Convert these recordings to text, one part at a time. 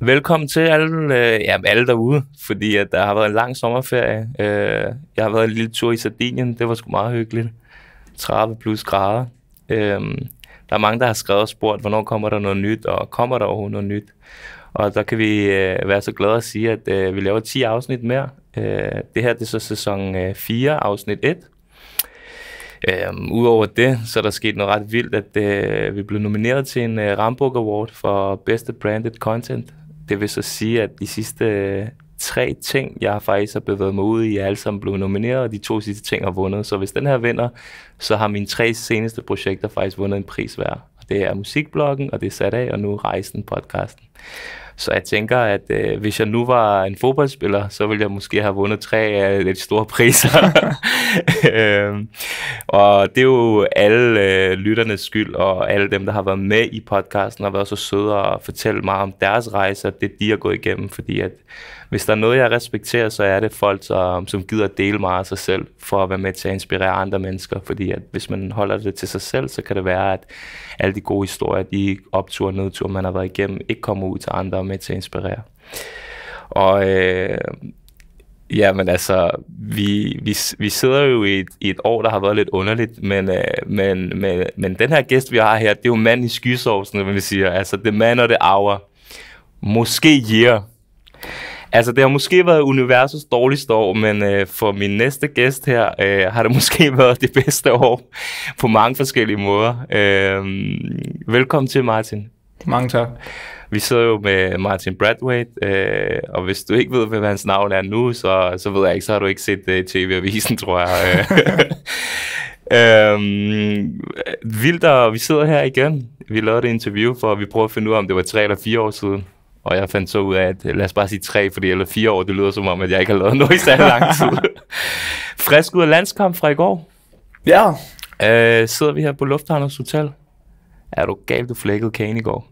Velkommen til alle, øh, ja, alle derude, fordi at der har været en lang sommerferie. Øh, jeg har været en lille tur i Sardinien, det var sgu meget hyggeligt. 30 plus grader. Øh, der er mange, der har skrevet og spurgt, hvornår kommer der noget nyt, og kommer der overhovedet noget nyt? Og der kan vi øh, være så glade at sige, at øh, vi laver 10 afsnit mere. Øh, det her det er så sæson øh, 4, afsnit 1. Øhm, Udover det, så er der sket noget ret vildt, at øh, vi blev nomineret til en øh, Rambuk Award for bedste branded content. Det vil så sige, at de sidste tre ting, jeg faktisk har bevæget mig ud i, er alle sammen blevet nomineret, og de to sidste ting har vundet. Så hvis den her vinder, så har mine tre seneste projekter faktisk vundet en pris hver. Og det er musikbloggen, og det er sat af, og nu rejsen podcasten. Så jeg tænker, at øh, hvis jeg nu var en fodboldspiller, så ville jeg måske have vundet tre af lidt store priser. øhm, og det er jo alle øh, lytternes skyld, og alle dem, der har været med i podcasten, har været så søde at fortælle mig om deres rejser, det de har gået igennem, fordi at hvis der er noget, jeg respekterer, så er det folk, som, som gider at dele meget af sig selv, for at være med til at inspirere andre mennesker. Fordi at hvis man holder det til sig selv, så kan det være, at alle de gode historier, de optur og nedtur, man har været igennem, ikke kommer ud til andre og med til at inspirere. Og øh, Ja, men altså, vi, vi, vi sidder jo i et, i et år, der har været lidt underligt, men, øh, men, men, men den her gæst, vi har her, det er jo mand i skysovsen, vil man sige. Altså, det man og det hour. Måske year. Altså, det har måske været universets dårligste år, men øh, for min næste gæst her, øh, har det måske været det bedste år på mange forskellige måder. Øh, velkommen til, Martin. Mange tak. Vi sidder jo med Martin Bradwaite, øh, og hvis du ikke ved, hvad hans navn er nu, så, så ved jeg ikke, så har du ikke set øh, TV-avisen, tror jeg. øh, øhm, vildt, og vi sidder her igen. Vi lavede et interview for, vi prøver at finde ud af, om det var tre eller fire år siden. Og jeg fandt så ud af, at lad os bare sige tre, fordi eller fire år, det lyder som om, at jeg ikke har lavet noget i særlig lang tid. Frisk ud af landskamp fra i går. Ja. Øh, sidder vi her på Lufthavnets Hotel. Er du galt, du flækkede kagen i går?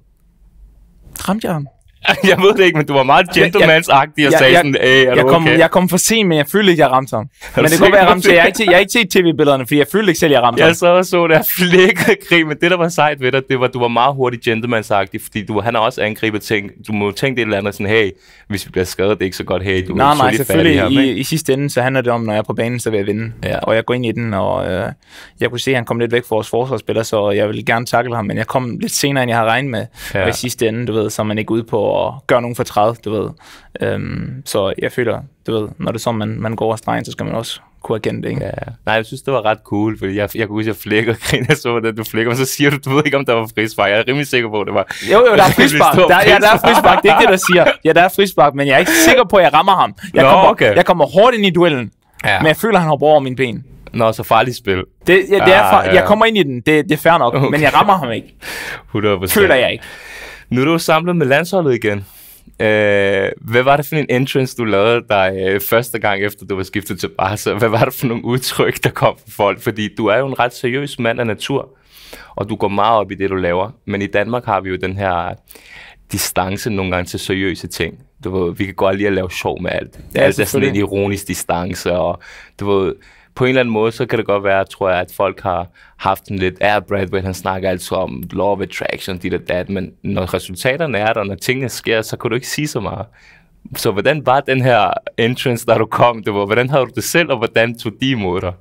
Ramte jeg ham? jeg ved det ikke, men du var meget gentlemansagtig og sagde jeg, sådan, er jeg, kom, okay? jeg kom for sent, men jeg følte ikke, jeg ramte ham. Men det kunne være, jeg ramte Jeg har ikke, jeg har ikke set tv-billederne, for jeg følte ikke selv, jeg ramte jeg ham. Jeg så og så der flækket krig, men det, der var sejt ved dig, det var, at du var meget hurtigt gentlemansagtig, fordi du, han har også angrebet ting. Du må tænke det eller andet sådan, hey, hvis vi bliver skadet, det er ikke så godt, hey, du er nej, selvfølgelig her, i, i, sidste ende, så handler det om, når jeg er på banen, så vil jeg vinde. Ja. Og jeg går ind i den, og øh, jeg kunne se, at han kom lidt væk fra vores forsvarsspiller, så jeg ville gerne takle ham, men jeg kom lidt senere, end jeg har regnet med. Ja. i sidste ende, du ved, så man ikke ud på at gøre nogen for træd, du ved. Øhm, så jeg føler, du ved, når det er sådan, man, man går over stregen, så skal man også kunne erkende det, ikke? Ja. Nej, jeg synes, det var ret cool, fordi jeg, jeg kunne huske, at jeg flækker og griner, så hvordan du flækker, og så siger du, du ved ikke, om der var frispark. Jeg er rimelig sikker på, at det var... Jo, jo, der er frispark. Der, ja, der er frispark. Det er ikke det, der siger. Ja, der er frispark, men jeg er ikke sikker på, at jeg rammer ham. Jeg, Nå, kommer, okay. jeg kommer hårdt ind i duellen, ja. men jeg føler, at han hopper over mine ben. Nå, så farligt spil. Det, ja, det ah, er far- ja. Jeg kommer ind i den, det, det er fair nok, okay. men jeg rammer ham ikke. 100%. Føler jeg ikke. Nu er du samlet med landsholdet igen. Øh, hvad var det for en entrance, du lavede dig øh, første gang, efter du var skiftet til Barca? Hvad var det for nogle udtryk, der kom fra folk? Fordi du er jo en ret seriøs mand af natur, og du går meget op i det, du laver. Men i Danmark har vi jo den her distance nogle gange til seriøse ting. Du ved, vi kan godt lide at lave sjov med alt. Ja, alt er sådan en ironisk distance, og du ved, på en eller anden måde, så kan det godt være, tror jeg, at folk har haft en lidt, er Bradwell, han snakker altid om law of attraction, dit og dat, men når resultaterne er der, når tingene sker, så kan du ikke sige så meget. Så hvordan var den her entrance, da du kom? Det var, hvordan havde du det selv, og hvordan tog de imod dig?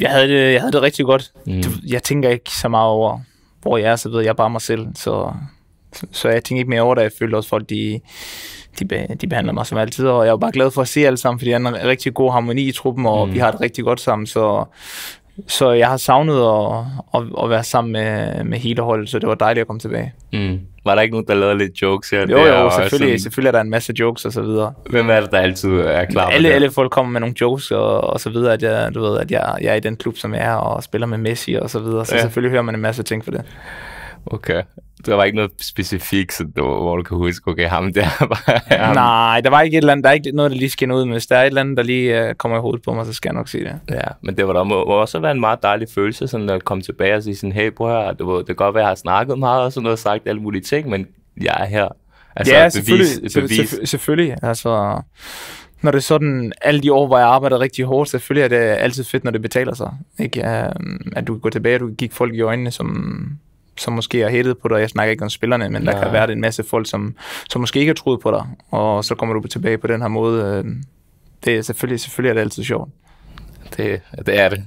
Jeg havde det, jeg havde det rigtig godt. Mm. Jeg tænker ikke så meget over, hvor jeg er, så ved jeg bare mig selv. Så, så jeg tænker ikke mere over det. Jeg følte også, folk de, de, de behandler mig som altid, og jeg er bare glad for at se alle sammen, fordi jeg har en rigtig god harmoni i truppen, og mm. vi har det rigtig godt sammen, så, så jeg har savnet at, at, at være sammen med, med hele holdet, så det var dejligt at komme tilbage. Mm. Var der ikke nogen, der lavede lidt jokes her? Jo, der, jo, selvfølgelig, sådan... selvfølgelig er der en masse jokes og så videre. Hvem er det, der altid er klar på alle, det? Alle folk kommer med nogle jokes og, og så videre, at jeg, du ved, at jeg, jeg er i den klub, som jeg er, og spiller med Messi og så videre, så ja. selvfølgelig hører man en masse ting for det. Okay der var ikke noget specifikt, så der, hvor du kan huske, okay, ham der var ham. Nej, der var ikke et eller andet, der er ikke noget, der lige skinner ud, men hvis der er et eller andet, der lige øh, kommer i hovedet på mig, så skal jeg nok sige det. Ja, men det var da må, også være en meget dejlig følelse, sådan at komme tilbage og sige sådan, hey, prøv her, det, var, det kan godt være, jeg har snakket meget og sådan noget, sagt alle mulige ting, men jeg er her. Altså, ja, bevis, selvfølgelig, bevis. Selv, selvfølgelig, altså når det er sådan, alle de år, hvor jeg arbejder rigtig hårdt, selvfølgelig er det altid fedt, når det betaler sig. Ikke? Øhm, at du kan gå tilbage, og du kan kigge folk i øjnene, som, som måske har hættet på dig. Jeg snakker ikke om spillerne, men Nej. der kan være en masse folk, som, som måske ikke har troet på dig. Og så kommer du tilbage på den her måde. Øh, det er selvfølgelig, selvfølgelig er det altid sjovt. Det, det er det.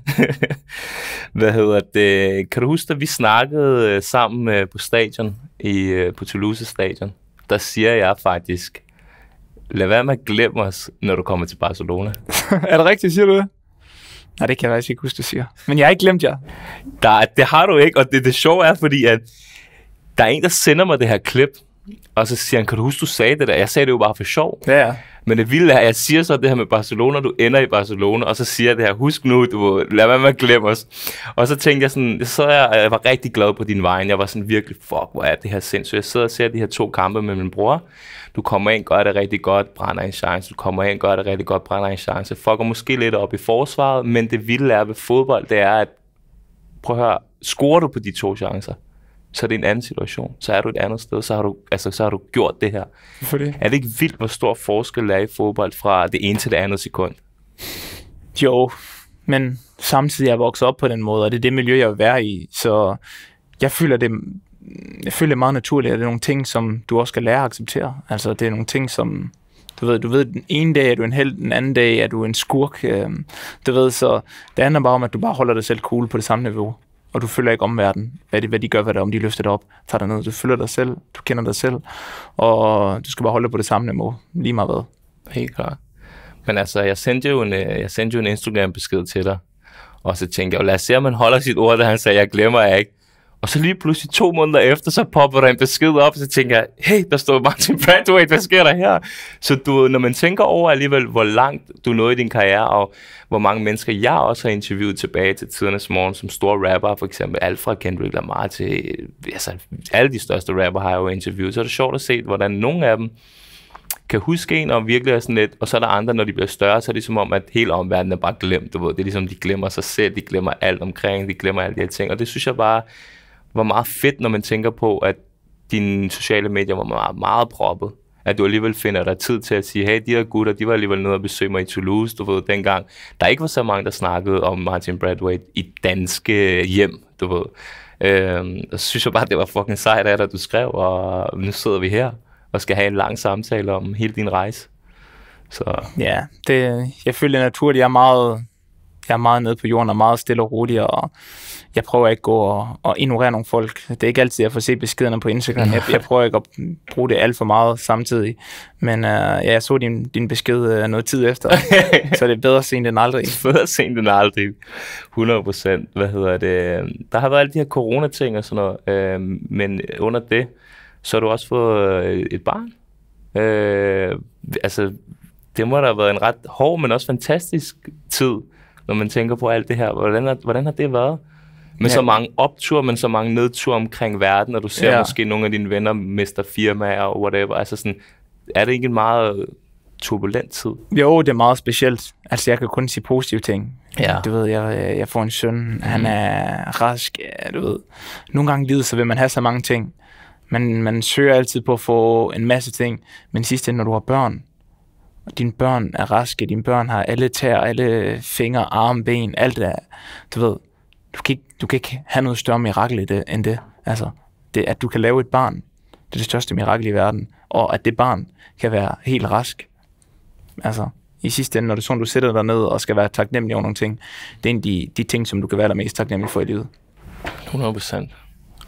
Hvad hedder det? Kan du huske, at vi snakkede øh, sammen øh, på stadion, i, på Toulouse stadion? Der siger jeg faktisk, lad være med at glemme os, når du kommer til Barcelona. er det rigtigt, siger du det? Nej, det kan jeg faktisk ikke huske, du siger. Men jeg har ikke glemt jer. Der, det har du ikke, og det, det sjove er, fordi at der er en, der sender mig det her klip, og så siger han, kan du huske, du sagde det der? Jeg sagde det jo bare for sjov. Ja, ja. Men det vilde er, at jeg siger så det her med Barcelona, du ender i Barcelona, og så siger jeg det her, husk nu, du, lad være med at glemme os. Og så tænkte jeg sådan, så jeg, jeg var rigtig glad på din vej, jeg var sådan virkelig, fuck, hvor er det her sindssygt. Jeg sidder og ser de her to kampe med min bror, du kommer ind, gør det rigtig godt, brænder en chance, du kommer ind, gør det rigtig godt, brænder en chance. Fucker måske lidt op i forsvaret, men det vilde er ved fodbold, det er, at prøv at høre, scorer du på de to chancer? så er det en anden situation. Så er du et andet sted, så har du, altså, så har du gjort det her. Hvorfor det? Er det ikke vildt, hvor stor forskel der er i fodbold fra det ene til det andet sekund? Jo, men samtidig er jeg vokset op på den måde, og det er det miljø, jeg vil være i. Så jeg føler det, jeg føler det meget naturligt, at det er nogle ting, som du også skal lære at acceptere. Altså, det er nogle ting, som... Du ved, du ved, den ene dag er du en held, den anden dag er du en skurk. Øh, du ved, så det handler bare om, at du bare holder dig selv cool på det samme niveau og du følger ikke omverdenen. Hvad hvad de gør, hvad der om de løfter dig op, tager dig ned. Du følger dig selv, du kender dig selv, og du skal bare holde på det samme niveau, lige meget hvad. Helt klart. Men altså, jeg sendte jo en, øh, jeg sendte jo en Instagram-besked til dig, og så tænkte jeg, lad os se, om han holder sit ord, da han sagde, jeg glemmer jeg ikke. Og så lige pludselig to måneder efter, så popper der en besked op, og så tænker jeg, hey, der står Martin Bradway, hvad sker der her? Så du, når man tænker over alligevel, hvor langt du nåede i din karriere, og hvor mange mennesker jeg også har interviewet tilbage til tidernes morgen, som store rapper, for eksempel alt fra Kendrick Lamar til, altså alle de største rapper har jeg jo interviewet, så er det sjovt at se, hvordan nogle af dem kan huske en og virkelig er sådan lidt, og så er der andre, når de bliver større, så er det som ligesom om, at hele omverdenen er bare glemt, du ved. Det er ligesom, de glemmer sig selv, de glemmer alt omkring, de glemmer alle de her ting, og det synes jeg bare, var meget fedt, når man tænker på, at dine sociale medier var meget, meget proppet. At du alligevel finder dig tid til at sige, hey, de her gutter, de var alligevel nede og besøge mig i Toulouse, du ved, dengang. Der ikke var så mange, der snakkede om Martin Bradway i danske hjem, du ved. Øhm, og så synes jeg bare, det var fucking sejt af dig, du skrev, og nu sidder vi her og skal have en lang samtale om hele din rejse. Så. Ja, det, jeg føler naturligt, jeg er meget jeg er meget nede på jorden og meget stille og rolig, og jeg prøver ikke at gå og, og ignorere nogle folk. Det er ikke altid, jeg får se beskederne på Instagram. Jeg, jeg prøver ikke at bruge det alt for meget samtidig. Men uh, ja, jeg så din, din besked uh, noget tid efter, så det er bedre sent end aldrig. bedre sent end aldrig. 100 procent. Hvad hedder det? Der har været alle de her coronating og sådan noget, uh, men under det, så har du også fået øh, et barn. Uh, altså, det må da have været en ret hård, men også fantastisk tid når man tænker på alt det her. Hvordan har, hvordan har det været? Med ja. så mange optur, men så mange nedtur omkring verden, og du ser ja. måske nogle af dine venner mister firmaer og whatever. Altså sådan, er det ikke en meget turbulent tid? Jo, det er meget specielt. Altså, jeg kan kun sige positive ting. Ja. Du ved, jeg, jeg får en søn, mm. han er rask, ja, du ved. Nogle gange livet, så vil man have så mange ting. Man, man søger altid på at få en masse ting, men sidst når du har børn, dine børn er raske, dine børn har alle tæer, alle fingre, arme, ben, alt det der. Du ved, du kan ikke, du kan ikke have noget større mirakel i det, end det. Altså, det, at du kan lave et barn, det er det største mirakel i verden. Og at det barn kan være helt rask. Altså, i sidste ende, når det er sådan, du sætter dig ned og skal være taknemmelig over nogle ting, det er en af de, de ting, som du kan være der mest taknemmelig for i livet. 100 procent.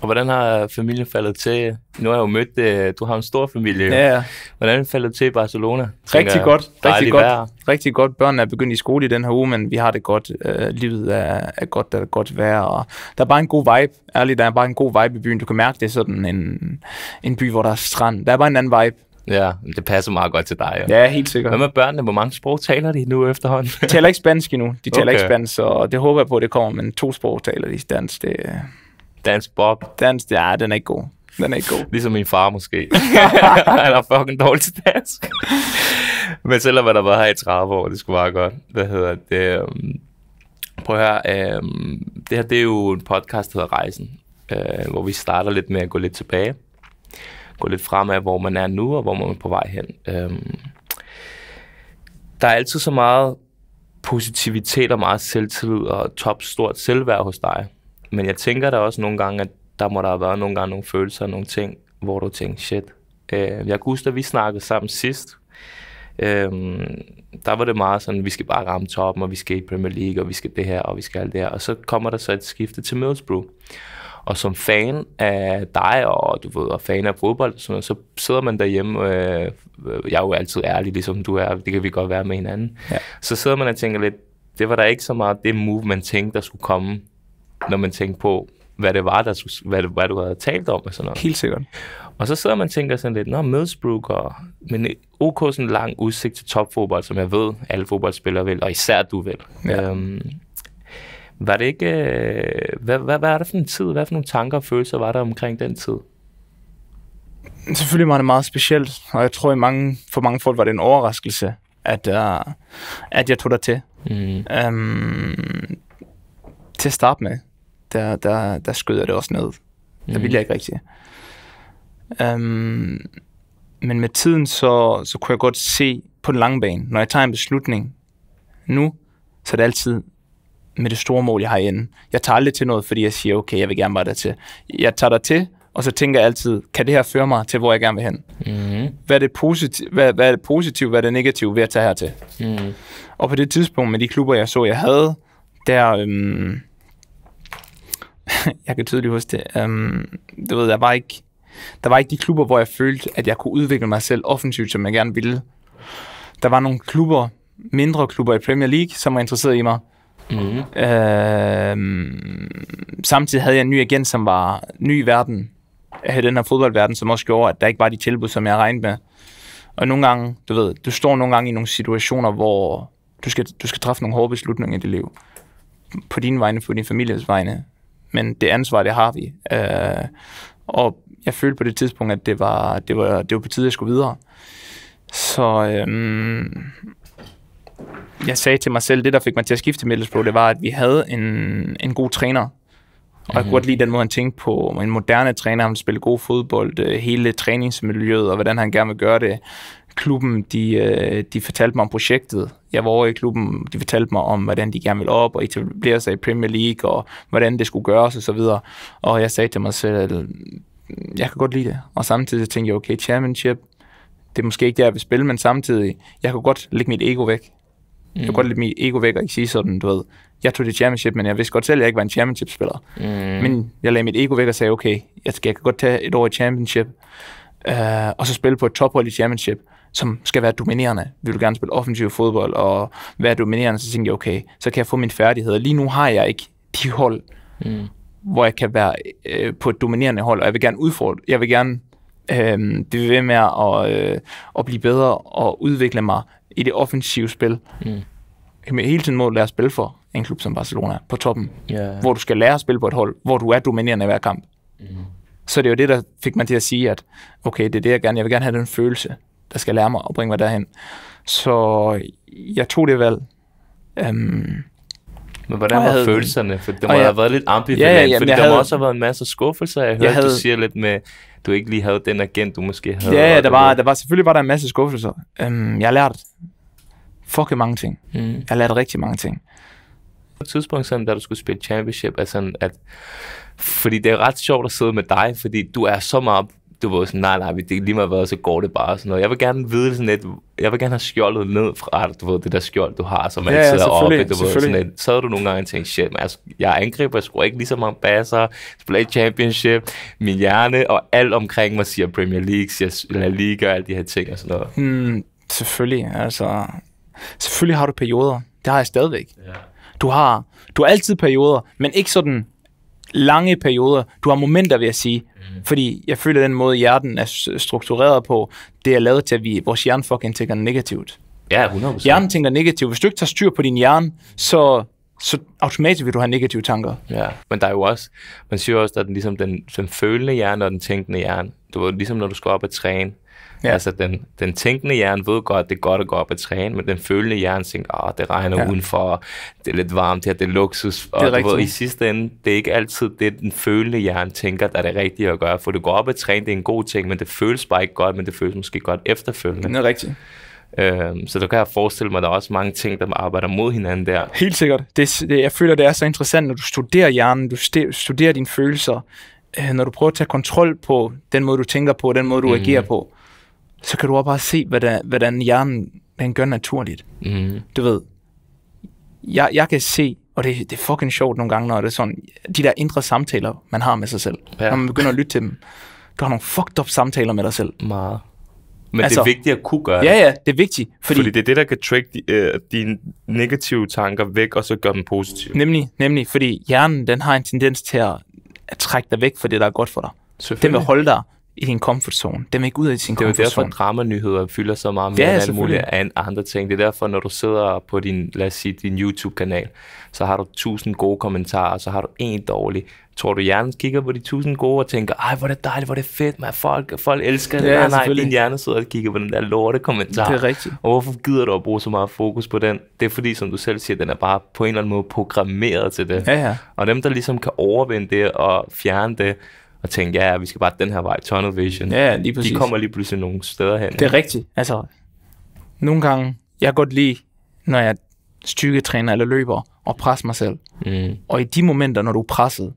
Og hvordan har familien faldet til? Nu har jeg jo mødt, øh, du har en stor familie. Ja, ja. Hvordan er faldet til i Barcelona? Tænker, rigtig godt. Rigtig godt. Rigtig godt. Børnene er begyndt i skole i den her uge, men vi har det godt. Øh, livet er, er godt, der er godt vejr. Og der er bare en god vibe. Ærligt, der er bare en god vibe i byen. Du kan mærke, det er sådan en, en by, hvor der er strand. Der er bare en anden vibe. Ja, det passer meget godt til dig. Ja, Ja, helt sikkert. Hvad med børnene? Hvor mange sprog taler de nu efterhånden? de taler ikke spansk endnu. De taler okay. ikke spansk, og det håber jeg på, at det kommer. Men to sprog taler de dansk. Det, Dansk Bob. Dansk, ja, den er ikke god. Den er ikke god. Ligesom min far måske. Han er fucking dårlig til dansk. Men selvom han har været her i 30 år, det skulle være godt. Hvad hedder det? Øhm, prøv at høre, øh, det her det er jo en podcast, der hedder Rejsen, øh, hvor vi starter lidt med at gå lidt tilbage. Gå lidt fremad, hvor man er nu, og hvor man er på vej hen. Øh, der er altid så meget positivitet og meget selvtillid og top stort selvværd hos dig men jeg tænker da også nogle gange, at der må der have været nogle gange nogle følelser og nogle ting, hvor du tænker, shit. Øh, jeg kunne huske, vi snakkede sammen sidst, Øhm, der var det meget sådan, vi skal bare ramme toppen, og vi skal i Premier League, og vi skal det her, og vi skal alt det her. Og så kommer der så et skifte til Middlesbrough. Og som fan af dig, og du ved, og fan af fodbold, sådan noget, så sidder man derhjemme, øh, jeg er jo altid ærlig, ligesom du er, det kan vi godt være med hinanden. Ja. Så sidder man og tænker lidt, det var der ikke så meget det move, man tænkte, der skulle komme når man tænker på, hvad det var, der, hvad, hvad du havde talt om og sådan noget. Helt sikkert. Og så sidder man og tænker sådan lidt, nå, Middlesbrough og... Men øh, OK sådan en lang udsigt til topfodbold, som jeg ved, alle fodboldspillere vil, og især du vil. Ja. Øhm, var det ikke... Øh, hvad, hvad, hvad er det for en tid? Hvad for nogle tanker og følelser var der omkring den tid? Selvfølgelig var det meget specielt, og jeg tror, i mange, for mange folk var det en overraskelse, at, uh, at jeg tog der til. Mm. Øhm, til at starte med der, der, der skyder det også ned. Der mm. ville jeg ikke rigtigt. Um, øhm, men med tiden, så, så kunne jeg godt se på den lange bane, når jeg tager en beslutning nu, så er det altid med det store mål, jeg har inde. Jeg tager aldrig til noget, fordi jeg siger, okay, jeg vil gerne bare til. Jeg tager der til, og så tænker jeg altid, kan det her føre mig til, hvor jeg gerne vil hen? Mm. Hvad, er det positiv, hvad, hvad er det positive, hvad er det negative ved at tage hertil? Mm. Og på det tidspunkt med de klubber, jeg så, jeg havde, der, øhm, jeg kan tydeligt huske det. Um, du ved, der var ikke, der var ikke de klubber, hvor jeg følte, at jeg kunne udvikle mig selv offensivt, som jeg gerne ville. Der var nogle klubber, mindre klubber i Premier League, som var interesseret i mig. Mm. Uh, samtidig havde jeg en ny agent, som var ny i verden, havde den her fodboldverden, som også gjorde, at der ikke var de tilbud, som jeg regnede med. Og nogle gange, du ved, du står nogle gange i nogle situationer, hvor du skal, du skal træffe nogle hårde beslutninger i dit liv. På dine vegne, på din families vegne men det ansvar, det har vi. Øh, og jeg følte på det tidspunkt, at det var, det var, det var på tide, at jeg skulle videre. Så øhm, jeg sagde til mig selv, det der fik mig til at skifte til Middlesbrough, det var, at vi havde en, en god træner. Og jeg kunne mhm. godt lide den måde, han tænkte på. En moderne træner, han spille god fodbold, øh, hele træningsmiljøet og hvordan han gerne vil gøre det klubben, de, øh, de fortalte mig om projektet. Jeg var over i klubben, de fortalte mig om, hvordan de gerne ville op og etablere sig i Premier League, og hvordan det skulle gøres osv. Og, og jeg sagde til mig selv, mm, jeg kan godt lide det. Og samtidig tænkte jeg, okay, championship, det er måske ikke det, jeg vil spille, men samtidig, jeg kan godt lægge mit ego væk. Mm. Jeg kan mm. godt lægge mit ego væk og ikke sige sådan, du ved, jeg tog det championship, men jeg vidste godt selv, at jeg ikke var en championship-spiller. Mm. Men jeg lagde mit ego væk og sagde, okay, jeg, skal, jeg kan godt tage et år i championship, øh, og så spille på et tophold i championship som skal være dominerende. Vi vil gerne spille offensiv fodbold og være dominerende, så tænker jeg, okay, så kan jeg få mine færdigheder. Lige nu har jeg ikke de hold, mm. hvor jeg kan være øh, på et dominerende hold, og jeg vil gerne udfordre, jeg vil gerne øh, blive ved med at, øh, at blive bedre og udvikle mig i det offensive spil. Mm. Jeg kan hele tiden må lære at spille for en klub som Barcelona på toppen, yeah. hvor du skal lære at spille på et hold, hvor du er dominerende i hver kamp. Mm. Så det er jo det, der fik mig til at sige, at okay, det er det, jeg gerne, jeg vil gerne have den følelse der skal lære mig at bringe mig derhen. Så jeg tog det valg. Øhm, men hvordan var havde, følelserne? For det må jeg, have været lidt ambivalent, ja, ja, ja, fordi der havde, må også have været en masse skuffelser. Jeg, jeg hørte, havde, du siger lidt med, du ikke lige havde den agent, du måske havde. Ja, ja der, var, der var, selvfølgelig var der en masse skuffelser. Øhm, jeg har lært fucking mange ting. Mm. Jeg har lært rigtig mange ting. På et tidspunkt, sådan, da du skulle spille championship, er sådan, at fordi det er ret sjovt at sidde med dig, fordi du er så meget du var sådan, nej, nej, det er lige meget hvad, så går det bare. Sådan noget. Jeg vil gerne vide sådan lidt, jeg vil gerne have skjoldet ned fra du ved, det der skjold, du har, som man altid ja, er oppe. Du ved, sådan lidt. Så du nogle gange og tænkt, shit, man, jeg, altså, jeg angriber sgu ikke lige så mange baser, play championship, min hjerne og alt omkring mig siger Premier League, siger La Liga og alle de her ting og sådan noget. Hmm, selvfølgelig, altså. Selvfølgelig har du perioder. Det har jeg stadigvæk. Ja. Du har, du har altid perioder, men ikke sådan lange perioder. Du har momenter, vil jeg sige. Mm. Fordi jeg føler, at den måde, hjernen er struktureret på, det er lavet til, at vi, vores hjerne fucking tænker negativt. Ja, 100%. Hjernen tænker negativt. Hvis du ikke tager styr på din hjerne, så så automatisk vil du have negative tanker. Ja, men der er jo også, man siger også, at den, ligesom den, den følende hjerne og den tænkende hjerne. du var ligesom, når du skal op og træne. Ja. Altså, den, den tænkende hjerne ved godt, at det er godt at gå op og træne, men den følende hjerne tænker, at det regner ja. udenfor, det er lidt varmt her, det er luksus. Og det er og ved, i sidste ende, det er ikke altid det, den følende hjerne tænker, der er det rigtige at gøre. For du går op og træne, det er en god ting, men det føles bare ikke godt, men det føles måske godt efterfølgende. Det er rigtigt. Øh, så der kan jeg forestille mig, at der er også mange ting, der arbejder mod hinanden der. Helt sikkert. Det, det, jeg føler, det er så interessant, når du studerer hjernen, du studerer dine følelser, øh, når du prøver at tage kontrol på den måde, du tænker på, den måde, du mm. agerer på, så kan du også bare se, hvad der, hvordan hjernen den gør naturligt. Mm. Du ved, jeg, jeg kan se, og det, det er fucking sjovt nogle gange, når det er sådan, de der indre samtaler, man har med sig selv, ja. når man begynder at lytte til dem. Du har nogle fucked up samtaler med dig selv. Meget. Men altså, det er altså- vigtigt at kunne gøre det. Ja, ja, det er vigtigt. Fordi, fordi det er det, der kan trække de, øh, dine negative tanker væk, og så gøre dem positive. Nemlig, nemlig, fordi hjernen den har en tendens til at, at trække dig væk fra det, der er godt for dig. Den vil holde dig i din comfort zone. Den vil ikke ud af sin comfort zone. Det er derfor, at drama-nyheder fylder så meget mere ja, end alle mulige andre ting. Det er derfor, når du sidder på din, lad os sige, din YouTube-kanal, så har du tusind gode kommentarer, og så har du en dårlig. Tror du, hjernen kigger på de tusind gode og tænker, ej, hvor er det dejligt, hvor er det fedt, man, folk, folk elsker det. Ja, nej, nej, din hjerne sidder og kigger på den der lorte kommentar. Det er rigtigt. Og hvorfor gider du at bruge så meget fokus på den? Det er fordi, som du selv siger, den er bare på en eller anden måde programmeret til det. Ja, ja. Og dem, der ligesom kan overvinde det og fjerne det, og tænke, ja, vi skal bare den her vej, tunnel vision. Ja, lige præcis. De kommer lige pludselig nogle steder hen. Det er rigtigt. Altså, nogle gange, jeg kan godt lide, når jeg styrketræner eller løber, og presse mig selv. Mm. Og i de momenter, når du er presset,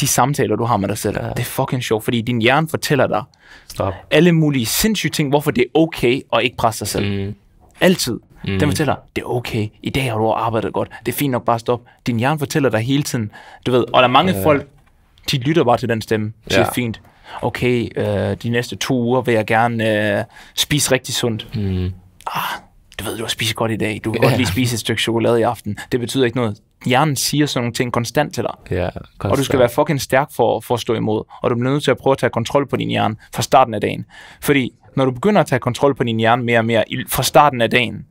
de samtaler, du har med dig selv. Ja. Det er fucking sjovt, fordi din hjerne fortæller dig Stop. alle mulige sindssyge ting, hvorfor det er okay at ikke presse dig selv. Mm. Altid. Mm. Den fortæller, det er okay, i dag har du arbejdet godt, det er fint nok, bare at stoppe. Din hjerne fortæller dig hele tiden, du ved, og der er mange øh. folk, de lytter bare til den stemme, det er fint. Okay, øh, de næste to uger vil jeg gerne øh, spise rigtig sundt. Mm. Ah, du ved, du har spist godt i dag, du kan ja. godt lige spise et stykke chokolade i aften. Det betyder ikke noget hjernen siger sådan nogle ting konstant til dig. Ja, konstant. Og du skal være fucking stærk for, for at stå imod. Og du bliver nødt til at prøve at tage kontrol på din hjerne fra starten af dagen. Fordi når du begynder at tage kontrol på din hjerne mere og mere fra starten af dagen,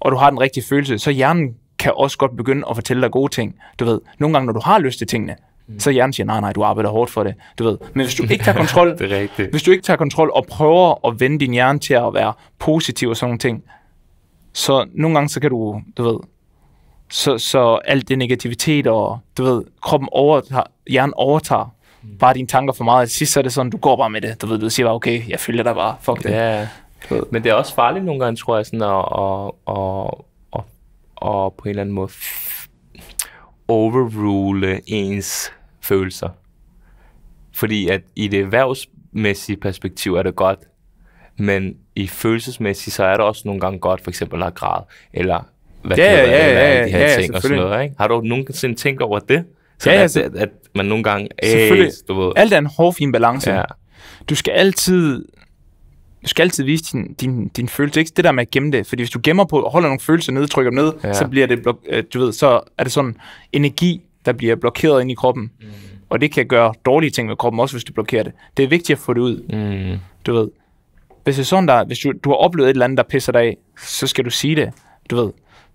og du har den rigtige følelse, så hjernen kan også godt begynde at fortælle dig gode ting. Du ved, nogle gange, når du har lyst til tingene, så hjernen siger, nej, nej, du arbejder hårdt for det, du ved. Men hvis du ikke tager kontrol, det hvis du ikke tager kontrol og prøver at vende din hjerne til at være positiv og sådan nogle ting, så nogle gange, så kan du, du ved, så, så alt det negativitet og, du ved, kroppen overtager, hjernen overtager mm. bare dine tanker for meget. Til sidst så er det sådan, du går bare med det. Du ved, du siger bare, okay, jeg følger dig bare, fuck det. Ja. Men det er også farligt nogle gange, tror jeg, sådan at, at, at, at, at på en eller anden måde overrule ens følelser. Fordi at i det erhvervsmæssige perspektiv er det godt, men i følelsesmæssigt, så er det også nogle gange godt, for eksempel at græde, eller hvad ja, ja, ja, ja, de her ja, ting ja, og sådan noget. Ikke? Har du nogensinde tænkt over det? Så ja, ja, at, at, at man nogle gange... Selvfølgelig. Du ved. Alt er en fin balance. Ja. Du skal altid... Du skal altid vise din, din, din følelse. Ikke det der med at gemme det. Fordi hvis du gemmer på og holder nogle følelser nede, trykker dem ned, ja. så bliver det øh, du ved, så er det sådan energi, der bliver blokeret ind i kroppen. Mm. Og det kan gøre dårlige ting med kroppen, også hvis du blokerer det. Det er vigtigt at få det ud. Mm. Du ved. Hvis det er sådan, der, hvis du, du har oplevet et eller andet, der pisser dig af, så skal du sige det. Du ved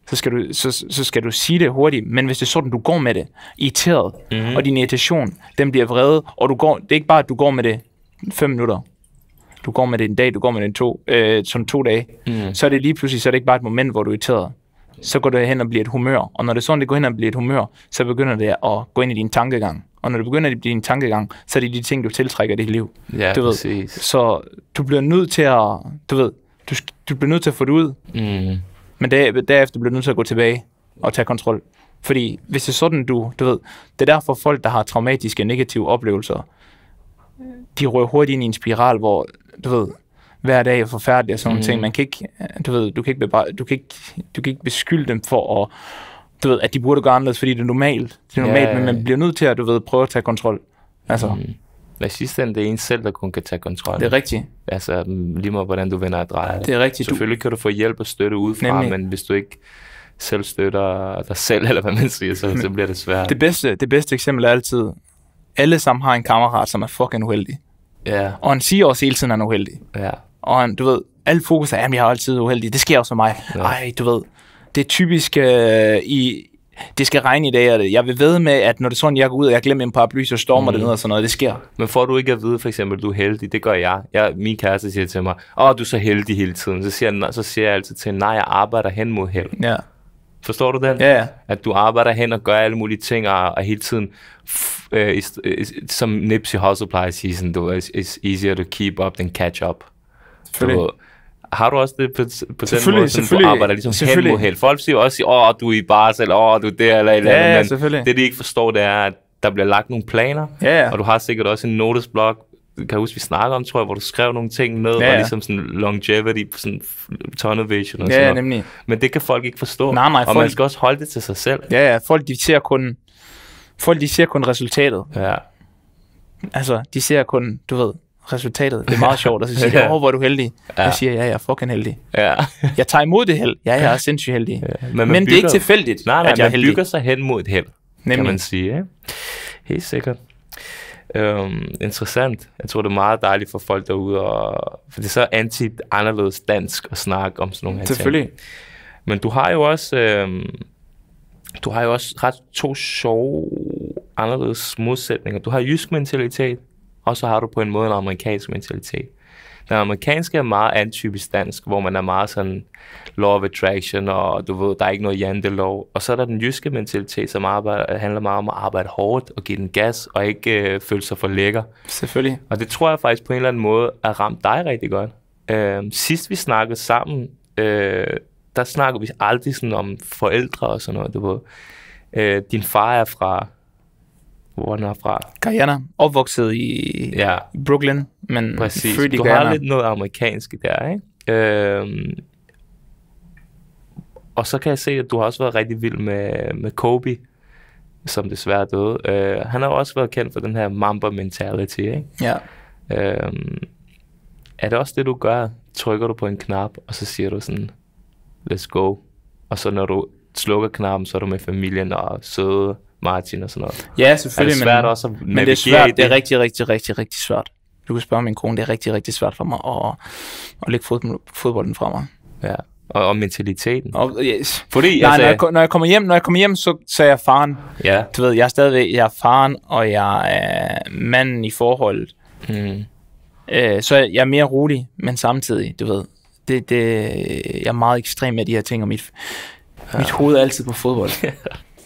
så skal, du, så, så skal du sige det hurtigt. Men hvis det er sådan, du går med det, irriteret, mm. og din irritation, den bliver vrede, og du går, det er ikke bare, at du går med det fem minutter. Du går med det en dag, du går med det en to, øh, sådan to dage. Mm. Så er det lige pludselig, så er det ikke bare et moment, hvor du er irriteret. Så går det hen og bliver et humør. Og når det er sådan, det går hen og bliver et humør, så begynder det at gå ind i din tankegang. Og når det begynder at blive din tankegang, så er det de ting, du tiltrækker i dit liv. Ja, du ved. Præcis. Så du bliver nødt til at, du ved, du, du bliver nødt til at få det ud. Mm. Men der, derefter bliver du nødt til at gå tilbage og tage kontrol. Fordi hvis det er sådan, du, du ved, det er derfor folk, der har traumatiske negative oplevelser, de rører hurtigt ind i en spiral, hvor, du ved, hver dag er forfærdelig og sådan mm. ting. Man kan ikke, du ved, du kan ikke, bebre, du kan ikke, du kan ikke beskylde dem for at, du ved, at de burde gå anderledes, fordi det er normalt. Det er normalt, yeah. men man bliver nødt til at, du ved, prøve at tage kontrol. Altså. Mm. Men i sidste ende, det er en selv, der kun kan tage kontrol. Det er rigtigt. Altså mm, lige meget, hvordan du vender og drejer det. er rigtigt. Selvfølgelig du... kan du få hjælp og støtte udefra, Nemlig. men hvis du ikke selv støtter dig selv, eller hvad man siger, så, så bliver det svært. Det bedste, det bedste eksempel er altid, alle sammen har en kammerat, som er fucking uheldig. Ja. Yeah. Og han siger også hele tiden, at han er uheldig. Ja. Yeah. Og han, du ved, alt fokus er, at jeg er altid uheldig. Det sker også for mig. Ja. du ved, det er typisk øh, i, det skal regne i dag, er det. Jeg vil ved med, at når det er sådan, jeg går ud, og jeg glemmer en paraply, så stormer mm. det ned og sådan noget. Det sker. Men får du ikke at vide, for eksempel, du er heldig? Det gør jeg. jeg min kæreste siger til mig, åh, oh, du er så heldig hele tiden. Så siger, jeg, så siger jeg altid til nej, jeg arbejder hen mod held. Ja. Forstår du den? Ja, ja. At du arbejder hen og gør alle mulige ting, og, og hele tiden, f- øh, is, is, øh, som Nipsey Hussle plejer at sige, sådan, du, it's easier to keep up than catch up. Du, har du også det på, på den måde, sådan, du arbejder ligesom hen mod held? Folk siger også, åh, du er i bars, eller åh, du er der, eller et andet. Ja, men det, de ikke forstår, det er, at der bliver lagt nogle planer, ja, ja. og du har sikkert også en notesblok, kan jeg huske, vi snakker om, tror jeg, hvor du skrev nogle ting ned, ja, ja. og ligesom sådan longevity, sådan tunnel vision og ja, sådan noget. Men det kan folk ikke forstå, nej, nej, og folk... man skal også holde det til sig selv. Ja, ja, folk de ser kun, folk de ser kun resultatet. Ja. Altså, de ser kun, du ved, resultatet. Det er meget sjovt at sige, jeg, oh, hvor er du heldig. Ja. Jeg siger, ja, jeg er fucking heldig. Ja. jeg tager imod det held. Ja, jeg er sindssygt heldig. Ja. Men, men det er ikke tilfældigt, nej, nej, at jeg heldig. man bygger sig hen mod et held, Nemlig. kan man sige. Ja. Helt sikkert. Øhm, interessant. Jeg tror, det er meget dejligt for folk derude, og, for det er så anti-anderledes dansk at snakke om sådan nogle her Selvfølgelig. Ting. Men du har jo også... Øhm, du har jo også ret to sjove, anderledes modsætninger. Du har jysk mentalitet, og så har du på en måde en amerikansk mentalitet. Den amerikanske er meget antypisk dansk, hvor man er meget sådan law of attraction, og du ved, der er ikke noget jantelov. Og så er der den jyske mentalitet, som arbejder, handler meget om at arbejde hårdt og give den gas, og ikke øh, føle sig for lækker. Selvfølgelig. Og det tror jeg faktisk på en eller anden måde er ramt dig rigtig godt. Øh, sidst vi snakkede sammen, øh, der snakkede vi aldrig sådan om forældre og sådan noget. Du ved. Øh, din far er fra hvor han er fra. Guyana, opvokset i ja. Brooklyn, men Præcis. Du Guyana. har lidt noget amerikansk der, ikke? Øhm, og så kan jeg se, at du har også været rigtig vild med, med Kobe, som desværre døde. Øh, han har også været kendt for den her Mamba mentality, ikke? Ja. Øhm, er det også det, du gør? Trykker du på en knap, og så siger du sådan, let's go. Og så når du slukker knappen, så er du med familien og søde Martin og sådan noget. Ja, selvfølgelig. Er det svært men, også at men det er, svært, det. det er rigtig, rigtig, rigtig, rigtig svært. Du kan spørge min kone, det er rigtig, rigtig svært for mig at, at lægge fod, fodbolden fra mig. Ja, og, og mentaliteten. Og, yes. Fordi, Nej, altså, når, jeg, når, jeg kommer hjem, når jeg kommer hjem, så, sagde jeg faren. Ja. Du ved, jeg er stadigvæk jeg er faren, og jeg er manden i forholdet. Mm. Øh, så jeg er mere rolig, men samtidig, du ved, det, det, jeg er meget ekstrem med de her ting, og mit, ja. mit hoved er altid på fodbold.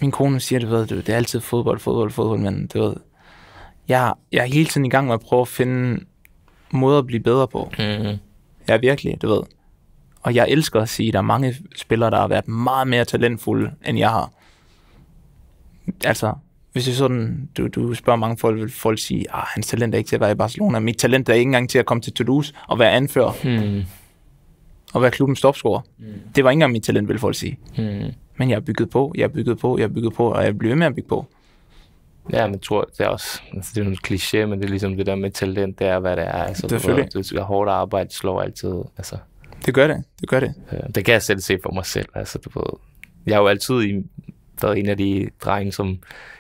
min kone siger, det, ved, det, er altid fodbold, fodbold, fodbold, men det ved, jeg, jeg er hele tiden i gang med at prøve at finde måder at blive bedre på. Mm-hmm. Jeg er virkelig, det ved. Og jeg elsker at sige, at der er mange spillere, der har været meget mere talentfulde, end jeg har. Altså, hvis det sådan, du, du spørger mange folk, vil folk sige, at ah, hans talent er ikke til at være i Barcelona, mit talent er ikke engang til at komme til Toulouse og være anfører. Hmm at være klubbens topscorer. Mm. Det var ikke engang mit talent, vil folk sige. Mm. Men jeg har bygget på, jeg har bygget på, jeg har bygget på, og jeg bliver ved med at bygge på. Ja, men jeg tror, det er også, altså det er nogle kliché, men det er ligesom det der med talent, det er, hvad det er. Altså, Selvfølgelig. Du, du, hårdt arbejde slår altid, altså. Det gør det, det gør det. Øh, det kan jeg selv se for mig selv, altså du ved. Jeg har jo altid i, været en af de drenge, som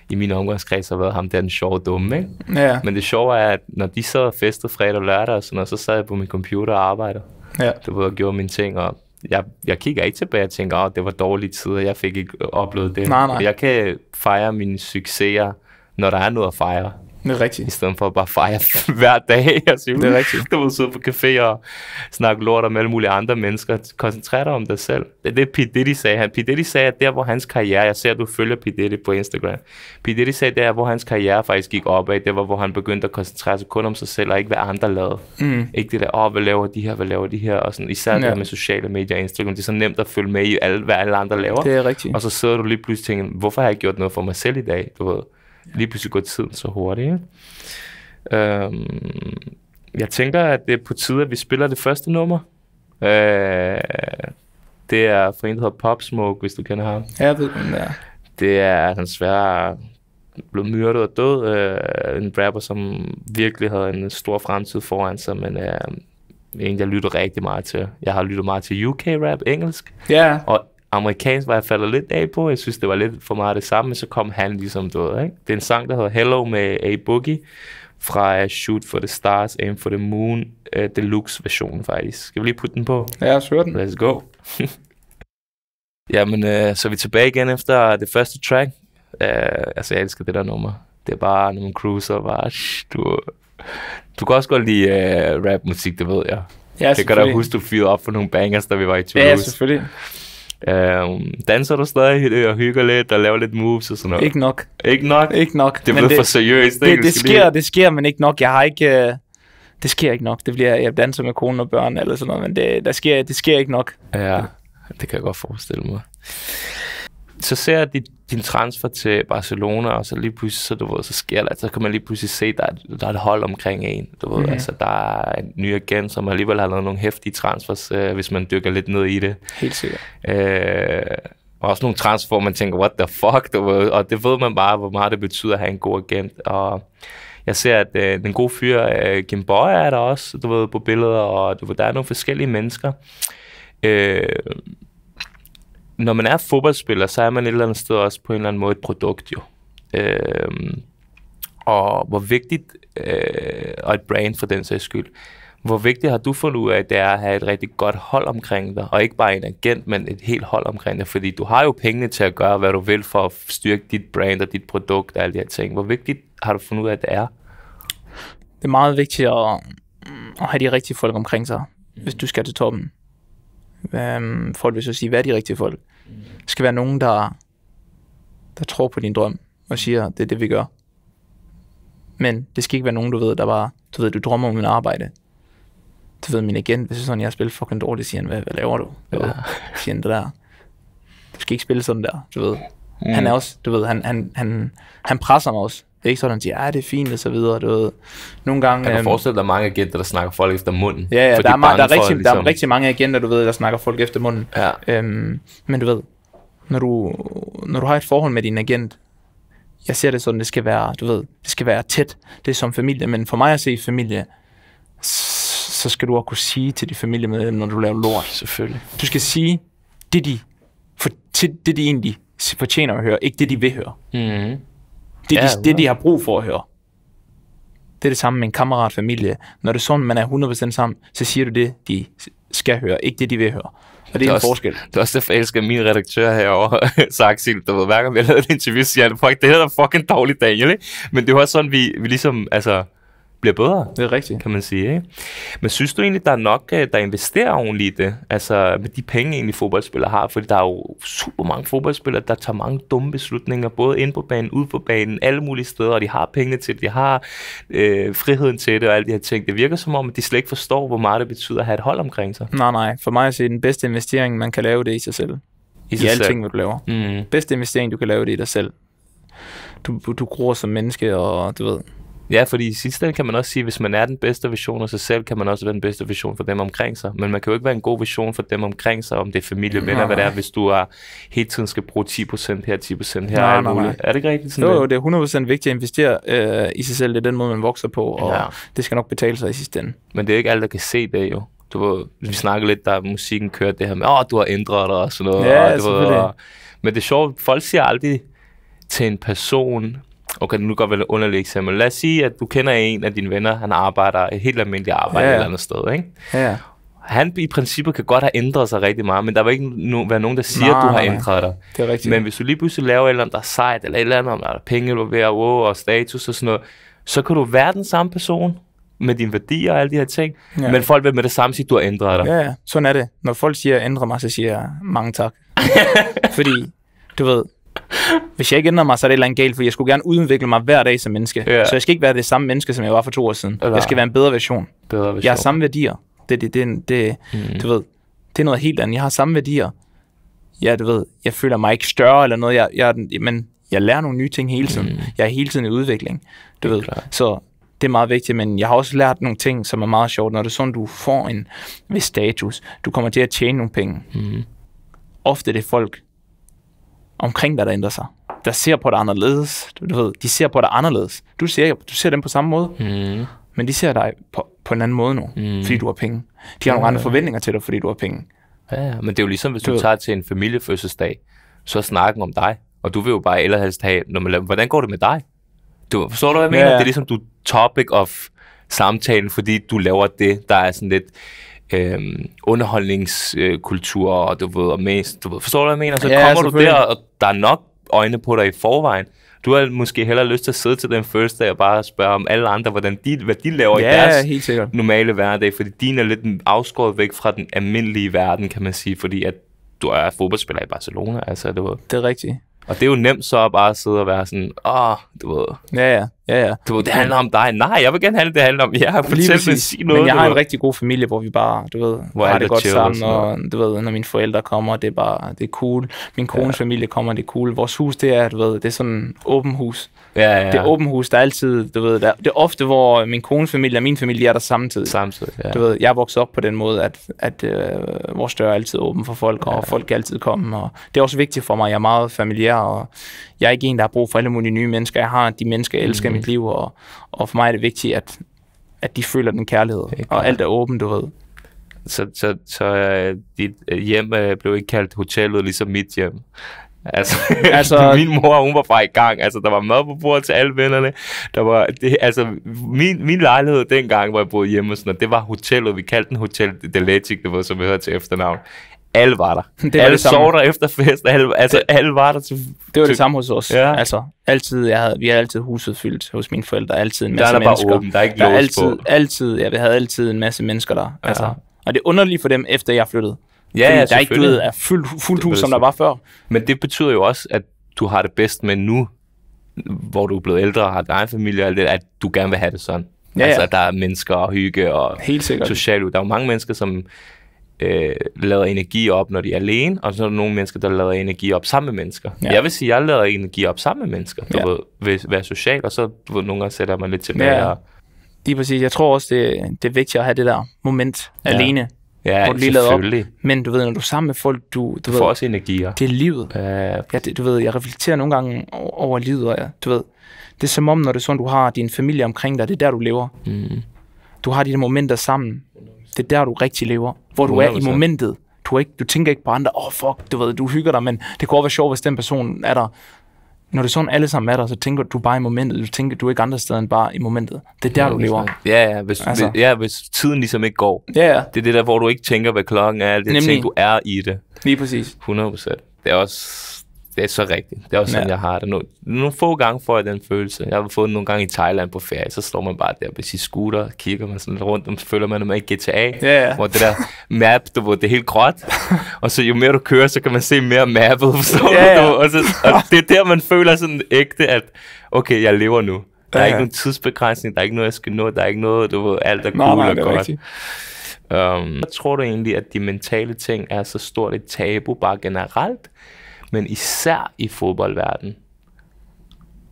i min omgangskreds har været ham der den sjove dumme, ikke? Ja. Men det sjove er, at når de så festede fredag og lørdag og sådan noget, så sad jeg på min computer og arbejdede. Ja. Du ved, og gjorde mine ting, og jeg, jeg kigger ikke tilbage og tænker, at det var dårlige tider, jeg fik ikke oplevet det. Nej, nej. Jeg kan fejre mine succeser, når der er noget at fejre. Det er rigtigt. I stedet for at bare fejre hver dag. Altså, det er rigtigt. Du må sidde på café og snakke lort om alle mulige andre mennesker. Koncentrer dig om dig selv. Det er det, Diddy sagde. Han, Diddy sagde, at der hvor hans karriere, jeg ser, at du følger Diddy på Instagram. Diddy sagde, at der hvor hans karriere faktisk gik opad, det var, hvor han begyndte at koncentrere sig kun om sig selv, og ikke hvad andre lavede. Mm. Ikke det der, åh, oh, hvad laver de her, hvad laver de her, og sådan, især ja. det med sociale medier og Instagram. Det er så nemt at følge med i, alle, hvad alle andre laver. Det er rigtigt. Og så sidder du lige pludselig og tænker, hvorfor har jeg gjort noget for mig selv i dag, du ved? Lige pludselig går tiden så hurtigt. Ikke? Øhm, jeg tænker, at det er på tide, at vi spiller det første nummer. Øh, det er for en, der hedder Pop Smoke, hvis du kender ham. Ja, jeg ved, hvem er. Det er han svær blev myrdet og død. Øh, en rapper, som virkelig havde en stor fremtid foran sig, men øh, en, jeg lytter rigtig meget til. Jeg har lyttet meget til UK-rap, engelsk. Ja. Yeah. Og amerikansk, var jeg faldet lidt af på. Jeg synes, det var lidt for meget det samme, men så kom han ligesom, du ved, ikke? Det er en sang, der hedder Hello med A Boogie fra øh, Shoot for the Stars, Aim for the Moon, uh, deluxe-versionen faktisk. Skal vi lige putte den på? Ja, sure den. Let's go. Jamen, øh, så er vi tilbage igen efter det første track. Uh, altså, jeg elsker det der nummer. Det er bare, når man cruiser, bare, shh, du, du kan også godt lide uh, rapmusik, det ved jeg. Ja, Det kan da huske, du fyrede op for nogle bangers, da vi var i Toulouse. Ja, selvfølgelig øh, danser du stadig og hygger lidt og laver lidt moves og sådan noget? Ikke nok. Ikke nok? Ikke nok. Det er for seriøst. Det, det, det sker, det sker, men ikke nok. Jeg har ikke... Øh, det sker ikke nok. Det bliver, jeg danser med kone og børn eller sådan noget, men det, der sker, det sker ikke nok. Ja, det kan jeg godt forestille mig så ser jeg din transfer til Barcelona, og så lige pludselig, så, du ved, så sker der, så kan man lige pludselig se, der er, der er et hold omkring en. Du ved, mm. altså, der er en ny agent, som alligevel har lavet nogle hæftige transfers, øh, hvis man dykker lidt ned i det. Helt sikkert. Øh, og også nogle transfer, hvor man tænker, what the fuck, du ved, og det ved man bare, hvor meget det betyder at have en god agent. Og jeg ser, at øh, den gode fyr, øh, Kim Boy, er der også, du ved, på billeder, og du ved, der er nogle forskellige mennesker. Øh, når man er fodboldspiller, så er man et eller andet sted også på en eller anden måde et produkt jo. Øhm, og hvor vigtigt, øh, og et brand for den sags skyld, hvor vigtigt har du fundet ud af, det er at have et rigtig godt hold omkring dig, og ikke bare en agent, men et helt hold omkring dig, fordi du har jo pengene til at gøre, hvad du vil for at styrke dit brand og dit produkt og alle de her ting. Hvor vigtigt har du fundet ud af, at det er? Det er meget vigtigt at, mm, at have de rigtige folk omkring sig, hvis du skal til toppen. Øhm, for vil så sige, hvad er de rigtige folk? skal være nogen, der, der tror på din drøm og siger, det er det, vi gør. Men det skal ikke være nogen, du ved, der bare, du ved, du drømmer om min arbejde. Du ved, min agent, hvis det er sådan, jeg spiller fucking dårligt, siger han, hvad, hvad laver du? du ja. Ved, siger han, det der, du skal ikke spille sådan der, du ved. Mm. Han er også, du ved, han, han, han, han presser mig også. Det er ikke sådan, at de er, ah, ja, det er fint og så videre. Du ved. Nogle gange, jeg kan øhm, forestille dig mange agenter, der snakker folk efter munden. Ja, ja der, er, der, er rigtig, for, ligesom... der er ligesom- rigtig mange agenter, du ved, der snakker folk efter munden. Ja. Øhm, men du ved, når du, når du har et forhold med din agent, jeg ser det sådan, det skal være, du ved, det skal være tæt. Det er som familie, men for mig at se familie, så skal du også kunne sige til dit familiemedlem, når du laver lort. Selvfølgelig. Du skal sige det, de, for, til, det de egentlig fortjener at høre, ikke det, de vil høre. Mm. Det, ja, det, de har brug for at høre. Det er det samme med en kammerat, familie. Når det er sådan, man er 100% sammen, så siger du det, de skal høre, ikke det, de vil høre. Og det, det er, en også, forskel. Det er også derfor, jeg elsker min redaktør herovre, så Axel, ved, hver gang vi har lavet et interview, siger han, det er er fucking dårligt, Daniel, ikke? Men det er også sådan, vi, vi ligesom, altså, bliver bedre. Det er rigtigt. Kan man sige, ikke? Men synes du egentlig, der er nok, øh, der investerer ordentligt i det? Altså med de penge, egentlig fodboldspillere har? Fordi der er jo super mange fodboldspillere, der tager mange dumme beslutninger, både ind på banen, ud på banen, alle mulige steder, og de har pengene til det, de har øh, friheden til det og alle de her ting. Det virker som om, at de slet ikke forstår, hvor meget det betyder at have et hold omkring sig. Nej, nej. For mig at sige, den bedste investering, man kan lave, det i sig selv. I, I alle ting, du laver. Mm. Bedste investering, du kan lave, det i dig selv. Du, du, du gror som menneske, og du ved, Ja, fordi i sidste ende kan man også sige, at hvis man er den bedste version af sig selv, kan man også være den bedste version for dem omkring sig. Men man kan jo ikke være en god version for dem omkring sig, om det er familie, venner, hvad det er, hvis du er, hele tiden skal bruge 10% her, 10% her. Nej, nej, nej. Er det ikke rigtigt? Sådan jo, det? jo, det er 100% vigtigt at investere øh, i sig selv. Det er den måde, man vokser på, og ja. det skal nok betale sig i sidste ende. Men det er ikke alle, der kan se det jo du vi snakkede lidt, da musikken kørte det her med, at oh, du har ændret dig og sådan noget. Ja, og, du og, men det er sjovt, folk siger aldrig til en person, Okay, nu går vel underligt eksempel. Lad os sige, at du kender en af dine venner, han arbejder et helt almindeligt arbejde ja, ja. et eller andet sted, ikke? Ja. Han i princippet kan godt have ændret sig rigtig meget, men der vil ikke no- være nogen, der siger, nej, at du har nej, ændret dig. Det er rigtigt. Men hvis du lige pludselig laver et eller andet, der er sejt, eller et eller andet, om der er penge, eller ved, wow, og status og sådan noget, så kan du være den samme person, med dine værdier og alle de her ting. Ja. Men folk vil med det samme sige, du har ændret dig. Ja, ja, sådan er det. Når folk siger, ændre mig, så siger jeg, mange tak. Fordi, du ved, hvis jeg ikke ændrer mig, så er det et eller andet galt, for jeg skulle gerne udvikle mig hver dag som menneske. Yeah. Så jeg skal ikke være det samme menneske, som jeg var for to år siden. Eller, jeg skal være en bedre version. Bedre version. Jeg har samme værdier. Det, det, det, det, mm. du ved, det er noget helt andet. Jeg har samme værdier. Ja, du ved, jeg føler mig ikke større eller noget. Jeg, jeg, men jeg lærer nogle nye ting hele tiden. Mm. Jeg er hele tiden i udvikling. Du det ved. Så det er meget vigtigt, men jeg har også lært nogle ting, som er meget sjovt. Når det er sådan, du får en vis status, du kommer til at tjene nogle penge. Mm. Ofte er det folk, omkring dig, der ændrer sig. Der ser på dig anderledes. Du, du ved, de ser på dig anderledes. Du ser, du ser dem på samme måde. Mm. Men de ser dig på, på en anden måde nu, mm. fordi du har penge. De har nogle ja, andre forventninger til dig, fordi du har penge. Ja, ja. men det er jo ligesom, hvis du, du tager til en familiefødselsdag, så snakken om dig. Og du vil jo bare helst have, når man laver, hvordan går det med dig? Du, forstår du, hvad jeg mener? ja. Det er ligesom, du topic of samtalen, fordi du laver det, der er sådan lidt øh, underholdningskultur, og du ved, og mest, du ved, forstår du, hvad jeg mener? Så ja, kommer du der, og der er nok øjne på dig i forvejen. Du har måske hellere lyst til at sidde til den første dag og bare spørge om alle andre, hvordan de, hvad de laver ja, i deres helt normale hverdag, fordi din er lidt afskåret væk fra den almindelige verden, kan man sige, fordi at du er fodboldspiller i Barcelona, altså du ved. Det er rigtigt. Og det er jo nemt så at bare sidde og være sådan, åh, oh, du ved. Ja, ja. Ja, ja. Du, det handler om dig. Nej, jeg vil gerne have det, handler om jer. Fortæl Lige præcis. Sig noget, Men jeg har en rigtig god familie, hvor vi bare, du ved, hvor har det godt chill, sammen. Og, du ved, når mine forældre kommer, det er bare, det er cool. Min kones ja. familie kommer, det er cool. Vores hus, det er, du ved, det er sådan åben hus. Ja, ja, Det er åben hus, der er altid, du ved, der, det er ofte, hvor min kones familie og min familie er der samtidig. Samtidig, ja. Du ved, jeg er vokset op på den måde, at, at øh, vores dør er altid åben for folk, og ja. folk kan altid komme. Og det er også vigtigt for mig, jeg er meget familiær, og jeg er ikke en, der har brug for alle mulige nye mennesker. Jeg har de mennesker, jeg elsker mm. i mit mm. liv, og, og for mig er det vigtigt, at, at de føler den kærlighed, okay, og alt er åbent, du ved. Så, så, så uh, dit øh, hjem uh, blev ikke kaldt hotellet, ligesom mit hjem. Altså, altså, min mor, hun var bare i gang. Altså, der var mad på bordet til alle vennerne. Der var, det, altså, min, min lejlighed dengang, hvor jeg boede hjemme, sådan, og det var hotellet. Vi kaldte den Hotel Deletic, det var, som vi hørte til efternavn alle var der. det var alle det sov der efter fest, alle, altså det, alle var der til... Det var det samme hos os. Ja. Altså, altid, jeg havde, vi havde altid huset fyldt hos mine forældre, altid en masse der er der mennesker. Bare åben, der er ikke der er altid, på. altid, ja, vi havde altid en masse mennesker der. Ja. Altså, og det er underligt for dem, efter jeg flyttede. Ja, ja, der er ikke blevet er fuldt fuldt hus, som der var før. Men det betyder jo også, at du har det bedst med nu, hvor du er blevet ældre og har din egen familie og det, at du gerne vil have det sådan. Ja, ja. Altså, at der er mennesker og hygge og Helt socialt. Der er jo mange mennesker, som øh, lader energi op, når de er alene, og så er der nogle mennesker, der lader energi op sammen med mennesker. Ja. Jeg vil sige, at jeg lader energi op sammen med mennesker, du ja. ved, ved være social, og så du ved, nogle gange sætter man lidt tilbage. Ja. Lige præcis. Jeg tror også, det, det er vigtigt at have det der moment ja. alene. Ja, hvor du lige op. Men du ved, når du er sammen med folk, du, du, du får ved, også energier. Det er livet. Ja, ja det, du ved, jeg reflekterer nogle gange over livet, og ja, du ved, det er som om, når det er sådan, du har din familie omkring dig, det er der, du lever. Mm. Du har de der momenter sammen. Det er der, du rigtig lever. Hvor du er i momentet. Du, er ikke, du tænker ikke på andre. Åh, oh, fuck, du, ved, du hygger dig, men det kunne også være sjovt, hvis den person er der. Når det er sådan, alle sammen er der, så tænker du bare i momentet. Du tænker, du er ikke andre steder end bare i momentet. Det er der, 100%. du lever. Ja, ja hvis, altså. ja, hvis tiden ligesom ikke går. Ja, ja. Det er det der, hvor du ikke tænker, hvad klokken er. Det er ting, du er i det. Lige præcis. 100 procent. Det er også det er så rigtigt. Det er også sådan, ja. jeg har det. Nogle, nogle få gange får jeg den følelse. Jeg har fået nogle gange i Thailand på ferie, så står man bare der på sin scooter, kigger man sådan rundt, og føler man, at man ikke GTA, ja, ja. hvor det der map, du, hvor det er helt gråt, og så jo mere du kører, så kan man se mere mappet, forstår ja, ja. du? Og, så, og det er der, man føler sådan ægte, at okay, jeg lever nu. Der er ja, ja. ikke nogen tidsbegrænsning, der er ikke noget, jeg skal nå, der er ikke noget, du ved, alt er cool nej, nej, og godt. Rigtigt. Um, tror du egentlig, at de mentale ting er så stort et tabu bare generelt? men især i fodboldverdenen.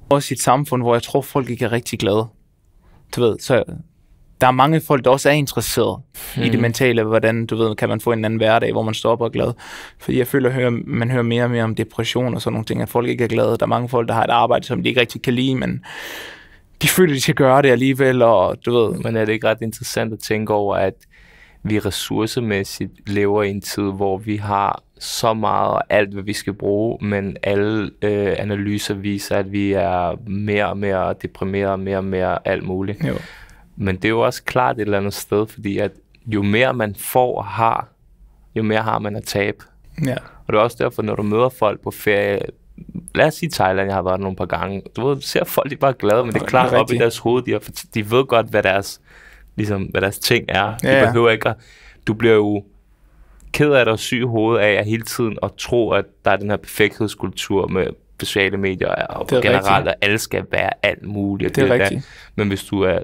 Også i et samfund, hvor jeg tror, folk ikke er rigtig glade. Du ved, så der er mange folk, der også er interesseret hmm. i det hmm. mentale, hvordan, du ved, kan man få en anden hverdag, hvor man op og er glad. Fordi jeg føler, at man hører mere og mere om depression og sådan nogle ting, at folk ikke er glade. Der er mange folk, der har et arbejde, som de ikke rigtig kan lide, men de føler, de skal gøre det alligevel, og du ved... Men er det ikke ret interessant at tænke over, at vi ressourcemæssigt lever i en tid, hvor vi har så meget og alt, hvad vi skal bruge, men alle øh, analyser viser, at vi er mere og mere deprimeret mere og mere alt muligt. Jo. Men det er jo også klart et eller andet sted, fordi at jo mere man får og har, jo mere har man at tabe. Ja. Og det er også derfor, når du møder folk på ferie, lad os sige Thailand, jeg har været nogle par gange, du ved, ser folk, de er bare glade, men det er klart op i deres hoved, de, har, de ved godt, hvad deres ligesom, hvad deres ting er. Ja, ja. Du behøver ikke at, Du bliver jo ked af dig syg hovedet af at hele tiden at tro, at der er den her perfekthedskultur med sociale medier og det er generelt, rigtigt. at alle skal være alt muligt. Det er det rigtigt. Der. Men hvis du er,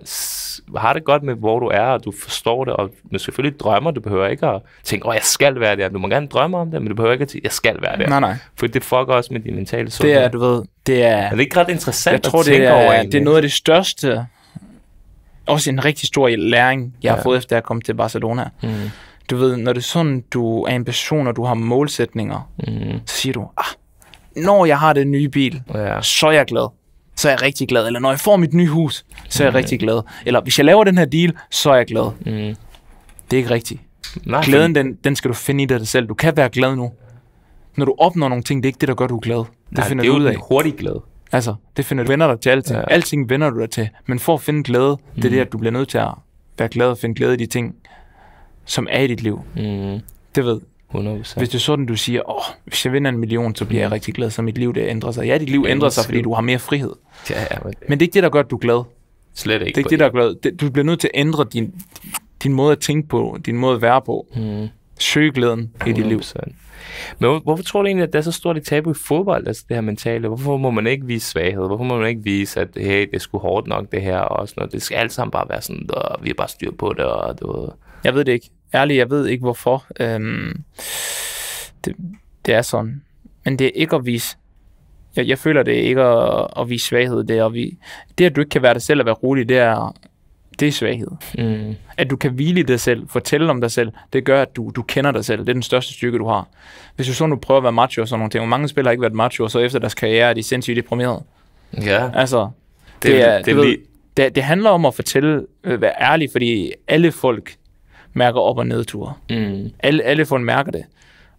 har det godt med, hvor du er, og du forstår det, og men selvfølgelig drømmer, du behøver ikke at tænke, åh, jeg skal være der. Du må gerne drømme om det, men du behøver ikke at tænke, jeg skal være der. Nej, nej. For det fucker også med din mentale sundhed. Det er, du ved, det er... Er det ikke ret interessant jeg tror, at tænke det er, over? Egentlig? Det er noget af det største også en rigtig stor læring, jeg ja. har fået efter at komme til Barcelona. Mm. Du ved, når det er sådan, du er en person, og du har målsætninger, mm. så siger du, ah, når jeg har den nye bil, ja. så er jeg glad. Så er jeg rigtig glad. Eller når jeg får mit nye hus, så er jeg mm. rigtig glad. Eller hvis jeg laver den her deal, så er jeg glad. Mm. Det er ikke rigtigt. Nej, Glæden, den, den skal du finde i dig selv. Du kan være glad nu. Når du opnår nogle ting, det er ikke det, der gør, du glad. Det Nej, finder det er du ud af. Hurtigt glad. Altså, det finder du vender dig til alt. Ja. Alting vender du dig til. Men for at finde glæde, mm. det er det, mm. at du bliver nødt til at være glad og finde glæde i de ting, som er i dit liv. Mm. Det ved 100%. Hvis det er sådan, du siger, åh, hvis jeg vinder en million, så bliver mm. jeg rigtig glad, så mit liv det ændrer sig. Ja, dit liv ændrer sig, fordi du har mere frihed. Ja, ja, men... men det er ikke det, der gør, at du er glad. Slet ikke. Det er ikke det, der er glad. Det, du bliver nødt til at ændre din, din måde at tænke på, din måde at være på. Mm. Søg glæden 100%. i dit liv. Men hvor, hvorfor tror du egentlig, at det er så stort et tabu i fodbold, altså det her mentale? Hvorfor må man ikke vise svaghed? Hvorfor må man ikke vise, at hey, det sgu hårdt nok det her og sådan noget? Det skal alt sammen bare være sådan, og vi er bare styr på det og du ved. Jeg ved det ikke. Ærligt, jeg ved ikke hvorfor. Øhm, det, det er sådan. Men det er ikke at vise jeg, jeg føler det ikke at, at vise svaghed. Det, og vi, det, at du ikke kan være dig selv og være rolig, det er det er svaghed. Mm. At du kan hvile i dig selv, fortælle om dig selv, det gør, at du, du kender dig selv. Det er den største styrke, du har. Hvis du så nu prøver at være macho og sådan nogle ting, hvor mange spillere har ikke været macho, og så efter deres karriere er de sindssygt deprimerede. Ja. Altså, det, det, er, det, det, ved, det, det handler om at fortælle, at øh, være ærlig, fordi alle folk mærker op- og nedture. Mm. Alle, alle folk mærker det,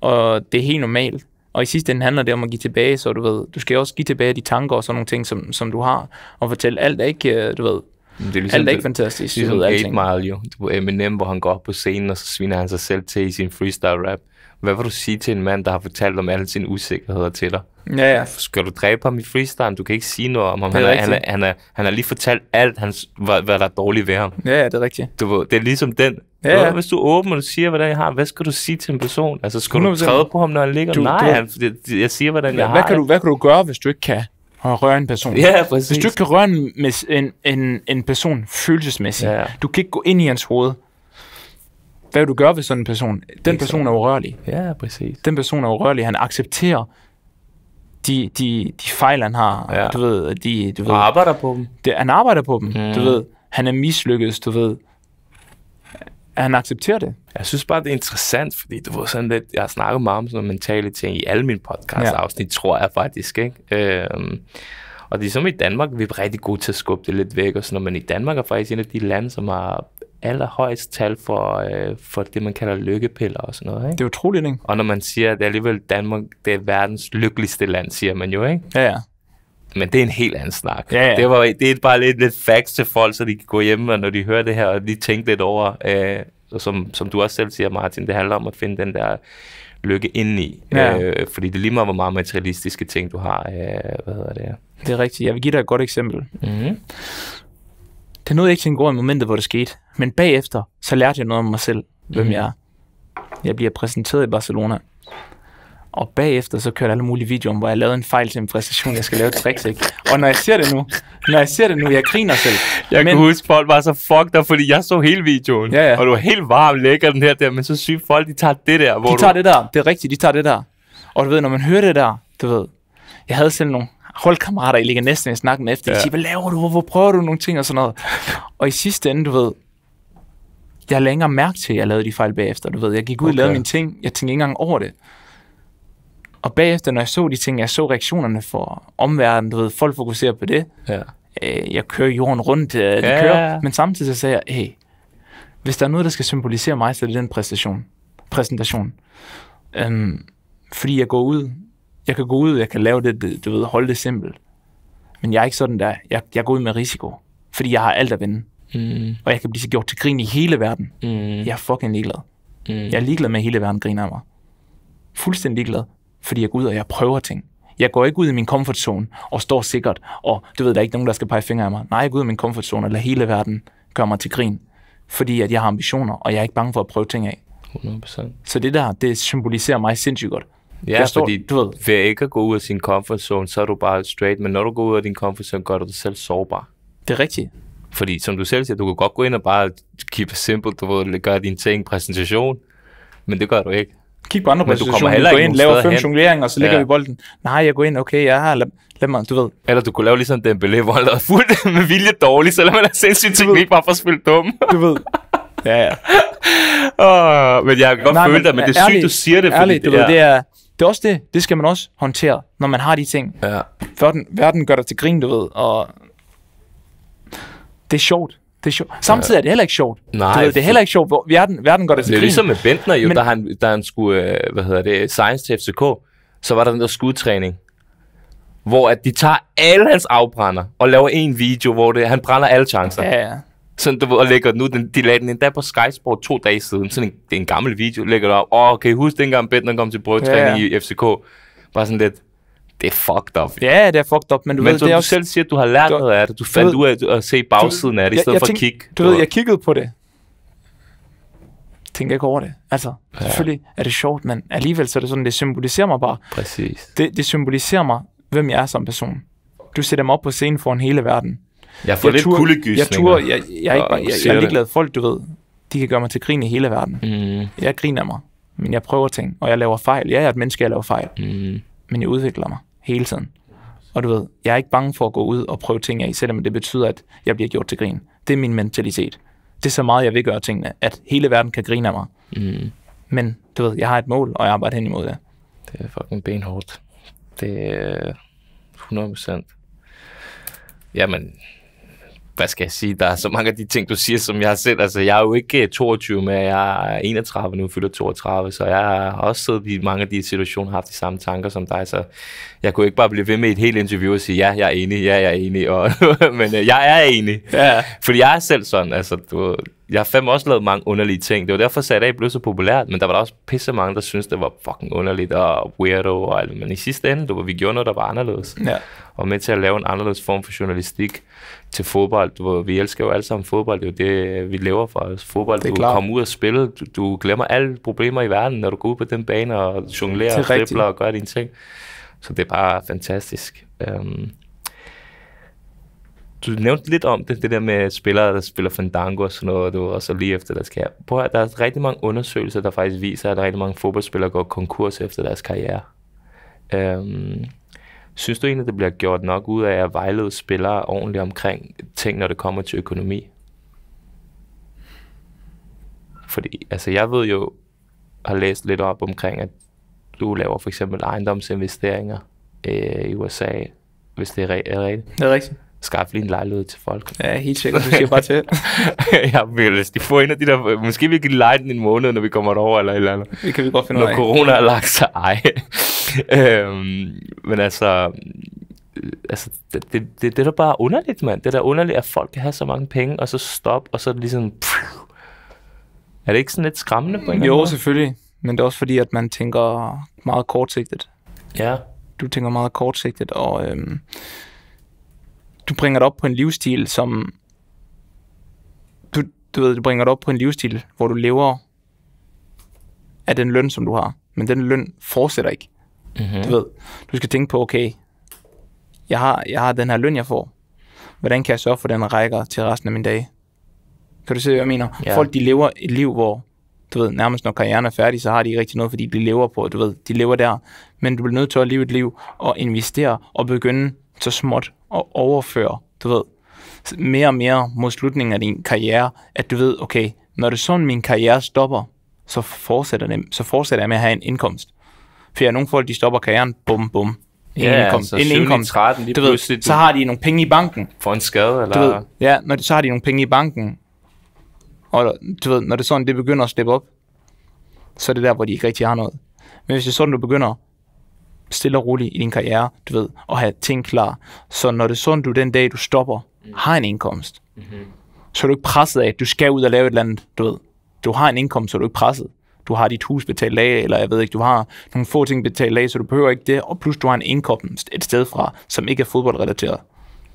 og det er helt normalt. Og i sidste ende handler det om at give tilbage, så du ved, du skal også give tilbage de tanker og sådan nogle ting, som, som du har, og fortælle alt ikke, øh, du ved, det er ligesom, alt er ikke fantastisk. Det er ligesom 8 Mile jo, er Eminem, hvor han går op på scenen, og så sviner han sig selv til i sin freestyle rap. Hvad vil du sige til en mand, der har fortalt om alle sine usikkerheder til dig? Ja, ja. Skal du dræbe ham i freestyle? Du kan ikke sige noget om ham. Han, er, han, er, han, er, han har lige fortalt alt, hans, hvad, hvad der er dårligt ved ham. Ja, ja det er rigtigt. Du, det er ligesom den. Ja, ja. Hvis du åbner og du siger, hvordan jeg har hvad skal du sige til en person? Altså, skal 100%. du træde på ham, når han ligger? Du, Nej, du, han, jeg, jeg siger, hvordan ja, jeg hvad har kan du, Hvad kan du gøre, hvis du ikke kan? at røre en person. Ja, præcis. Hvis du ikke kan røre en, en, en, en person følelsesmæssigt, ja. du kan ikke gå ind i hans hoved, hvad vil du gøre ved sådan en person? Den person er urørlig. Ja, præcis. Den person er urørlig. Han accepterer de, de, de fejl, han har. Ja. Du ved, de, du ved, han arbejder på dem. Det, han arbejder på dem, mm. du ved. Han er mislykket, du ved at han accepterer det. Jeg synes bare, det er interessant, fordi det var sådan lidt, jeg har snakket meget om sådan nogle mentale ting i alle mine podcast-afsnit, ja. tror jeg faktisk, ikke? Øhm, og det er som i Danmark, vi er rigtig gode til at skubbe det lidt væk og sådan noget, men i Danmark er faktisk en af de lande, som har allerhøjst tal for, øh, for det, man kalder lykkepiller og sådan noget. Ikke? Det er utroligt, ikke? Og når man siger, at det er alligevel Danmark, det er verdens lykkeligste land, siger man jo, ikke? Ja, ja. Men det er en helt anden snak. Ja, ja. Det, var, det er bare lidt, lidt facts til folk, så de kan gå hjem, og når de hører det her, og lige tænke lidt over, øh, og som, som du også selv siger, Martin, det handler om at finde den der lykke indeni. Ja. Øh, fordi det er lige meget, hvor meget materialistiske ting du har. Øh, hvad hedder det? Det er rigtigt. Jeg vil give dig et godt eksempel. Mm-hmm. Det nåede ikke til en god momentet, hvor det skete. Men bagefter, så lærte jeg noget om mig selv, hvem mm-hmm. jeg er. Jeg bliver præsenteret i Barcelona. Og bagefter så kørte alle mulige videoer, hvor jeg lavede en fejl til en præstation, jeg skal lave et tricks, ikke? Og når jeg ser det nu, når jeg ser det nu, jeg griner selv. Jeg men, kan huske, folk var så fucked up, fordi jeg så hele videoen, ja, ja. og du var helt varm, lækker den her der, men så syge folk, de tager det der. Hvor de du... tager det der, det er rigtigt, de tager det der. Og du ved, når man hører det der, du ved, jeg havde selv nogle holdkammerater, I ligger næsten i snakken efter, ja. de siger, hvad laver du, hvor prøver du nogle ting og sådan noget. Og i sidste ende, du ved, jeg længere mærke til, at jeg lavede de fejl bagefter, du ved. Jeg gik ud okay. og lavede mine ting, jeg tænkte ikke engang over det. Og bagefter, når jeg så de ting, jeg så reaktionerne for omverdenen, du ved, folk fokuserer på det. Ja. Øh, jeg kører jorden rundt, øh, ja. det kører. Men samtidig så sagde jeg, hey, hvis der er noget, der skal symbolisere mig, så er det den præstation, præsentation. Øhm, fordi jeg går ud, jeg kan gå ud, jeg kan lave det, du ved, holde det simpelt. Men jeg er ikke sådan der. Jeg, jeg går ud med risiko, fordi jeg har alt at vinde. Mm. Og jeg kan blive så gjort til grin i hele verden. Mm. Jeg er fucking ligeglad. Mm. Jeg er ligeglad med, at hele verden griner af mig. Fuldstændig ligeglad fordi jeg går ud, og jeg prøver ting. Jeg går ikke ud i min comfort zone og står sikkert, og du ved, der er ikke nogen, der skal pege fingre af mig. Nej, jeg går ud i min comfort zone og lader hele verden gøre mig til grin, fordi at jeg har ambitioner, og jeg er ikke bange for at prøve ting af. 100%. Så det der, det symboliserer mig sindssygt godt. Ja, jeg står, fordi du ved, ved ikke at gå ud af sin comfort zone, så er du bare straight, men når du går ud af din comfort zone, gør du dig selv sårbar. Det er rigtigt. Fordi som du selv siger, du kan godt gå ind og bare keep it simple, du ved, gøre din ting, præsentation, men det gør du ikke. Kig på andre positioner. du kommer heller du går ind, laver fem jongleringer, og så ligger ja. vi bolden. Nej, jeg går ind, okay, jeg har, lad, lad mig, du ved. Eller du kunne lave ligesom den belæg, hvor han fuldt med vilje dårlig, selvom han er sindssygt teknik, bare for at spille dum. du ved, ja, ja. oh, men jeg kan godt Nej, føle dig, men det er sygt, du siger det. Ærligt, du det, ved, det er, det er også det. Det skal man også håndtere, når man har de ting. Ja. Verden, verden gør dig til grin, du ved, og det er sjovt. Det er sjovt. Samtidig er det heller ikke sjovt. Nej. Du ved, det er heller ikke sjovt. Hvor verden, verden går det til Det er ligesom med Bentner, jo, Men, der, han, der han skulle, øh, hvad hedder det, science til FCK, så var der den der skudtræning hvor at de tager alle hans afbrænder og laver en video, hvor det, han brænder alle chancer. Ja, ja. Sådan, du, og lægger den Den, de lagde den endda på Sky Sport to dage siden. Sådan en, det er en gammel video, lægger det op. Åh, oh, kan I huske dengang Bentner kom til brødtræning ja, ja. i FCK? Bare sådan lidt, det er fucked up. Ja, det er fucked up, men du men ved, du, det er du også... selv siger, at du har lært du, noget af det. Du fandt du ved, ud af at se bagsiden du, af det, i stedet jeg, jeg for tænk, at kigge. Du, du ved, jeg kiggede på det. Tænker ikke over det. Altså, ja. selvfølgelig er det sjovt, men alligevel så er det sådan, det symboliserer mig bare. Præcis. Det, det symboliserer mig, hvem jeg er som person. Du sætter mig op på scenen for en hele verden. Jeg får jeg lidt kuldegysninger. Jeg, jeg, jeg, jeg, jeg, er jeg, jeg, jeg er ligeglad. Folk, du ved, de kan gøre mig til grin i hele verden. Mm. Jeg griner mig, men jeg prøver ting, og jeg laver fejl. Jeg er et menneske, jeg laver fejl. Mm men jeg udvikler mig hele tiden. Og du ved, jeg er ikke bange for at gå ud og prøve ting af, selvom det betyder, at jeg bliver gjort til grin. Det er min mentalitet. Det er så meget, jeg vil gøre tingene, at hele verden kan grine af mig. Mm. Men du ved, jeg har et mål, og jeg arbejder hen imod det. Det er fucking benhårdt. Det er 100 Jamen, hvad skal jeg sige, der er så mange af de ting, du siger, som jeg har selv, altså jeg er jo ikke 22, øh, men jeg er 31 nu, fylder 32, så jeg har også siddet i mange af de situationer, og haft de samme tanker som dig, så jeg kunne ikke bare blive ved med et helt interview og sige, ja, jeg er enig, ja, jeg er enig, og, men øh, jeg er enig, ja. fordi jeg er selv sådan, altså du, jeg har fandme også lavet mange underlige ting. Det var derfor, at af blev så populært, men der var der også pisse mange, der syntes, det var fucking underligt og weirdo og alt. Men i sidste ende, var, vi gjorde noget, der var anderledes. Ja. Og med til at lave en anderledes form for journalistik til fodbold. Du, vi elsker jo alle sammen fodbold, det er jo det, vi lever for. Altså, fodbold, det er du klar. kommer ud og spille, du, du, glemmer alle problemer i verden, når du går ud på den bane og jonglerer og dribler og gør dine ting. Så det er bare fantastisk. Um, du nævnte lidt om det, det der med spillere, der spiller Fandango og sådan noget, du, og så lige efter deres karriere. Prøv at der er rigtig mange undersøgelser, der faktisk viser, at rigtig mange fodboldspillere går konkurs efter deres karriere. Øhm, synes du egentlig, det bliver gjort nok ud af at vejlede spillere ordentligt omkring ting, når det kommer til økonomi? Fordi, altså jeg ved jo, har læst lidt op omkring, at du laver for eksempel ejendomsinvesteringer øh, i USA, hvis det er rigtigt. Det er rigtigt skaffe lige en lejlighed til folk. Ja, helt sikkert. Du siger bare til. ja, vi de får en af de der... Måske vi kan lege den en måned, når vi kommer derover eller et eller andet. Det kan vi godt finde Når corona er lagt sig, ej. øhm, men altså, øh, altså, det, det, det, er da bare underligt, mand. Det er da underligt, at folk kan have så mange penge, og så stop, og så er det ligesom... Pff, er det ikke sådan lidt skræmmende på en Jo, måde? Jo, selvfølgelig. Men det er også fordi, at man tænker meget kortsigtet. Ja. Du tænker meget kortsigtet, og øhm, du bringer det op på en livsstil, som... Du, du ved, du bringer det op på en livsstil, hvor du lever af den løn, som du har. Men den løn fortsætter ikke. Mm-hmm. Du ved, du skal tænke på, okay, jeg har, jeg har den her løn, jeg får. Hvordan kan jeg sørge for, at den rækker til resten af min dag? Kan du se, hvad jeg mener? Ja. Folk, de lever et liv, hvor du ved, nærmest når karrieren er færdig, så har de ikke rigtig noget, fordi de lever på, du ved, de lever der. Men du bliver nødt til at leve et liv og investere og begynde så småt at overføre, du ved, mere og mere mod slutningen af din karriere, at du ved, okay, når det er sådan, min karriere stopper, så fortsætter, det, så fortsætter jeg med at have en indkomst. For jeg nogle folk, de stopper karrieren, bum, bum. En indkomst, altså, en indkomst. 13, lige du ved, så har de nogle penge i banken. For en skade, eller? Du ved, ja, når, så har de nogle penge i banken. Og du ved, når det er sådan, det begynder at slippe op, så er det der, hvor de ikke rigtig har noget. Men hvis det er sådan, du begynder stille og roligt i din karriere, du ved, og have ting klar. Så når det er sådan, du den dag, du stopper, mm. har en indkomst, mm-hmm. så er du ikke presset af, at du skal ud og lave et eller andet, du ved. Du har en indkomst, så er du ikke presset. Du har dit hus betalt af, eller jeg ved ikke, du har nogle få ting betalt af, så du behøver ikke det, og plus du har en indkomst et sted fra, som ikke er fodboldrelateret.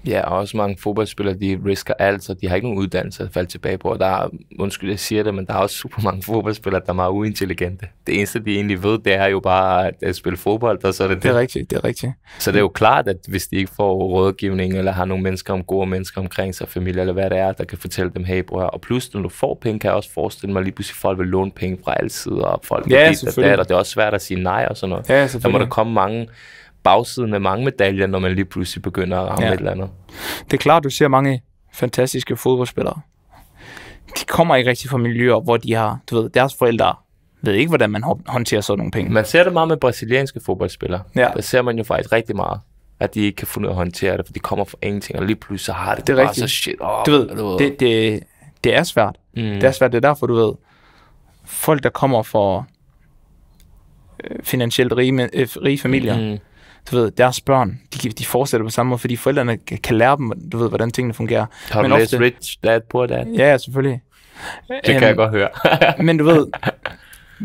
Ja, og også mange fodboldspillere, de risker alt, så de har ikke nogen uddannelse at falde tilbage på. Og der er, undskyld, jeg siger det, men der er også super mange fodboldspillere, der er meget uintelligente. Det eneste, de egentlig ved, det er jo bare at, spille fodbold, og så er det det. Det er rigtigt, det er rigtigt. Så det er jo klart, at hvis de ikke får rådgivning, eller har nogle mennesker om gode mennesker omkring sig, familie eller hvad det er, der kan fortælle dem, hey bror, og plus når du får penge, kan jeg også forestille mig, at lige pludselig folk vil låne penge fra alle sider, og folk ja, vil det, og det er også svært at sige nej og sådan noget. Ja, der må der komme mange bagsiden af mange medaljer, når man lige pludselig begynder at ramme ja. et eller andet. Det er klart, du ser mange fantastiske fodboldspillere. De kommer ikke rigtig fra miljøer, hvor de har, du ved, deres forældre ved ikke, hvordan man håndterer sådan nogle penge. Man ser det meget med brasilianske fodboldspillere. Ja. Der ser man jo faktisk rigtig meget at de ikke kan finde ud af at håndtere det, for de kommer fra ingenting, og lige pludselig så har det, det er bare så shit. Oh, du ved, du ved. Det, det, det er svært. Mm. Det er svært, det er derfor, du ved, folk, der kommer fra øh, finansielt rige, øh, rige familier, mm du ved, deres børn, de, de fortsætter på samme måde, fordi forældrene kan lære dem, du ved, hvordan tingene fungerer. Har men ofte, rich dad, poor dad? Ja, selvfølgelig. Det kan um, jeg øhm, godt høre. men du ved,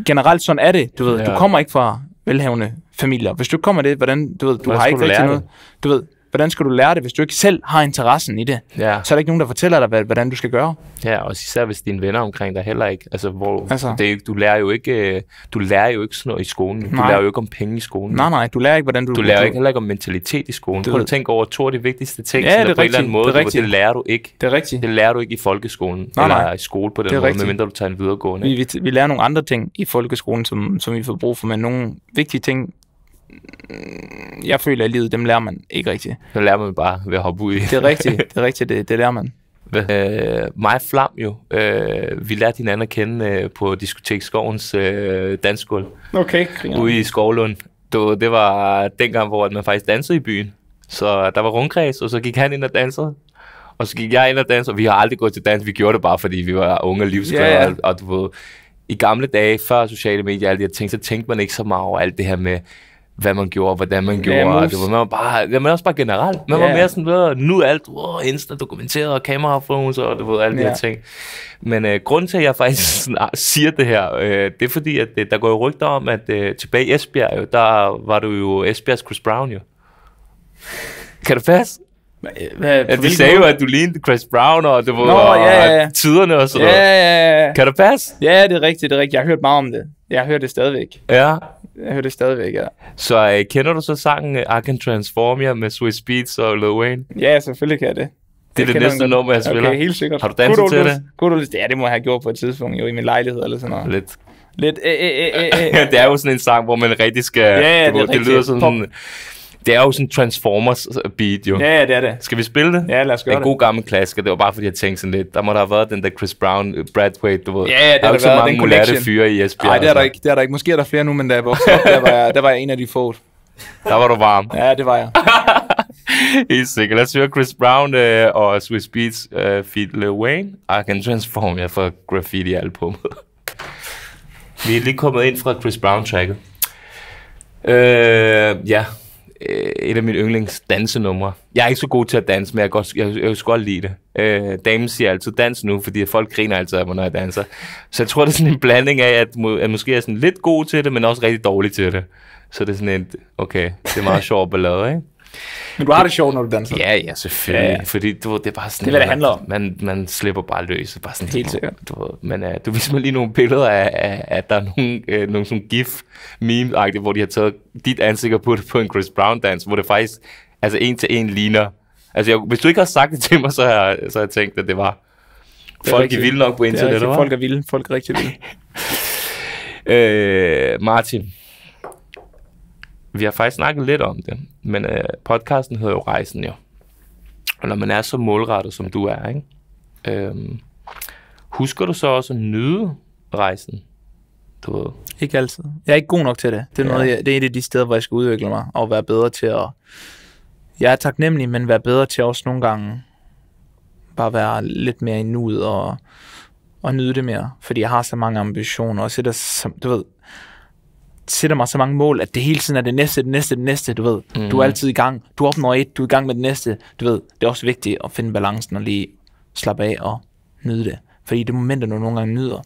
generelt sådan er det, du ved, ja. du kommer ikke fra velhavende familier. Hvis du kommer det, hvordan, du ved, du Hvad har ikke rigtig noget, du ved, Hvordan skal du lære det, hvis du ikke selv har interessen i det? Ja. Så er der ikke nogen, der fortæller dig, hvordan du skal gøre. Ja, og især hvis dine venner omkring dig heller ikke. Altså, hvor altså. Det, du, lærer jo ikke, øh, du lærer jo ikke sådan noget i skolen. Du nej. lærer jo ikke om penge i skolen. Nej, nej, du lærer ikke, hvordan du... Du lærer du... ikke heller ikke om mentalitet i skolen. Du, Prøv at tænke over to af de vigtigste ting, ja, det er på rigtigt. en eller anden måde. Det, er rigtigt. det lærer du ikke. Det er rigtigt. Det lærer du ikke i folkeskolen nej, nej. eller i skole på den det er måde, rigtigt. medmindre du tager en videregående. Vi, vi, vi lærer nogle andre ting i folkeskolen, som, som vi får brug for, men nogle vigtige ting, Mm, jeg føler, at livet, dem lærer man ikke rigtigt. Så lærer man bare ved at hoppe ud i. det er rigtigt, det er rigtigt, det, det lærer man. Øh, mig og Flam jo, øh, vi lærte hinanden at kende øh, på Diskotek Skovens øh, dansgulv. Okay, griner. Ude i Skovlund. Det, det var dengang, hvor man faktisk dansede i byen. Så der var rundkreds, og så gik han ind og dansede. Og så gik jeg ind og dansede, og vi har aldrig gået til dans. Vi gjorde det bare, fordi vi var unge og livsglade. Yeah, Og, og du ved, i gamle dage, før sociale medier og alle de her ting, så tænkte man ikke så meget over alt det her med, hvad man gjorde, hvordan man gjorde. Ja, det var, man var bare, ja, men også bare generelt. Man ja. var mere sådan, ved, nu er alt wow, Insta-dokumenteret og kameraphones og det var alle de her ting. Men øh, grunden til, at jeg faktisk sådan, ah, siger det her, øh, det er fordi, at øh, der går jo rygter om, at øh, tilbage i Esbjerg, jo, der var du jo Esbjergs Chris Brown jo. Kan du passe? Hvad, øh, ja, de sagde jo, at du lignede Chris Brown, og det var Nå, ja, ja, ja. tiderne og sådan Ja, ja, ja. Kan du passe? Ja, det er rigtigt, det er rigtigt. Jeg har hørt meget om det. Jeg hører det stadigvæk. Ja, jeg hører det stadigvæk, ja. Så øh, kender du så sangen øh, I Can Transform You med Swiss Beats og Lil Wayne? Ja, selvfølgelig kan jeg det. Det er jeg det næste nummer, jeg spiller. Okay, helt sikkert. Har du danset til det? Kudolus. Ja, det må jeg have gjort på et tidspunkt, jo, i min lejlighed eller sådan noget. Lidt. Lidt, æ, æ, æ, æ, æ. det er jo sådan en sang, hvor man rigtig skal... Ja, ja, det, det, det lyder sådan... Pop det er jo sådan Transformers øh, beat, jo. Ja, ja, det er det. Skal vi spille det? Ja, lad os gøre det. Er en god gammel klassiker. Det var bare fordi, jeg tænkte sådan lidt, der må der have været den der Chris Brown, øh, Wade, du ved. Ja, ja, det der er jo ikke så mange mulatte fyre i Esbjerg. Nej, det er der ikke. Det er der ikke. Måske er der flere nu, men da jeg voksede der var jeg, der var jeg en af de få. Der var du varm. Ja, det var jeg. Helt sikkert. Lad os høre Chris Brown uh, og Swiss Beats uh, feed Lil Wayne. I can transform jer fra graffiti album. Vi er lige kommet ind fra Chris Brown-tracket. Øh, ja, Øh, et af mine yndlings dansenumre. Jeg er ikke så god til at danse, men jeg, godt, jeg, jeg skulle godt lide det. Øh, damen siger altid, dans nu, fordi folk griner altid af mig, når jeg danser. Så jeg tror, det er sådan en blanding af, at må, jeg måske er sådan lidt god til det, men også rigtig dårlig til det. Så det er sådan en, okay, det er meget sjovt ballade, ikke? Men du har det det sjovt, når du danser? Ja, ja, selvfølgelig. Ja, ja. Fordi du, det er bare sådan... Det er, hvad det handler om. Man, man slipper bare løs. Bare sådan, Helt sikkert. Du, du, men uh, du viser mig lige nogle billeder af, af at der er nogle, øh, nogle sådan gif meme hvor de har taget dit ansigt og puttet på en Chris Brown-dans, hvor det faktisk altså en til en ligner... Altså, jeg, hvis du ikke har sagt det til mig, så har, jeg, så har jeg tænkt, at det var... Det er folk rigtig, er vilde nok på internettet, Folk er vilde. Folk er rigtig vilde. øh, Martin, vi har faktisk snakket lidt om det, men øh, podcasten hedder jo Rejsen jo. Og når man er så målrettet, som du er, ikke? Øhm, husker du så også at nyde rejsen? Du ved. Ikke altid. Jeg er ikke god nok til det. Det er, ja. noget, jeg, det er et af de steder, hvor jeg skal udvikle mig og være bedre til at... Jeg er taknemmelig, men være bedre til også nogle gange bare være lidt mere i nuet og, og nyde det mere. Fordi jeg har så mange ambitioner, og så er som, du ved, sætter mig så mange mål, at det hele tiden er det næste, det næste, det næste, du ved. Mm. Du er mhm. altid i gang. Du opnår et, du er i gang med det næste. Du ved, det er også vigtigt at finde balancen og lige slappe af og nyde det. Fordi det moment, du nogle gange nyder,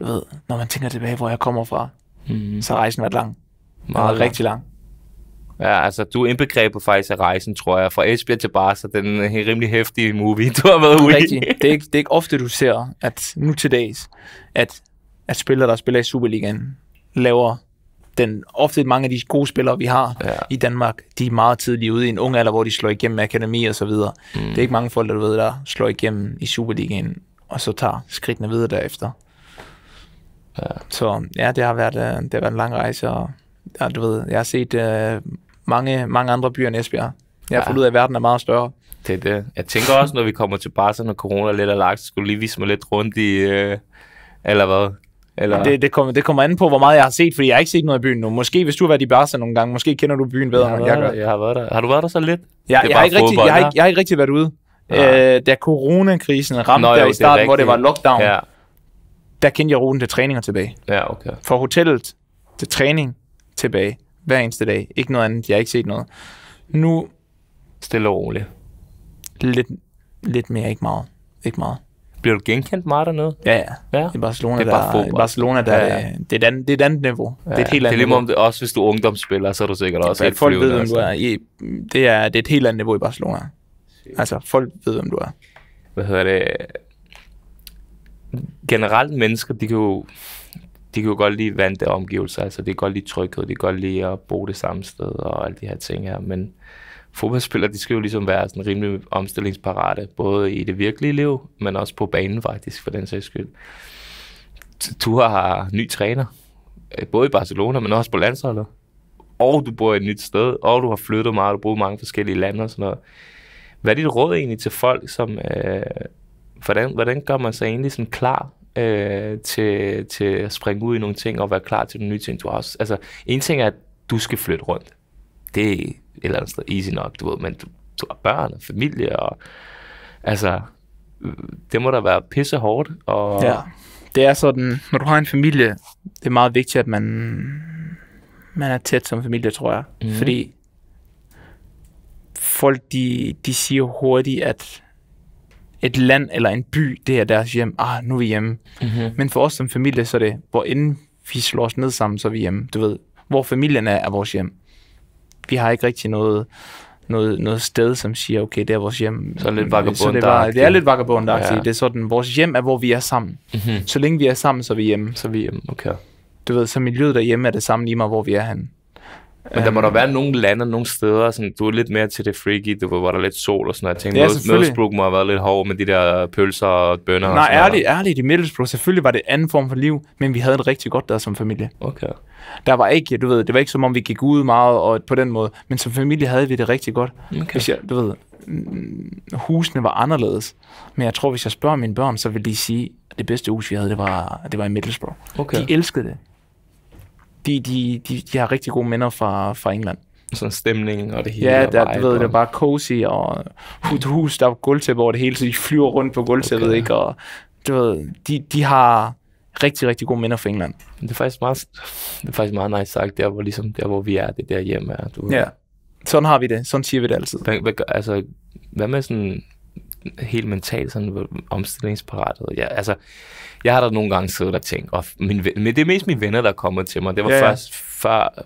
du ved, når man tænker tilbage, hvor jeg kommer fra, mm. så har rejsen været lang. Meget lang. rigtig lang. Ja, altså du er indbegrebet faktisk af rejsen, tror jeg. Fra Esbjerg til Barca, den øh, er en rimelig hæftig movie, du har været ude i. Det er, ikke, det er ikke ofte, du ser, at nu til dags, at, at spillere, der spiller i Superligaen, laver den, ofte mange af de gode spillere, vi har ja. i Danmark, de er meget tidligt ude i en ung alder, hvor de slår igennem akademi og så videre. Mm. Det er ikke mange folk, der, du ved, der slår igennem i Superligaen, og så tager skridtene videre derefter. Ja. Så ja, det har, været, øh, det har været en lang rejse, og ja, du ved, jeg har set uh, mange, mange andre byer end Esbjerg. Jeg har ja. fundet ud af, at verden er meget større. Det er det. Jeg tænker også, når vi kommer til Barca, når corona lidt er lagt, så skulle lige vise mig lidt rundt i... Øh, eller hvad? Eller? Det, det, kommer, det kommer an på, hvor meget jeg har set, fordi jeg har ikke set noget i byen nu. Måske hvis du har været i Barca nogle gange, måske kender du byen bedre, jeg end jeg gør. Jeg har været der. Har du været der så lidt? Ja, jeg, har ikke rigtig, jeg, har ikke, jeg har ikke rigtig været ude. Ja. Øh, da coronakrisen ramte Nå, jo, der i starten, hvor det var lockdown, ja. der kendte jeg ruten til træninger tilbage. Ja, okay. For hotellet til træning tilbage. Hver eneste dag. Ikke noget andet. Jeg har ikke set noget. Nu... Stille og roligt. Lidt, lidt mere, ikke meget. Ikke meget. Bliver du genkendt meget dernede? Ja, ja. ja. I Barcelona, det er bare der, i Barcelona der, ja, ja. Det, er et det er et andet niveau. Ja, Det er et helt andet det er lige om det, også hvis du er ungdomsspiller, så er du sikkert også helt Folk ved, hvem du altså. er. I, det, er, det er et helt andet niveau i Barcelona. Altså, folk ved, hvem du er. Hvad hedder det? Generelt mennesker, de kan jo de kan jo godt lide vante omgivelser, altså de kan godt lide tryghed, de kan godt lide at bo det samme sted og alle de her ting her, men fodboldspillere, de skal jo ligesom være sådan rimelig omstillingsparate, både i det virkelige liv, men også på banen faktisk, for den sags skyld. Du har ny træner, øh, både i Barcelona, men også på landsholdet. Og du bor et nyt sted, og du har flyttet meget, du bor i mange forskellige lande og sådan noget. Hvad er dit råd egentlig til folk, som... Øh, hvordan, hvordan gør man sig egentlig sådan klar øh, til, til at springe ud i nogle ting og være klar til nogle nye ting, du har også... Altså, en ting er, at du skal flytte rundt. Det, eller andet sted easy nok, du ved, men du, du har børn og familie, og altså, det må da være pisse hårdt. Og... Ja, det er sådan, når du har en familie, det er meget vigtigt, at man, man er tæt som familie, tror jeg. Mm. Fordi folk, de, de siger hurtigt, at et land eller en by, det er deres hjem. Ah, nu er vi hjemme. Mm-hmm. Men for os som familie, så er det, hvor inden vi slår os ned sammen, så er vi hjemme. Du ved, hvor familien er, er vores hjem vi har ikke rigtig noget, noget, noget sted, som siger, okay, det er vores hjem. Så er lidt vagabond det, bare, det er lidt vagabond ja. Det er sådan, vores hjem er, hvor vi er sammen. Mm-hmm. Så længe vi er sammen, så er vi hjemme. Så er vi hjemme, okay. Du ved, så miljøet derhjemme er det samme lige meget, hvor vi er henne. Men um, der må øhm. der være nogle lande, nogle steder, sådan, du er lidt mere til det freaky, du, hvor der er lidt sol og sådan noget. Jeg tænkte, ja, Middles, Middlesbrough må have været lidt hård med de der pølser og bønner Nej, og ærligt, ærligt, i Middlesbrough, selvfølgelig var det anden form for liv, men vi havde det rigtig godt der som familie. Okay. Der var ikke, du ved, det var ikke som om vi gik ud meget og på den måde, men som familie havde vi det rigtig godt. Okay. Hvis jeg, du ved, husene var anderledes. Men jeg tror, hvis jeg spørger mine børn, så vil de sige, at det bedste hus, vi havde, det var, det var i Middlesbrough. Okay. De elskede det de, de, de, de har rigtig gode minder fra, fra England. Sådan stemning og det hele. Ja, der, du ved, det er bare cozy, og hus, hus der er gulvtæppe over det hele, så de flyver rundt på gulvtæppet, okay. ikke? Og du ved, de, de har rigtig, rigtig gode minder fra England. Det er faktisk meget, det er faktisk meget nice sagt, der hvor, ligesom, der hvor vi er, det der hjemme er. Du... Ja, sådan har vi det. Sådan siger vi det altid. Hvad, hvad, altså, hvad med sådan helt mentalt sådan omstillingsparat. Ja, altså, jeg har da nogle gange siddet og tænkt, og min, men det er mest mine venner, der er kommet til mig. Det var ja, ja. først før,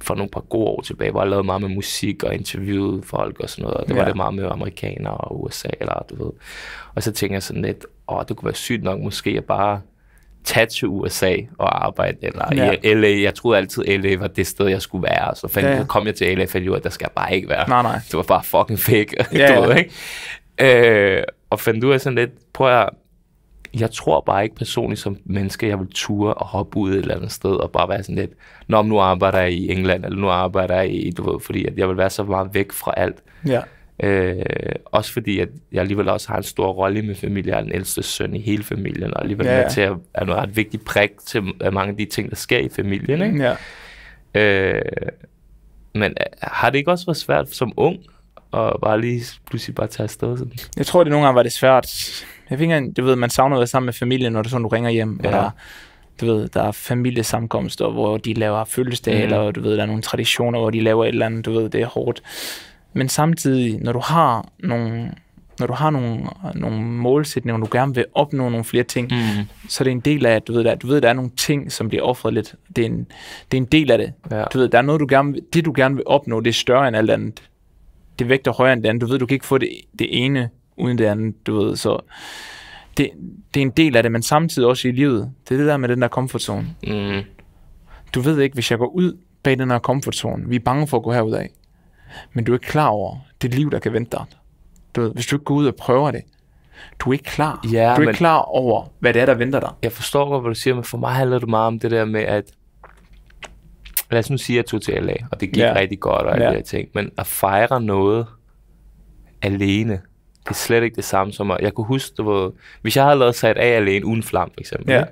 for nogle par gode år tilbage, hvor jeg lavede meget med musik og interviewede folk og sådan noget. Og det ja. var det meget med amerikanere og USA, eller du ved. Og så tænkte jeg sådan lidt, åh, det kunne være sygt nok måske at bare tage til USA og arbejde, eller ja. i LA, jeg troede altid, LA var det sted, jeg skulle være, så fandt, ja, ja. kom jeg til LA og fandt ud at der skal jeg bare ikke være. Nej, nej. Det var bare fucking fake, ja, du ja. ved, ikke? Øh, og fandt ud af sådan lidt, på at jeg tror bare ikke personligt som menneske, jeg vil ture og hoppe ud et eller andet sted og bare være sådan lidt, Nå, nu arbejder jeg i England, eller nu arbejder jeg i, du ved, fordi jeg vil være så meget væk fra alt. Ja. Øh, også fordi, at jeg alligevel også har en stor rolle i min familie. Jeg er den ældste søn i hele familien, og alligevel ja, ja. er til at være en ret vigtig prik til øh, mange af de ting, der sker i familien. Ikke? Ja. Øh, men øh, har det ikke også været svært som ung, og bare lige pludselig bare tage afsted? Sådan? Jeg tror, det nogle gange var det svært. Jeg en, du ved, man savner at være sammen med familien, når det sådan, du ringer hjem, ja. og der, du ved, der er familiesamkomster, hvor de laver fødselsdag, mm. eller du ved, der er nogle traditioner, hvor de laver et eller andet, du ved, det er hårdt. Men samtidig, når du har nogle når du har nogle, nogle målsætninger, og du gerne vil opnå nogle flere ting, mm. så er det en del af, at du ved, at du ved, at der er nogle ting, som bliver offret lidt. Det er en, det er en del af det. Ja. Du ved, der er noget, du gerne, det du gerne vil opnå, det er større end alt andet. Det vægter højere end det andet. Du ved, du kan ikke få det, det ene uden det andet, du ved, så det, det er en del af det, men samtidig også i livet. Det er det der med den der komfortzone. Mm. Du ved ikke, hvis jeg går ud bag den her komfortzone, vi er bange for at gå herud af men du er ikke klar over det liv, der kan vente dig. Du ved, hvis du ikke går ud og prøver det, du er ikke klar. Ja, du er men... ikke klar over, hvad det er, der venter dig. Jeg forstår godt, hvad du siger, men for mig handler det meget om det der med, at lad os nu sige, at jeg tog til LA, og det gik ja. rigtig godt og alle ja. de her ting, men at fejre noget alene, det er slet ikke det samme som at, jeg kunne huske, det var, hvis jeg havde lavet sat af alene uden flam, for eksempel, ja. Ikke?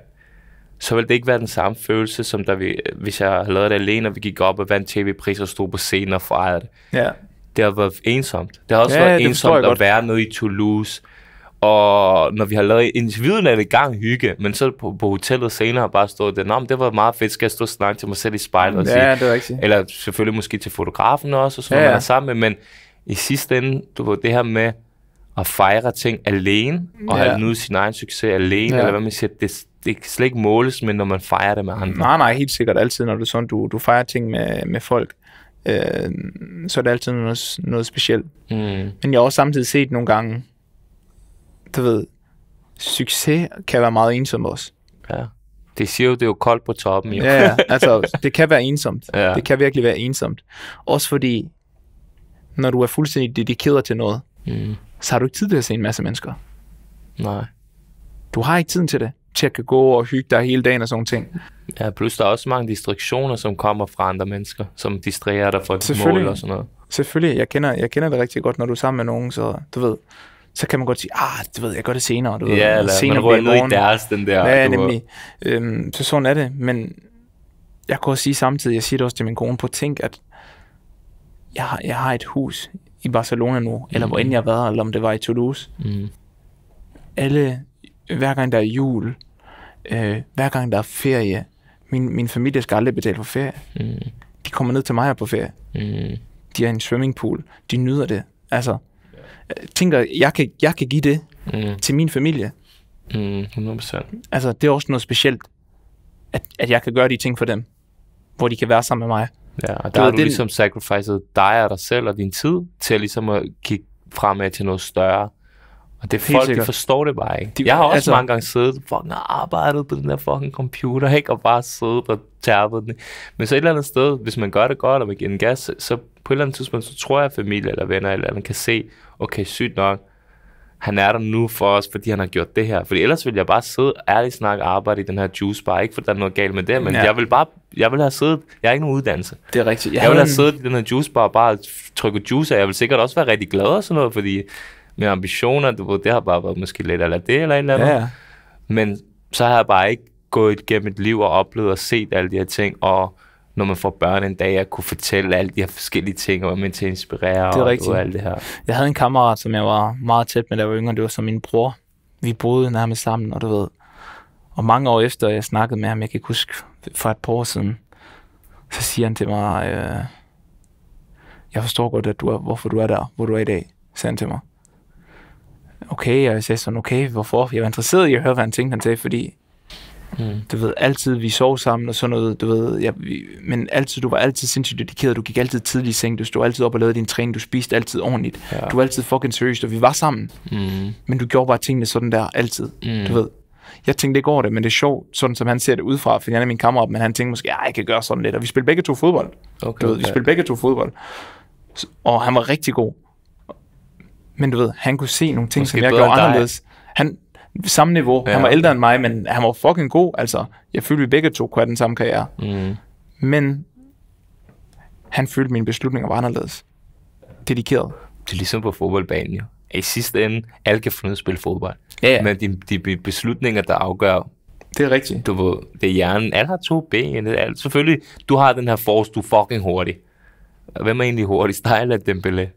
så ville det ikke være den samme følelse, som da vi, hvis jeg havde lavet det alene, og vi gik op og vandt tv-pris og stod på scenen og fejrede det. Ja. Det har været ensomt. Det har også ja, været ensomt at være nede i Toulouse. Og når vi har lavet interviewen er det gang hygge, men så på, på hotellet senere bare stod der, det var meget fedt, skal jeg stå og snakke til mig selv i spejlet og sige, det var ikke eller selvfølgelig måske til fotografen også, og sådan ja, ja. man er sammen med, men i sidste ende, du var det her med at fejre ting alene, og ja. have nyde sin egen succes alene, ja. eller hvad man siger, det, det kan slet ikke måles, men når man fejrer det med andre. Nej, nej, helt sikkert altid, når det er sådan, du, du fejrer ting med, med folk, øh, så er det altid noget, noget specielt. Mm. Men jeg har også samtidig set nogle gange, du ved, succes kan være meget ensom også. Ja. Det siger jo, det er jo koldt på toppen. Jo. Ja, ja, altså, det kan være ensomt. Ja. Det kan virkelig være ensomt. Også fordi, når du er fuldstændig dedikeret til noget, mm. så har du ikke tid til at se en masse mennesker. Nej. Du har ikke tiden til det til at kan gå og hygge dig hele dagen og sådan ting. Ja, plus der er også mange distraktioner, som kommer fra andre mennesker, som distraherer dig fra dit mål og sådan noget. Selvfølgelig, jeg kender, jeg kender det rigtig godt, når du er sammen med nogen, så du ved, så kan man godt sige, ah, du ved jeg gør det senere, du ja, ved. eller senere man ned i deres, den der. Ja, nemlig. Øhm, så sådan er det, men jeg kan også sige samtidig, jeg siger det også til min kone, på tænk, at jeg har, jeg har et hus i Barcelona nu, mm. eller hvor mm. end jeg har været, eller om det var i Toulouse. Mm. Alle, hver gang der er jul, øh, hver gang der er ferie, min, min familie skal aldrig betale for ferie. Mm. De kommer ned til mig her på ferie. Mm. De er i en swimmingpool. De nyder det. Altså, jeg øh, tænker, jeg kan, jeg kan give det mm. til min familie. Mm, 100%. Altså, det er også noget specielt, at, at jeg kan gøre de ting for dem, hvor de kan være sammen med mig. Ja, og der har du ligesom den... sacrificet dig og dig selv og din tid til ligesom at kigge fremad til noget større. Og det er folk, sikkert. de forstår det bare ikke. De, jeg har også altså, mange gange siddet fucking arbejdet på den der fucking computer, ikke? Og bare siddet og tærpet den. Men så et eller andet sted, hvis man gør det godt, og man giver den gas, så på et eller andet tidspunkt, så tror jeg, at familie eller venner eller andet kan se, okay, sygt nok, han er der nu for os, fordi han har gjort det her. Fordi ellers ville jeg bare sidde ærligt snakke arbejde i den her juice bar. Ikke for der er noget galt med det, men ja. jeg vil bare, jeg vil have siddet, jeg har ikke nogen uddannelse. Det er rigtigt. Jeg, jeg vil have siddet i den her juice bar og bare trykket juice af. Jeg vil sikkert også være rigtig glad og sådan noget, fordi med ambitioner, du ved, det har bare været måske lidt eller det eller et eller andet. Ja, ja. Men så har jeg bare ikke gået igennem et liv og oplevet og set alle de her ting, og når man får børn en dag, jeg kunne fortælle alle de her forskellige ting, og være med til at inspirere det er og, rigtigt. og alt det her. Jeg havde en kammerat, som jeg var meget tæt med, da jeg var yngre, det var som min bror. Vi boede nærmest sammen, og du ved. Og mange år efter, jeg snakkede med ham, jeg kan ikke huske, for et par år siden, så siger han til mig, øh, jeg forstår godt, at du er, hvorfor du er der, hvor du er i dag, sagde han til mig okay, og jeg sådan, okay, hvorfor? Jeg var interesseret i at høre, hvad han tænkte, han sagde, fordi Mm. Du ved, altid vi sov sammen og sådan noget, du ved, ja, vi, men altid, du var altid sindssygt dedikeret, du gik altid tidlig i seng, du stod altid op og lavede din træning, du spiste altid ordentligt, ja. du var altid fucking seriøst, og vi var sammen, mm. men du gjorde bare tingene sådan der, altid, mm. du ved. Jeg tænkte ikke over det, men det er sjovt, sådan som han ser det udefra, for han er min kammerat, men han tænkte måske, ah, jeg kan gøre sådan lidt, og vi spillede begge to fodbold, okay, du ved, vi spillede begge to fodbold, og han var rigtig god, men du ved, han kunne se nogle ting, Måske som jeg gjorde anderledes. Han, samme niveau. Ja. Han var ældre end mig, men han var fucking god. Altså, jeg følte, vi begge to kunne have den samme karriere. Mm. Men han følte, mine beslutninger var anderledes. Dedikeret. Det er ligesom på fodboldbanen, jo. I sidste ende, alle kan finde at spille fodbold. Ja, ja. Men de, de beslutninger, der afgør, det er rigtigt. Du, det er hjernen. Alle har to ben. Alle, selvfølgelig, du har den her force, du er fucking hurtig. Hvem er egentlig hurtig? Dig af Dembélé?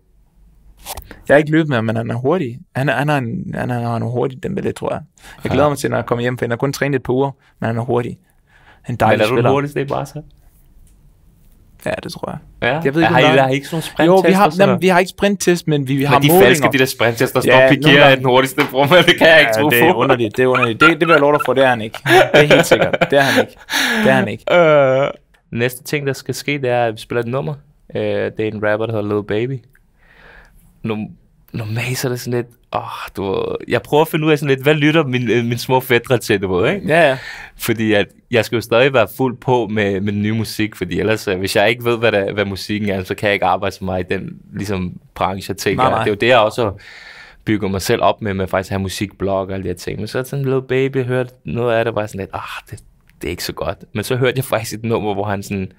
Jeg har ikke løbet med ham, men han er hurtig. Han, er, han, er, han er, han, er, han er hurtig, den billede, tror jeg. Jeg ja. glæder mig til, når jeg kommer hjem, for han har kun trænet et par uger, men han er hurtig. Han er dejlig spiller. men er du spiller. den hurtigste i Barca? Ja, det tror jeg. Ja. Jeg ved ikke, har I, der er ikke sådan nogle sprinttest? Jo, vi har, jamen, vi har ikke sprinttest, men vi, vi har målinger. men de målinger. falske, de der sprinttest, der ja, står ja, Piqué er den hurtigste brumme, det kan jeg ikke ja, tro det er underligt, det er underligt. Det, det vil jeg lov dig for, det er han ikke. Det er helt sikkert, det er han ikke. Det er han ikke. Øh. Næste ting, der skal ske, det er, at vi spiller et nummer. Øh, det er en rapper, der hedder Lil Baby no, normalt så er det sådan lidt, oh, du, jeg prøver at finde ud af sådan lidt, hvad lytter min, øh, min små fædre til, du ved, ikke? Ja, ja. Fordi at, jeg skal jo stadig være fuld på med, med den nye musik, fordi ellers, øh, hvis jeg ikke ved, hvad, der, hvad musikken er, så kan jeg ikke arbejde så meget i den ligesom, branche, jeg tænker. Nej, nej. Det er jo det, jeg også bygger mig selv op med, med faktisk at have musikblog og alle de her ting. Men så er sådan en lille baby, hørte noget af det, var sådan lidt, ah, det, det er ikke så godt. Men så hørte jeg faktisk et nummer, hvor han sådan,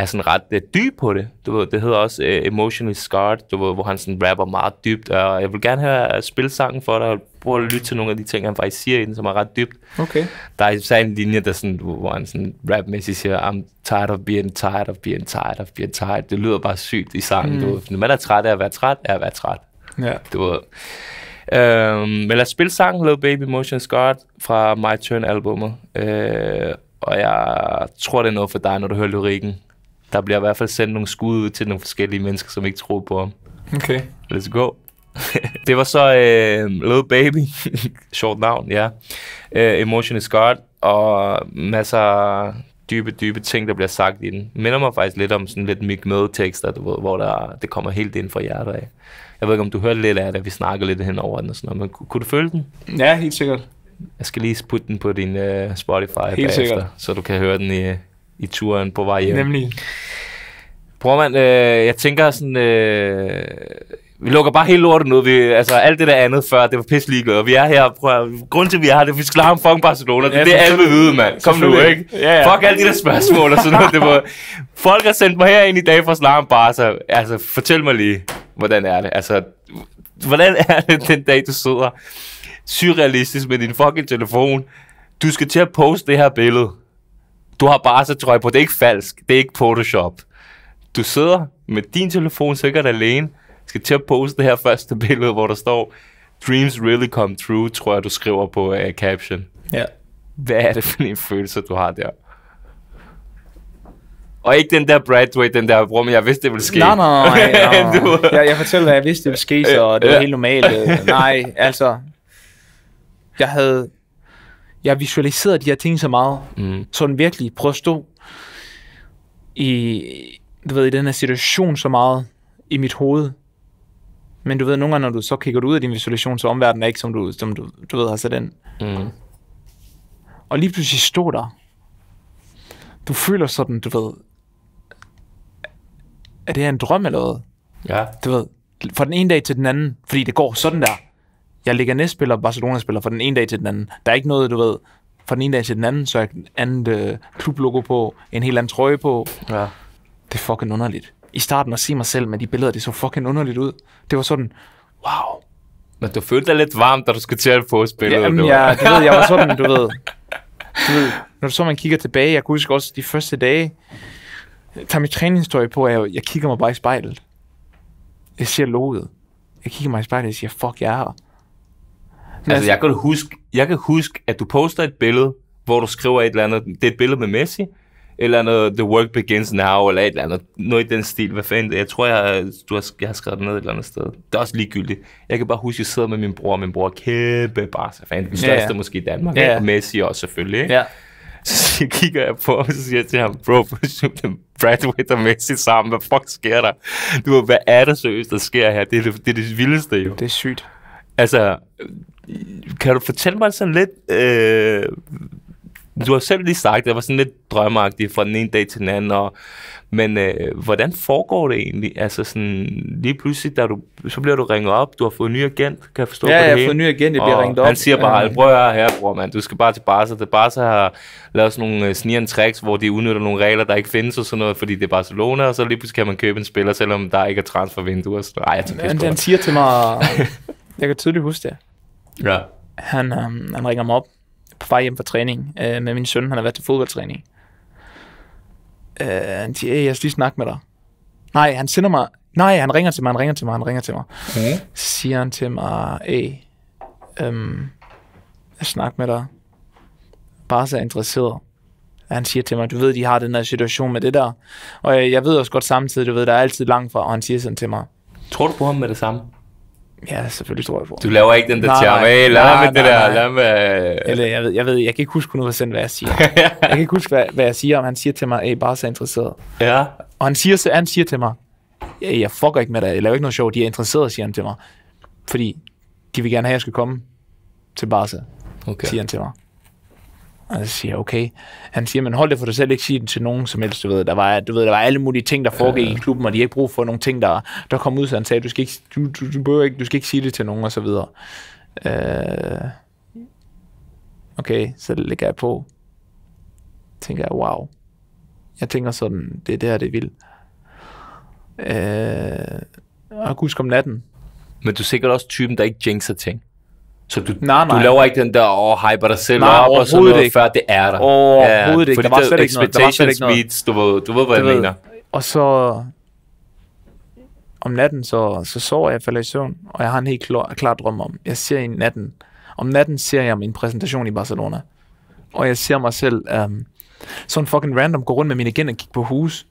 er sådan ret øh, dyb på det. Du ved, det hedder også uh, Emotionally Scarred, du ved, hvor han sådan rapper meget dybt, og jeg vil gerne have øh, spille sangen for dig, og prøve at lytte til nogle af de ting, han faktisk siger i den, som er ret dybt. Okay. Der er især en linje, der sådan, hvor han sådan rapmæssigt siger, I'm tired of being tired of being tired of being tired. Det lyder bare sygt i sangen, mm. du ved. Når man er træt af at være træt, er at være træt. Ja. Du ved. Øhm, men lad os spille sangen Little Baby Motion Scarred fra My Turn albumet. Øh, og jeg tror, det er noget for dig, når du hører lyrikken der bliver i hvert fald sendt nogle skud ud til nogle forskellige mennesker, som ikke tror på ham. Okay. Let's go. det var så øh, Little Baby, short navn, ja. Øh, Emotion is God, og masser af dybe, dybe ting, der bliver sagt i den. minder mig faktisk lidt om sådan lidt Mick tekster du ved, hvor der, det kommer helt ind fra hjertet af. Jeg ved ikke, om du hørte lidt af det, vi snakkede lidt hen over den og sådan noget, men kunne, kunne du føle den? Ja, helt sikkert. Jeg skal lige putte den på din uh, Spotify helt bagefter, sikkert. så du kan høre den i, i turen på vej hjem. Nemlig. Brormand, øh, jeg tænker sådan... Øh, vi lukker bare hele lortet ud. Vi, altså, alt det der andet før, det var pisse ligeglade. Og vi er her, prøv grund til, at vi er her, det er, vi skal en fucking Barcelona. Det, ja, det er alt vi ved, mand. Kom nu, ikke? Ja, ja. Fuck alle de der spørgsmål og sådan noget. Det var, folk har sendt mig ind i dag for at snakke bare, så altså, fortæl mig lige, hvordan er det? Altså, hvordan er det den dag, du sidder surrealistisk med din fucking telefon? Du skal til at poste det her billede. Du har bare så trøje på. Det er ikke falsk. Det er ikke Photoshop. Du sidder med din telefon sikkert alene, skal til at poste det her første billede, hvor der står, Dreams really come true, tror jeg, du skriver på uh, caption. Ja. Hvad er det for en følelse, du har der? Og ikke den der Bradway, den der, bror, jeg vidste, det ville ske. Nej, nej, nej. jeg, jeg fortæller dig, jeg vidste, det ville ske, så det var helt normalt. nej, altså, jeg havde, jeg visualiserede de her ting så meget. Mm. Sådan virkelig prøvede at stå i, du ved, i den her situation så meget i mit hoved. Men du ved, nogle gange, når du så kigger ud af din visualisation, så omverdenen er ikke, som du, som du, du ved, har sat den. Mm. Og lige pludselig stå der. Du føler sådan, du ved, er det her en drøm eller hvad? Ja. Du ved, fra den ene dag til den anden, fordi det går sådan der jeg ligger næstspiller og Barcelona-spiller fra den ene dag til den anden. Der er ikke noget, du ved, fra den ene dag til den anden, så er en anden øh, klublogo på, en helt anden trøje på. Ja. Det er fucking underligt. I starten at se mig selv med de billeder, det så fucking underligt ud. Det var sådan, wow. Men du følte dig lidt varmt, da du skulle til at få spillet. Jamen, ja, det ved, jeg var sådan, du ved. Du ved, når du så man kigger tilbage, jeg kunne huske også de første dage, jeg tager mit træningstøj på, og jeg, jeg kigger mig bare i spejlet. Jeg ser logoet. Jeg kigger mig i spejlet, og jeg siger, fuck, jeg er her. Men altså, jeg kan, huske, jeg kan huske, at du poster et billede, hvor du skriver et eller andet, det er et billede med Messi, eller noget, The Work Begins Now, eller et eller andet, noget i den stil, hvad fanden, jeg tror, jeg, du har, jeg har skrevet det ned et eller andet sted. Det er også ligegyldigt. Jeg kan bare huske, at jeg sidder med min bror, og min bror er kæmpe så fanden. den største ja, ja. måske i Danmark, ja, ja. og Messi også selvfølgelig, ikke? Ja. Så kigger jeg på og så siger jeg til ham, bro, Witt og Messi sammen, hvad fuck sker der? Du, hvad er det seriøst, der sker her? Det er det, det, er det vildeste jo. Det er sygt. Altså, kan du fortælle mig sådan lidt... Øh, du har selv lige sagt, at det var sådan lidt drømmeagtigt fra den ene dag til den anden, og, men øh, hvordan foregår det egentlig? Altså sådan, lige pludselig, da du, så bliver du ringet op, du har fået en ny agent, kan jeg forstå ja, på det Ja, jeg har fået en ny agent, jeg bliver ringet op. han siger bare, ja. prøv at her, bror, mand, du skal bare til Barca. Det Barca har lavet sådan nogle øh, snigeren tricks, hvor de udnytter nogle regler, der ikke findes og sådan noget, fordi det er Barcelona, og så lige pludselig kan man købe en spiller, selvom der ikke er transfervinduer. Nej, jeg tager han, han siger til mig, jeg kan tydeligt huske det, Ja. Han, um, han ringer mig op på vej hjem fra træning øh, med min søn. Han har været til fodboldtræning. Øh, han siger, jeg skal lige snakke med dig. Nej, han sender mig... Nej, han ringer til mig, han ringer til mig, han ringer til mig. Okay. Så siger han til mig, hey, øhm, jeg snakker med dig. Bare så interesseret. Han siger til mig, du ved, de har den der situation med det der. Og jeg, jeg ved også godt samtidig, du ved, der er altid langt fra. Og han siger sådan til mig. Tror du på ham med det samme? Ja, selvfølgelig tror jeg på. Du laver ikke den der charme, hey, lad nej, med nej, det der, lad med... Eller jeg ved, jeg ved, jeg kan ikke huske 100% hvad jeg siger. jeg kan ikke huske, hvad, hvad jeg siger, om han siger til mig, hey, bare så interesseret. Ja. Og han siger, han siger til mig, hey, jeg fucker ikke med dig, jeg laver ikke noget sjovt, de er interesseret, siger han til mig. Fordi de vil gerne have, at jeg skal komme til Barca, okay. siger han til mig. Og så siger jeg, okay. Han siger, men hold det for dig selv, ikke sige det til nogen som helst, du ved. Der var, du ved, der var alle mulige ting, der foregik øh. i klubben, og de har ikke brug for nogle ting, der, der kom ud, så han sagde, du skal ikke, du, du, du, du ikke, du skal ikke sige det til nogen, og så videre. Øh, okay, så lægger jeg på. Tænker jeg, wow. Jeg tænker sådan, det er der, det er vildt. Øh, og husk om natten. Men du er sikkert også typen, der ikke jinxer ting. Så du, nej, nej. du laver ikke den der og oh, hyper dig selv nej, op og sådan noget, ikke. før det er der. Overhovedet ja, ikke. Fordi Der var slet ikke noget. Der var slet ikke noget. Meets, du, ved, du ved, hvad du jeg ved. mener. Og så om natten, så, så sover jeg, falder i søvn, og jeg har en helt klar, klar drøm om, jeg ser i natten, om natten ser jeg min præsentation i Barcelona, og jeg ser mig selv um, sådan fucking random gå rundt med mine gen og kigge på hus,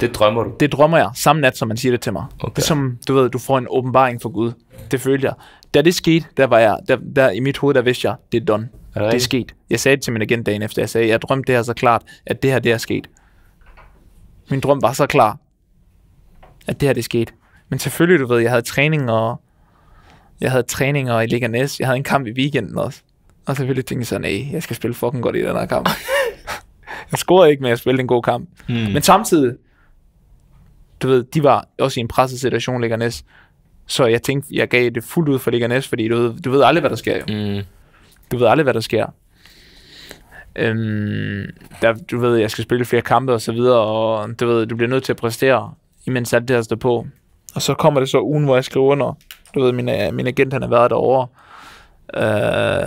det drømmer du? Det drømmer jeg, samme nat, som man siger det til mig. Okay. Det er som, du ved, du får en åbenbaring fra Gud. Det følte jeg. Da det skete, der var jeg, der, der i mit hoved, der vidste jeg, det er done. Er det, det er sket. Jeg sagde det til min igen dagen efter. Jeg sagde, jeg drømte det her så klart, at det her, det er sket. Min drøm var så klar, at det her, det er sket. Men selvfølgelig, du ved, jeg havde træning og jeg havde træning og i Leganes. Jeg havde en kamp i weekenden også. Og selvfølgelig tænkte jeg sådan, nej, jeg skal spille fucking godt i den her kamp. jeg scorede ikke, men jeg spillede en god kamp. Mm. Men samtidig, du ved, de var også i en presset situation, Leganes. Så jeg tænkte, jeg gav det fuldt ud for Leganes, fordi du ved, du ved aldrig, hvad der sker jo. Mm. Du ved aldrig, hvad der sker. Øhm, der, du ved, jeg skal spille flere kampe og så videre, og du ved, du bliver nødt til at præstere, imens alt det her står på. Og så kommer det så ugen, hvor jeg skriver under. Du ved, min, øh, min agent, han har været derovre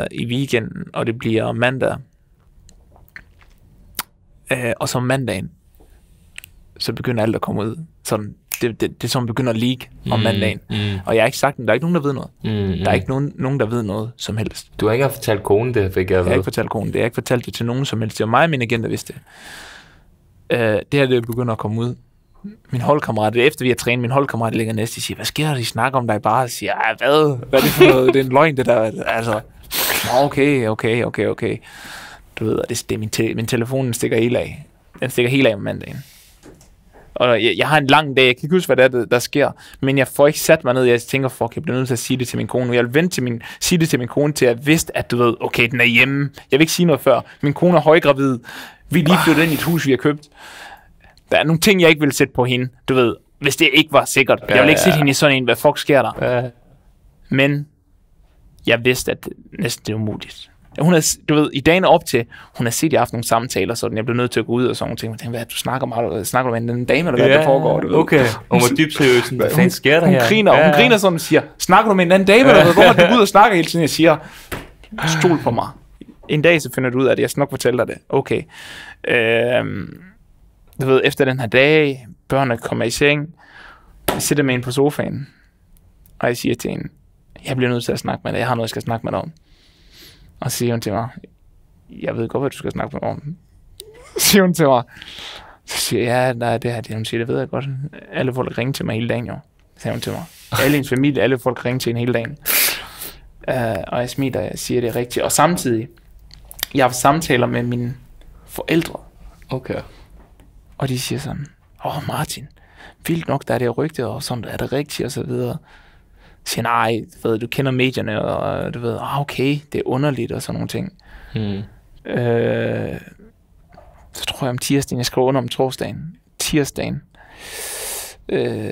øh, i weekenden, og det bliver mandag. Øh, og så mandagen, så begynder alt at komme ud. Sådan, det, det, det som begynder at leak om mm, mandagen. Mm. Og jeg har ikke sagt, at der er ikke nogen, der ved noget. Mm, mm. Der er ikke nogen, nogen, der ved noget som helst. Du har ikke fortalt konen det, fik jeg ved. Jeg har ikke fortalt konen det. Jeg har ikke fortalt det til nogen som helst. Det var mig og min agent, der vidste det. Øh, det her, det begynder at komme ud. Min holdkammerat, efter vi har trænet, min holdkammerat ligger næste, de siger, hvad sker der, de snakker om dig bare, og siger, ah, hvad, hvad er det for noget, det er en løgn, det der, altså, okay, okay, okay, okay. Du ved, det, det er min, te- min telefon, den stikker helt af. Den stikker helt af om mandagen og jeg, jeg har en lang dag, jeg kan ikke huske, hvad det er, der, der sker, men jeg får ikke sat mig ned, jeg tænker, fuck, jeg bliver nødt til at sige det til min kone, jeg vil vente til min, sige det til min kone, til at jeg vidste, at du ved, okay, den er hjemme, jeg vil ikke sige noget før, min kone er højgravid, vi er lige flyttet ind i et hus, vi har købt, der er nogle ting, jeg ikke vil sætte på hende, du ved, hvis det ikke var sikkert. jeg vil ikke sætte hende i sådan en, hvad fuck sker der? Men jeg vidste, at det næsten det er umuligt hun havde, du ved, i dagene op til, hun har set i aften nogle samtaler, så jeg blev nødt til at gå ud og sådan nogle ting. Jeg tænkte, hvad, du snakker om, øh, snakker du med den dame, eller hvad ja, der foregår? Du okay, ved. hun var dybt seriøs. Hvad fanden sker der hun, her? griner, ja. hun griner sådan og siger, snakker du med en anden dame, ja. eller hvad? Hvorfor er du ud og snakker hele tiden? Jeg siger, stol på mig. En dag så finder du ud af det, jeg skal nok fortælle dig det. Okay. Øhm, du ved, efter den her dag, børnene kommer i seng, jeg sidder med en på sofaen, og jeg siger til hende, jeg bliver nødt til at snakke med dig, jeg har noget, jeg skal snakke med dig om. Og siger hun til mig, jeg ved godt, hvad du skal snakke med om. siger hun til mig. Så siger jeg, ja, nej, det her, det, hun siger, det ved jeg godt. Alle folk ringer til mig hele dagen, jo. Siger hun til mig. Alle ens familie, alle folk ringer til en hele dagen. Uh, og jeg smiler, jeg siger det rigtigt. Og samtidig, jeg har samtaler med mine forældre. Okay. Og de siger sådan, åh oh, Martin, vildt nok, der er det rygtet, og sådan er det rigtigt, og så videre siger, nej, du, ved, du kender medierne, og du ved, ah, okay, det er underligt, og sådan nogle ting. Mm. Øh, så tror jeg om tirsdagen, jeg skriver under om torsdagen. Tirsdagen. Øh,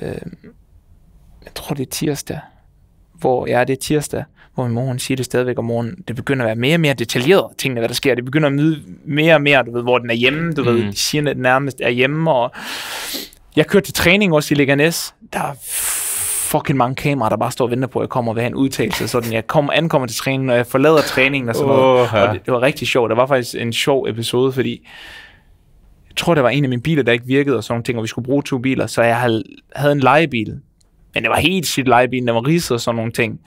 jeg tror, det er tirsdag. Hvor, ja, det er tirsdag, hvor min mor hun siger det stadigvæk om morgenen. Det begynder at være mere og mere detaljeret, tingene, hvad der sker. Det begynder at mere og mere, du ved, hvor den er hjemme. Du mm. ved, hmm. de siger, at den nærmest er hjemme. Og jeg kørte til træning også i Leganes. Der er fucking mange kameraer, der bare står og venter på, at jeg kommer og vil have en udtalelse. Sådan, jeg kom, ankommer til træningen, og jeg forlader træningen og sådan oh, noget. Og det, det, var rigtig sjovt. Det var faktisk en sjov episode, fordi jeg tror, der var en af mine biler, der ikke virkede og sådan nogle ting, og vi skulle bruge to biler, så jeg havde, havde en legebil. Men det var helt shit legebil, der var ridset og sådan nogle ting.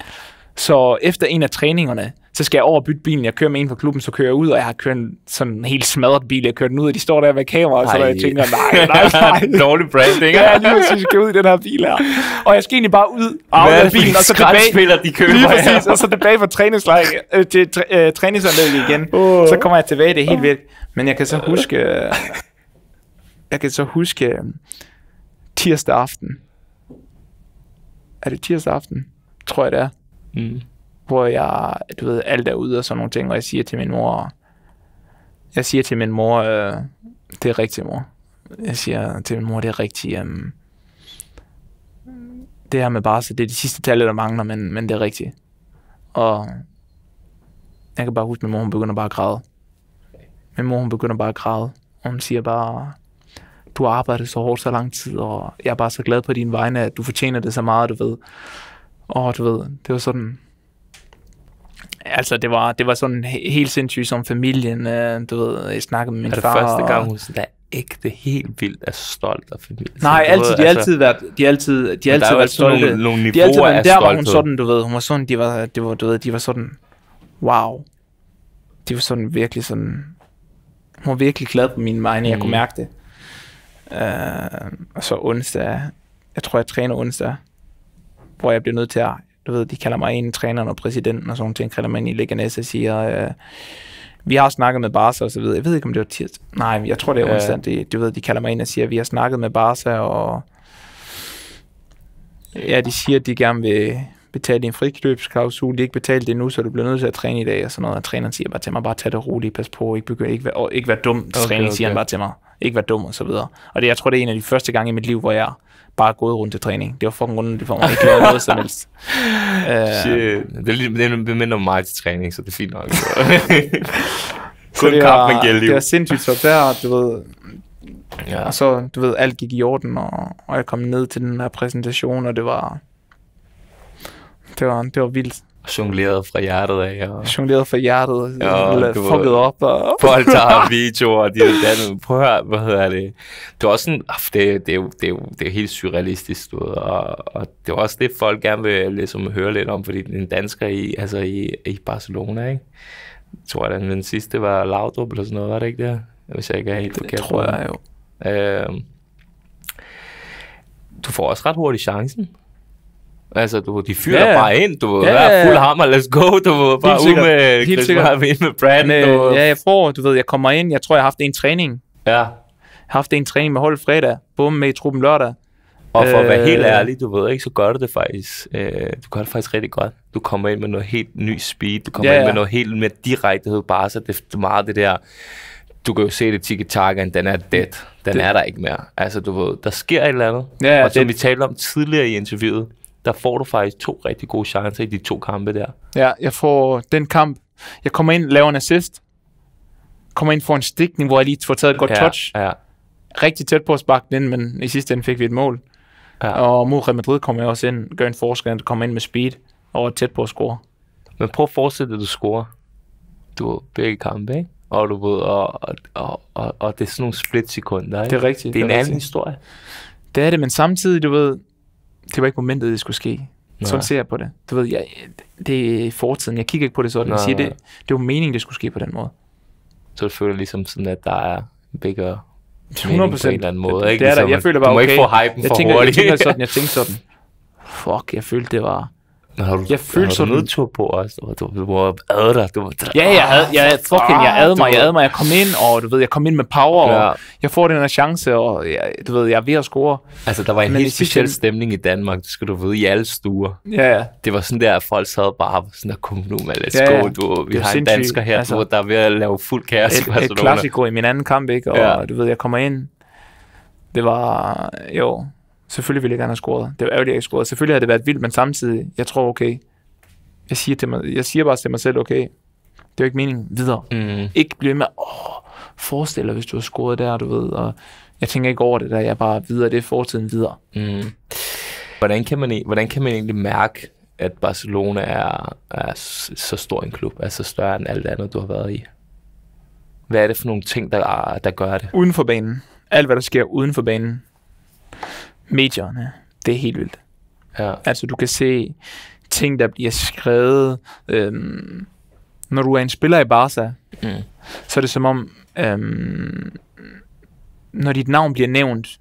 Så efter en af træningerne, så skal jeg over og bytte bilen. Jeg kører med en fra klubben, så kører jeg ud, og jeg har kørt en sådan helt smadret bil. Jeg kører den ud, og de står der med kamera, og så jeg tænker, nej, nej, nej. Dårlig branding. ja, lige præcis, jeg kører ud i den her bil her. Og jeg skal egentlig bare ud og af bilen, og så tilbage. de køber lige præcis, og så tilbage fra træningslag, øh, til træ, øh, træningsanlægget igen. Oh. Så kommer jeg tilbage, det er helt vildt. Men jeg kan så huske, øh, jeg kan så huske øh, tirsdag aften. Er det tirsdag aften? Tror jeg, det er. Mm hvor jeg, du ved, alt er ude og sådan nogle ting, og jeg siger til min mor, jeg siger til min mor, øh, det er rigtigt, mor. Jeg siger til min mor, det er rigtigt, øh, det her med Barca, det er de sidste tal, der mangler, men, men det er rigtigt. Og jeg kan bare huske, at min mor hun begynder bare at græde. Min mor hun begynder bare at græde. hun siger bare, du har arbejdet så hårdt så lang tid, og jeg er bare så glad på din vegne, at du fortjener det så meget, du ved. Og du ved, det var sådan, Altså, det var, det var sådan helt sindssygt som familien. Øh, du ved, jeg snakkede med min far. Er det far, første gang, hun sådan, det helt vildt er stolt af familien. Nej, altid, ved, de har altså, altid været, de har altid, de har altid været stolte. Nogle, nogle niveauer de altid, men der var hun sådan, du ved, hun var sådan, de var, det var, du ved, de var sådan, wow. De var sådan virkelig sådan, hun var virkelig glad på min vegne, mm. jeg kunne mm. mærke det. Uh, og så onsdag, jeg tror, jeg træner onsdag, hvor jeg bliver nødt til at du ved, de kalder mig en træneren og præsidenten og sådan ting, kalder man i Leganes og siger, øh, vi har snakket med Barca og så videre. Jeg ved ikke, om det var tirsdag. Nej, jeg tror, det er onsdag. Øh. Det, du ved, de kalder mig ind og siger, vi har snakket med Barca, og ja, de siger, at de gerne vil betale din frikøbsklausul, de ikke betalt det nu, så du bliver nødt til at træne i dag, og sådan noget. Og træneren siger bare til mig, bare tag det roligt, pas på, ikke, begynd, ikke, være, ikke være dum. Okay, træneren okay. siger han bare til mig, ikke være dum og så videre. Og det, jeg tror, det er en af de første gange i mit liv, hvor jeg bare gået rundt til træning. Det var fucking rundt, det for mig. Ikke lavet noget som helst. Uh, Shit. Det, det, det minder mig til træning, så det er fint nok. Kun det kamp, med gæld, Det er sindssygt, så der, du ved, Ja. Og så, du ved, alt gik i orden, og, og jeg kom ned til den her præsentation, og det var, det var, det var vildt. Og jongleret fra hjertet af. Og... Jongleret fra hjertet, ja, og du fucket op. Og... Folk tager videoer, og de er dannet. Prøv at hvad hedder det? Det er også sådan, ah, det, det, er jo, det, er jo, det er helt surrealistisk, du ved, og, og, det er også det, folk gerne vil ligesom, høre lidt om, fordi en dansker i, altså i, i Barcelona, ikke? Jeg tror, at den den sidste var Laudrup eller sådan noget, var det ikke der? Hvis jeg ikke er helt forkert. Det tror jeg jo. Øh, du får også ret hurtigt chancen. Altså, du, de fyrer yeah. bare ind, du yeah. er fuld hammer, let's go, du er bare ude med helt Chris Marvin, med Brandon. Men, øh, Ja, jeg får, du ved, jeg kommer ind, jeg tror, jeg har haft en træning. Ja. Jeg har haft en træning med hold fredag, bum med i truppen lørdag. Og for øh, at være helt øh, ærlig, du ved ikke, så gør du det faktisk, øh, du gør det faktisk rigtig godt. Du kommer ind med noget helt ny speed, du kommer ja, ind med noget helt mere direktehed, bare så det er meget det der, du kan jo se det tiki takken den er dead. Den det. er der ikke mere. Altså, du ved, der sker et eller andet. Ja, og som vi talte om tidligere i interviewet, der får du faktisk to rigtig gode chancer i de to kampe der. Ja, jeg får den kamp. Jeg kommer ind, laver en assist, kommer ind for en stikning, hvor jeg lige får taget et godt ja, touch. Ja. Rigtig tæt på at sparke den ind, men i sidste ende fik vi et mål. Ja. Og mod Real Madrid kommer jeg også ind, gør en forskel, der kommer ind med speed og er tæt på at score. Men prøv at forestille dig, at du scorer. Du er begge kampe, ikke? Og du ved, og, og, og, og, og det er sådan nogle split sekunder, ikke? Det er rigtigt. Det er, det er en rigtigt. anden historie. Det er det, men samtidig, du ved, det var ikke momentet, det skulle ske. Nej. Sådan ser jeg på det. Du ved, jeg, det er fortiden. Jeg kigger ikke på det sådan. Nej, jeg siger, det, det var meningen, det skulle ske på den måde. Så du føler ligesom sådan, at der er bigger 100 på en eller anden måde. Ikke? Det er der. Ligesom jeg føler bare, du må okay, ikke få hypen jeg for tænker, hurtigt. Jeg tænker sådan, jeg tænker sådan, fuck, jeg følte, det var har du, jeg følte sådan noget tur på også. Altså? Du, du, du ad dig. Du, du, ja, jeg havde, jeg, fucking, jeg ad ah, mig, jeg ad mig. Jeg kom ind, og du ved, jeg kom ind med power, ja. og jeg får den her chance, og jeg, du ved, jeg er ved at score. Altså, der var en Men helt speciel stemning i Danmark, det skal du vide, i alle stuer. Ja, ja. Det var sådan der, at folk sad bare sådan der, kom nu, man, let's ja, ja. go. Du, vi har en dansker her, altså, du, der er ved at lave fuld kaos et, Et klassiko i min anden kamp, ikke? Og ja. du ved, jeg kommer ind. Det var, jo, Selvfølgelig ville jeg gerne have scoret. Det var ærgerligt, at jeg ikke scorede. Selvfølgelig har det været vildt, men samtidig, jeg tror, okay, jeg siger, til mig, jeg siger bare til mig selv, okay, det er jo ikke meningen videre. Mm. Ikke blive med, åh, forestil dig, hvis du har scoret der, du ved, og jeg tænker ikke over det der, jeg bare videre, det er fortiden videre. Mm. Hvordan, kan man, e-, hvordan kan man egentlig mærke, at Barcelona er, er så stor en klub, så altså større end alt andet, du har været i? Hvad er det for nogle ting, der, er, der gør det? Uden for banen. Alt, hvad der sker uden for banen medierne. Det er helt vildt. Ja. Altså, du kan se ting, der bliver skrevet. Øhm, når du er en spiller i Barca, mm. så er det som om, øhm, når dit navn bliver nævnt,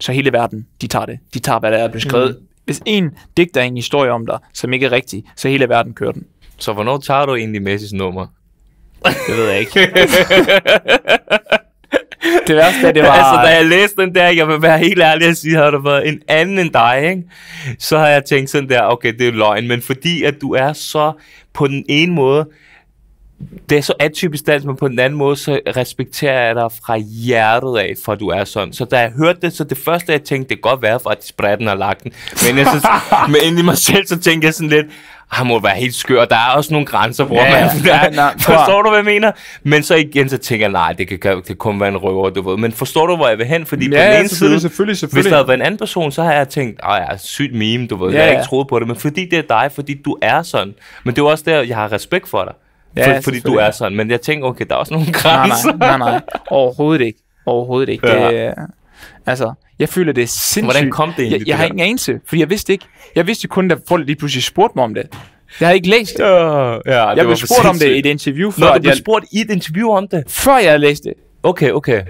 så hele verden, de tager det. De tager, hvad der er blevet skrevet. Mm. Hvis en digter en historie om dig, som ikke er rigtig, så hele verden kører den. Så hvornår tager du egentlig Messis nummer? Det ved jeg ikke. det værste det var... altså, da jeg læste den der, jeg vil være helt ærlig at sige, havde der været en anden end dig, ikke? så har jeg tænkt sådan der, okay, det er løgn, men fordi at du er så på den ene måde, det er så atypisk dansk, men på den anden måde, så respekterer jeg dig fra hjertet af, for du er sådan. Så da jeg hørte det, så det første, jeg tænkte, det kan godt være, for at de den og lagt den. Men, jeg synes, men ind i mig selv, så tænkte jeg sådan lidt, han må være helt skør. Der er også nogle grænser, hvor ja, man... Der, ja, nej, forstår du, hvad jeg mener? Men så igen, så tænker jeg, nej, det kan, det kan kun være en røver, du ved. Men forstår du, hvor jeg vil hen? Fordi ja, på den ene selvfølgelig, side, selvfølgelig, selvfølgelig. hvis der havde været en anden person, så har jeg tænkt, åh, jeg er sygt meme, du ved. Ja, jeg har ikke troet på det. Men fordi det er dig, fordi du er sådan. Men det er også der, jeg har respekt for dig. Ja, for, fordi du er sådan. Men jeg tænker, okay, der er også nogle grænser. Nej, nej, nej, nej. overhovedet ikke. Overhovedet ikke. Ja. Det, altså, jeg føler det sindssygt. Hvordan kom det egentlig? Jeg, jeg har ingen anelse, fordi jeg vidste ikke. Jeg vidste kun, da folk lige pludselig spurgte mig om det. Jeg har ikke læst det. Uh, ja, jeg blev spurgt om det i et interview. Før Nå, du blev jeg... spurgt i et interview om det? Før jeg læste det. Okay, okay.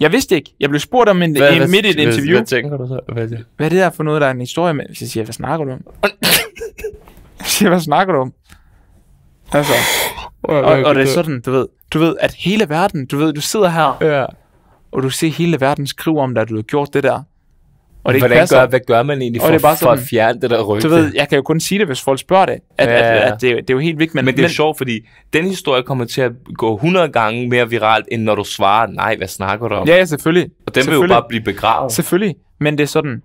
Jeg vidste ikke. Jeg blev spurgt om en, hvad, en, midt i et interview. Hvad, hvad tænker du så? Hvad er, det? hvad er det der for noget, der er en historie med? Så siger hvad snakker du om? jeg siger, hvad snakker du om? Altså. og, og, og det er sådan, du ved. Du ved, at hele verden, du ved, du sidder her. Ja og du ser hele verden skrive om dig, at du har gjort det der, og det Hvordan Gør, hvad gør man egentlig for, det er bare sådan, for at fjerne det der rygte? Du ved, jeg kan jo kun sige det, hvis folk spørger det. At, ja, ja, ja. At, at det, det er jo helt vigtigt. Men, men det er men, sjovt, fordi den historie kommer til at gå 100 gange mere viralt, end når du svarer, nej, hvad snakker du om? Ja, ja selvfølgelig. Og den vil jo bare blive begravet. Selvfølgelig, men det er sådan,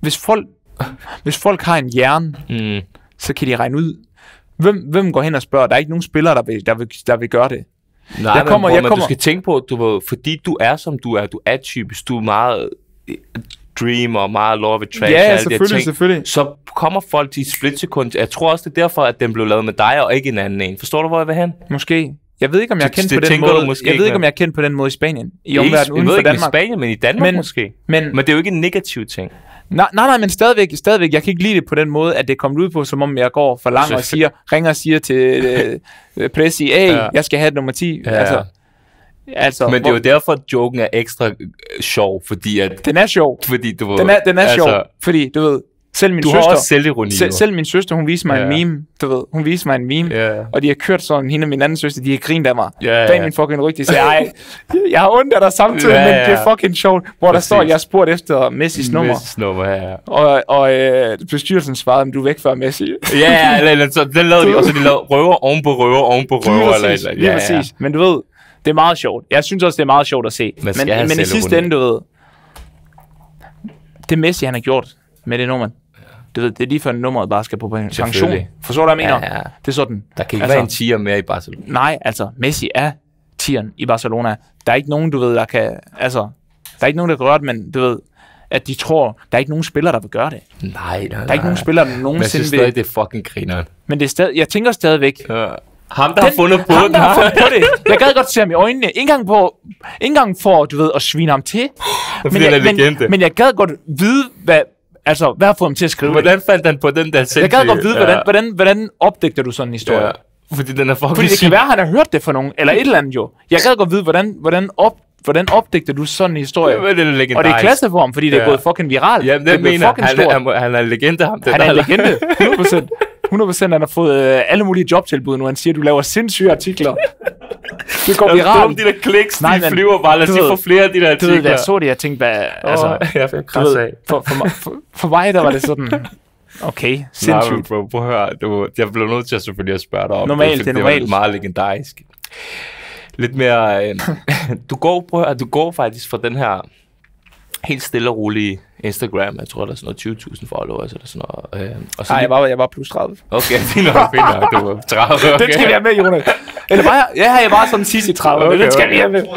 hvis folk, hvis folk har en hjerne, mm. så kan de regne ud, hvem, hvem går hen og spørger? Der er ikke nogen spillere, der vil, der vil, der vil gøre det. Nej, jeg kommer, men, jeg kommer. du skal tænke på, du, fordi du er som du er, du er typisk, du er meget øh, og meget law of attraction. Ja, ja selvfølgelig, ting, selvfølgelig. Så kommer folk til et splitsekund. Jeg tror også, det er derfor, at den blev lavet med dig og ikke en anden en. Forstår du, hvor jeg vil hen? Måske. Jeg ved ikke, om jeg er kendt på den måde. Måske Jeg ved ikke, om jeg er kendt på den måde i Spanien. I omverdenen uden for Danmark. i Spanien, men i Danmark men, måske. Men, men det er jo ikke en negativ ting. Nej, nej, nej, men stadigvæk, stadigvæk, jeg kan ikke lide det på den måde, at det er kommet ud på, som om jeg går for langt og siger, ringer og siger til øh, øh Pressy, hey, ja. jeg skal have nummer 10. Ja. Altså, Altså, men det er jo derfor, at joken er ekstra øh, sjov, fordi at... Den er sjov. Fordi, du ved, den er, den er altså, sjov, fordi du ved, selv min du søster, har også selvironi. Se, selv min søster, hun viste mig yeah. en meme, du ved. Hun viste mig en meme, yeah. og de har kørt sådan, hende og min anden søster, de har grint af mig. Yeah, bag yeah. min fucking ryg, de sagde, ej, jeg har ondt af dig samtidig, yeah, ja. men det er fucking sjovt. Hvor Præcis. der står, jeg har spurgt efter Messis nummer. Messis nummer, ja, ja. Og, og øh, bestyrelsen svarede, men du er væk før Messi. ja, ja, eller, så den lavede de, og så de lavede røver oven på røver oven på røver. Lige præcis, eller, eller. Ja, lige præcis. Ja. Men du ved, det er meget sjovt. Jeg synes også, det er meget sjovt at se. Men, men i sidste ende, du ved, det Messi, han har gjort, med det nummer. Du ved, det er lige før nummeret bare skal på pension. Forstår du, hvad jeg mener? Ja, ja. Det er sådan. Der kan ikke altså, være en tier mere i Barcelona. Nej, altså, Messi er tieren i Barcelona. Der er ikke nogen, du ved, der kan... Altså, der er ikke nogen, der kan røre det, men du ved, at de tror, der er ikke nogen spillere, der vil gøre det. Nej, nej, Der er nej. ikke nogen spillere, der nogensinde vil... Men jeg synes stadig, det er fucking griner. Men det er stadig, jeg tænker stadigvæk... Ja. Ham, der den, har fundet på ham, den. Der har fundet på det. Jeg gad godt se ham i øjnene. Ikke engang, på, ikke engang for, du ved, at svine ham til. Men jeg, men, men jeg gad godt vide, hvad, Altså, hvad får ham til at skrive Hvordan fandt faldt han på den der sindssyge? Jeg gad godt vide, hvordan, ja. hvordan, hvordan opdægter du sådan en historie? Ja. Fordi den er fucking Fordi det kan være, at han har hørt det fra nogen, eller et eller andet jo. Jeg gad godt vide, hvordan, hvordan op, hvordan opdægter du sådan en historie? Ja, det er legendarisk. Og det er klasse for ham, fordi det er ja. gået fucking viralt. Jamen, det, det mener fucking han, Han, han, han er en legende, ham. Den han er en legende, 100%. 100% han har fået øh, alle mulige jobtilbud nu. Han siger, at du laver sindssyge artikler det går viralt. Det Dumt, de der kliks, Nej, de men, flyver bare. Lad os lige få flere af de der artikler. Du ved, jeg så det, jeg tænkte, hvad... Oh, jeg fik krads af. For, for, for, for mig, der var det sådan... Okay, sindssygt. Nej, bro, prøv at høre. Du, jeg blev nødt til at selvfølgelig at spørge dig om normalt, det, det, er normalt. det var meget legendarisk. Lidt mere... Øh, du, går, prøv at, du går faktisk fra den her helt stille og rolig Instagram. Jeg tror, der er sådan noget 20.000 followers eller sådan noget. Øh, og så jeg var, jeg var plus 30. Okay, det er nok fint nok, du var 30. Okay. Den skal vi have med, Jonas. Eller var jeg, ja, jeg var sådan sidst i 30, okay, den skal vi have med. Ja,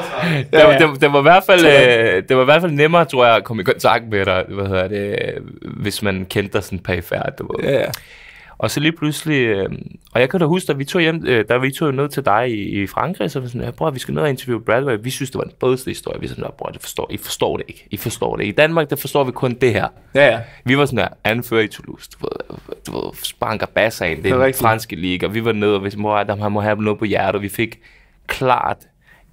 ja. Det, det, var i hvert fald, øh, det var i hvert fald nemmere, tror jeg, at komme i kontakt med dig, hvad hedder det, hvis man kendte dig sådan pæfærd, du ved. Ja, ja. Og så lige pludselig, øh, og jeg kan da huske, da vi tog hjem, øh, da vi tog ned til dig i, i Frankrig, så var sådan, ja, bror, vi skal ned og interviewe Bradway. Vi synes, det var en bedste historie. Vi sådan, ja, bror, det forstår, I forstår det ikke. I forstår det. I Danmark, der forstår vi kun det her. Ja, ja. Vi var sådan her, anfører i Toulouse, du ved, du ved spanker bassagen, af det er den franske liga. Vi var nede, og vi mor, at han må have noget på hjertet. Vi fik klart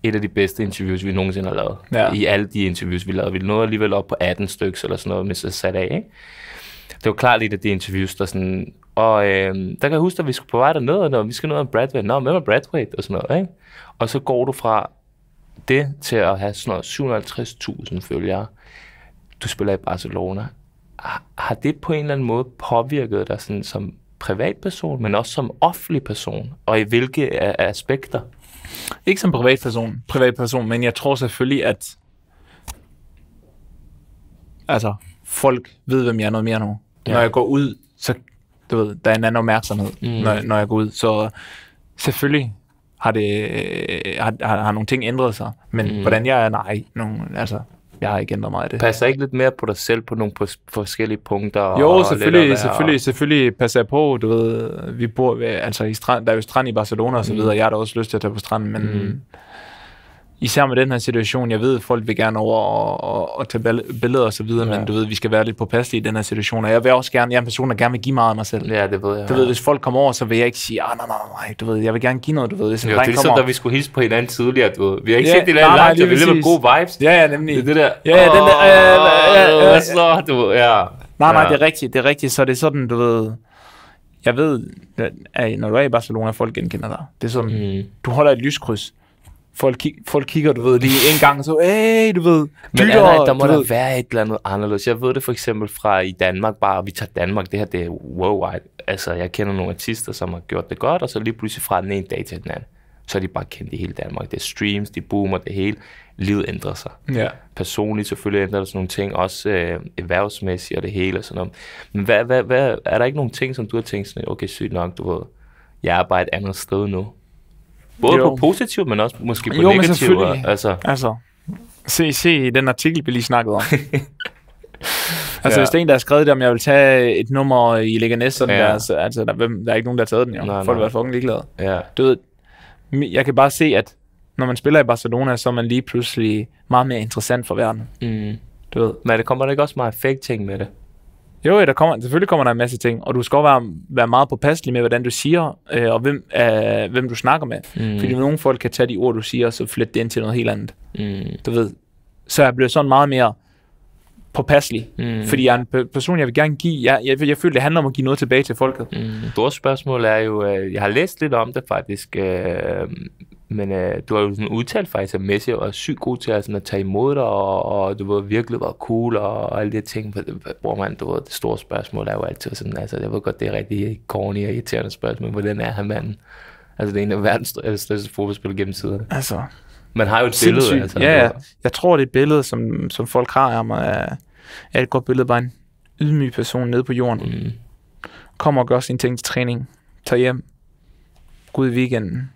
et af de bedste interviews, vi nogensinde har lavet. Ja. I alle de interviews, vi lavede. Vi nåede alligevel op på 18 stykker eller sådan noget, med så sat af, ikke? Det var klart et af de interviews, der sådan og øh, der kan jeg huske, at vi skulle på vej derned, og når vi skal noget ad Bradway, nå, med mig Bradway? Og sådan noget, ikke? Og så går du fra det til at have sådan noget 750.000 følgere. Du spiller i Barcelona. Har det på en eller anden måde påvirket dig sådan som privatperson, men også som offentlig person, og i hvilke aspekter? Ikke som privatperson, privatperson, men jeg tror selvfølgelig, at altså, folk ved, hvem jeg er noget mere nu. Ja. Når jeg går ud, så du ved, der er en anden opmærksomhed, mm. når, når jeg går ud. Så selvfølgelig har, det, øh, har, har, har nogle ting ændret sig, men mm. hvordan jeg er, nej, nogen, altså, jeg har ikke ændret meget af det. Passer ikke lidt mere på dig selv på nogle forskellige punkter? Jo, og selvfølgelig, og selvfølgelig, og... selvfølgelig passer jeg på. Du ved, vi bor ved, altså i strand, der er jo strand i Barcelona og så mm. videre. Jeg har da også lyst til at tage på stranden, men mm især med den her situation, jeg ved, folk vil gerne over og, og, og tage billeder og så videre, ja. men du ved, vi skal være lidt påpasselige i den her situation, og jeg vil også gerne, jeg er en person, der gerne vil give meget af mig selv. Ja, det ved jeg. Du ja. ved, hvis folk kommer over, så vil jeg ikke sige, ah, nej, nej, nej, du ved, jeg vil gerne give noget, du ved. Hvis jo, det er ligesom, kommer... da vi skulle hilse på hinanden tidligere, du ved. Vi har ikke ja, set det der langt, jeg ville med gode vibes. Ja, ja, nemlig. Det, det der, ja, ja, den der, øh, ja, ja, ja, Så, du ved, ja. Nej, nej, ja. det er rigtigt, det er rigtigt, så det er sådan, du ved, jeg ved, at når du er i Barcelona, folk genkender dig. Det er sådan, mm. du holder et lyskryds folk, kig, folk kigger, du ved, lige en gang, så, hey, du ved, Men er der, der må der være et eller andet anderledes. Jeg ved det for eksempel fra i Danmark, bare vi tager Danmark, det her, det er worldwide. Altså, jeg kender nogle artister, som har gjort det godt, og så lige pludselig fra den ene dag til den anden, så er de bare kendt i hele Danmark. Det er streams, de boomer, det hele. Livet ændrer sig. Ja. Personligt selvfølgelig ændrer der sådan nogle ting, også øh, erhvervsmæssigt og det hele og sådan noget. Men hvad, hvad, hvad, er der ikke nogle ting, som du har tænkt sådan, okay, sygt nok, du ved, jeg arbejder et andet sted nu, Både jo. på positivt, men også måske på jo, negativt. Jo, altså. altså. Se, se den artikel, vi lige snakkede om. altså, ja. hvis det er en, der har skrevet det, om jeg vil tage et nummer i Leganes, sådan ja. der, altså, altså der, hvem, der er ikke nogen, der har taget den, jo. Nej, Folk har været fucking ligeglade. Ja. Du ved, jeg kan bare se, at når man spiller i Barcelona, så er man lige pludselig meget mere interessant for verden. Mm. Du ved. Men det kommer der ikke også meget fake ting med det? Jo, der kommer, selvfølgelig kommer der en masse ting, og du skal også være, være meget påpasselig med, hvordan du siger, øh, og hvem, øh, hvem du snakker med. Mm. Fordi nogle folk kan tage de ord, du siger, og så flette det ind til noget helt andet. Mm. Du ved. Så jeg bliver sådan meget mere påpasselig, mm. fordi jeg er en person, jeg vil gerne give, jeg, jeg, jeg føler, det handler om at give noget tilbage til folket. Mm. Stort spørgsmål er jo, øh, jeg har læst lidt om det faktisk, øh, men øh, du har jo sådan udtalt faktisk, at Messi var sygt god til at, sådan, at tage imod dig, og, og du ved, virkelig var cool, og, og alle de ting, hvor man, du ved, det store spørgsmål er jo altid sådan, altså, jeg ved godt, det er rigtig corny og irriterende spørgsmål, men hvordan er han manden? Altså, det er en af verdens største fodboldspillere gennem tiden. Altså, man har jo et sindssygt. billede, altså. Ja, jeg tror, det billede, som, som folk har af mig, er, er et godt billede, bare en ydmyg person nede på jorden. Mm. Kommer og gør sine ting til træning, tager hjem, går ud i weekenden,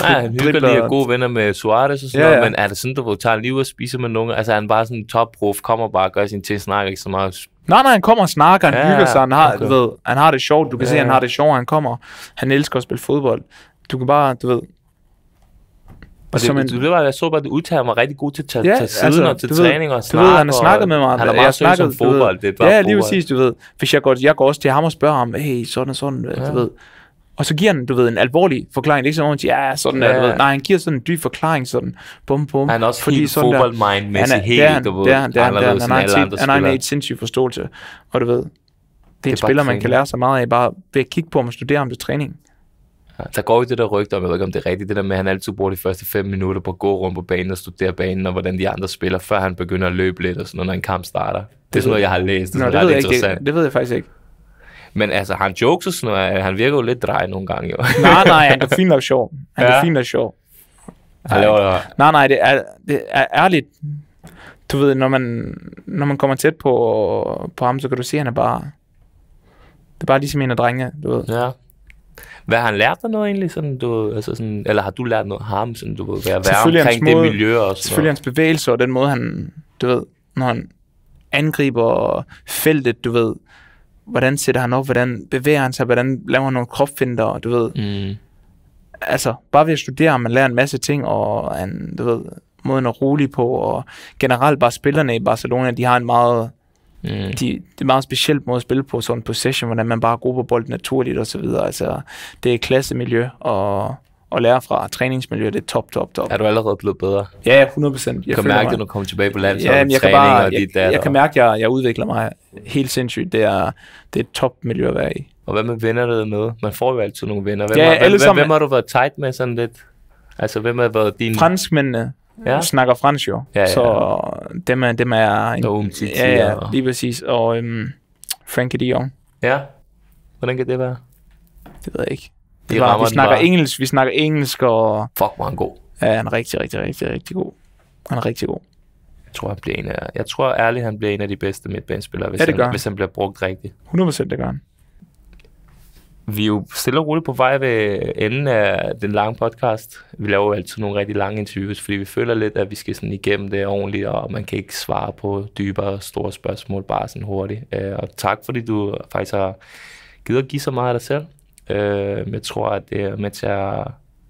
Nej, han hygger lige og gode venner med Suarez og sådan ja, ja. noget, men er det sådan, du tager lige ud og spise med nogen? Altså, er han bare sådan en top topprof, kommer bare og gør sin ting, snakker ikke så meget. Nej, nej, han kommer og snakker, han ja, hygger sig, han har, okay. du ved, han har det sjovt, du kan ja. se, han har det sjovt, han kommer, han elsker at spille fodbold. Du kan bare, du ved, og det, som en, du ved bare, jeg så bare, at du udtager mig rigtig god til at tage, ja, tage siden altså, og til træning og snakke. Du ved, han har snakket med mig. Han har meget snakket, om fodbold. Ved, det er bare ja, lige præcis, du ved. Hvis jeg går, jeg går også til ham og spørger ham, hey, sådan og sådan, ja. du ved. Og så giver han, du ved, en alvorlig forklaring. ikke sådan, ja, sådan ja. Der, Nej, han giver sådan en dyb forklaring, sådan, bum, bum. Han er også fordi helt fodboldmindmæssig, helt, der, du ved, der, der, der, er der, der, end Han har en sindssyg forståelse, og du ved, det er, det er en spiller, man kan lære sig meget af, bare ved at kigge på ham og studere ham til træning. Ja, der går jo det der rygte om, jeg ved ikke om det er rigtigt, det der med, at han altid bruger de første 5 minutter på at gå rundt på banen og studere banen, og hvordan de andre spiller, før han begynder at løbe lidt og sådan noget, når en kamp starter. Det er sådan noget, jeg har læst. Det, Nå, sådan, det, ved jeg ikke. Det, det ved jeg faktisk ikke. Men altså, han jokes og sådan noget. Øh, han virker jo lidt drej nogle gange, jo. nej, nej, han er fint nok sjov. Han ja. fint nok sjov. Han Nej, nej, det er, det er ærligt. Du ved, når man, når man kommer tæt på, på ham, så kan du se, at han er bare... Det er bare ligesom en af drenge, du ved. Ja. Hvad har han lært dig noget egentlig? Sådan, du, altså sådan, eller har du lært noget ham, sådan, du ved, at være omkring måde, det miljø? Og sådan selvfølgelig hans bevægelser og den måde, han, du ved, når han angriber feltet, du ved, hvordan sætter han op, hvordan bevæger han sig, hvordan laver han nogle kropfinder, du ved. Mm. Altså, bare ved at studere, man lærer en masse ting, og han, du ved, måden at rolig på, og generelt bare spillerne i Barcelona, de har en meget, mm. de, det er meget specielt måde at spille på, sådan en possession, hvordan man bare går på bolden naturligt og så videre. Altså, det er et klassemiljø, og at lære fra træningsmiljøet, det er top, top, top. Er du allerede blevet bedre? Ja, 100 Jeg kan mærke mig. det, når du kommer tilbage på landet, ja, jeg kan bare, og jeg, dit, jeg, jeg kan mærke, at jeg, jeg udvikler mig helt sindssygt. Det er, det er et topmiljø at være i. Og hvad med venner der med? Man får jo altid nogle venner. Hvem, ja, har, hvem, sammen... hvem har du været tight med sådan lidt? Altså, hvem har været din... Franskmændene ja. snakker fransk jo. Ja, ja, Så dem er, dem er... En, um, ja, ja, lige præcis. Og øhm, Frankie de Jong. Ja, hvordan kan det være? Det ved jeg ikke. Det var, vi snakker bare. engelsk, vi snakker engelsk, og... Fuck, var han god. Ja, han er rigtig, rigtig, rigtig, rigtig god. Han er rigtig god. Jeg tror, han bliver en af, jeg tror ærligt, han bliver en af de bedste midtbanespillere, hvis, ja, han, han, hvis han bliver brugt rigtigt. 100% det gør han. Vi er jo stille og roligt på vej ved enden af den lange podcast. Vi laver jo altid nogle rigtig lange interviews, fordi vi føler lidt, at vi skal sådan igennem det ordentligt, og man kan ikke svare på dybere store spørgsmål bare sådan hurtigt. Øh, og tak, fordi du faktisk har givet at give så meget af dig selv. Øh, jeg tror, at det er med til at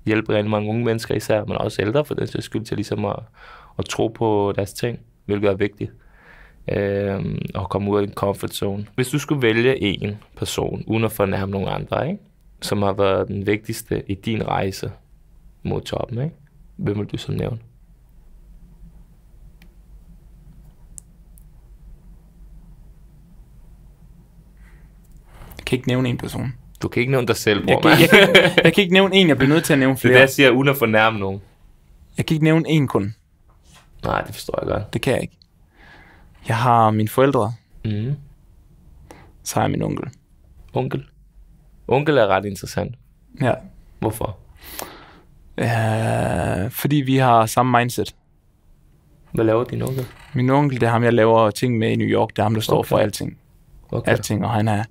hjælpe rigtig mange unge mennesker især, men også ældre for den sags skyld, til ligesom at, at tro på deres ting, hvilket er vigtigt. Øh, og komme ud af din comfort zone. Hvis du skulle vælge en person, uden at fornærme nogen andre, ikke? som har været den vigtigste i din rejse mod toppen, ikke? hvem vil du så nævne? Jeg kan ikke nævne en person. Du kan ikke nævne dig selv, bror. Jeg, kan, jeg, jeg kan ikke nævne en, jeg bliver nødt til at nævne flere. Det er det, jeg siger, uden at fornærme nogen. Jeg kan ikke nævne en kun. Nej, det forstår jeg godt. Det kan jeg ikke. Jeg har mine forældre. Mm. Så har jeg min onkel. Onkel? Onkel er ret interessant. Ja. Hvorfor? Uh, fordi vi har samme mindset. Hvad laver din onkel? Min onkel, det er ham, jeg laver ting med i New York. Det er ham, der står okay. for alting okay. alting, og han er,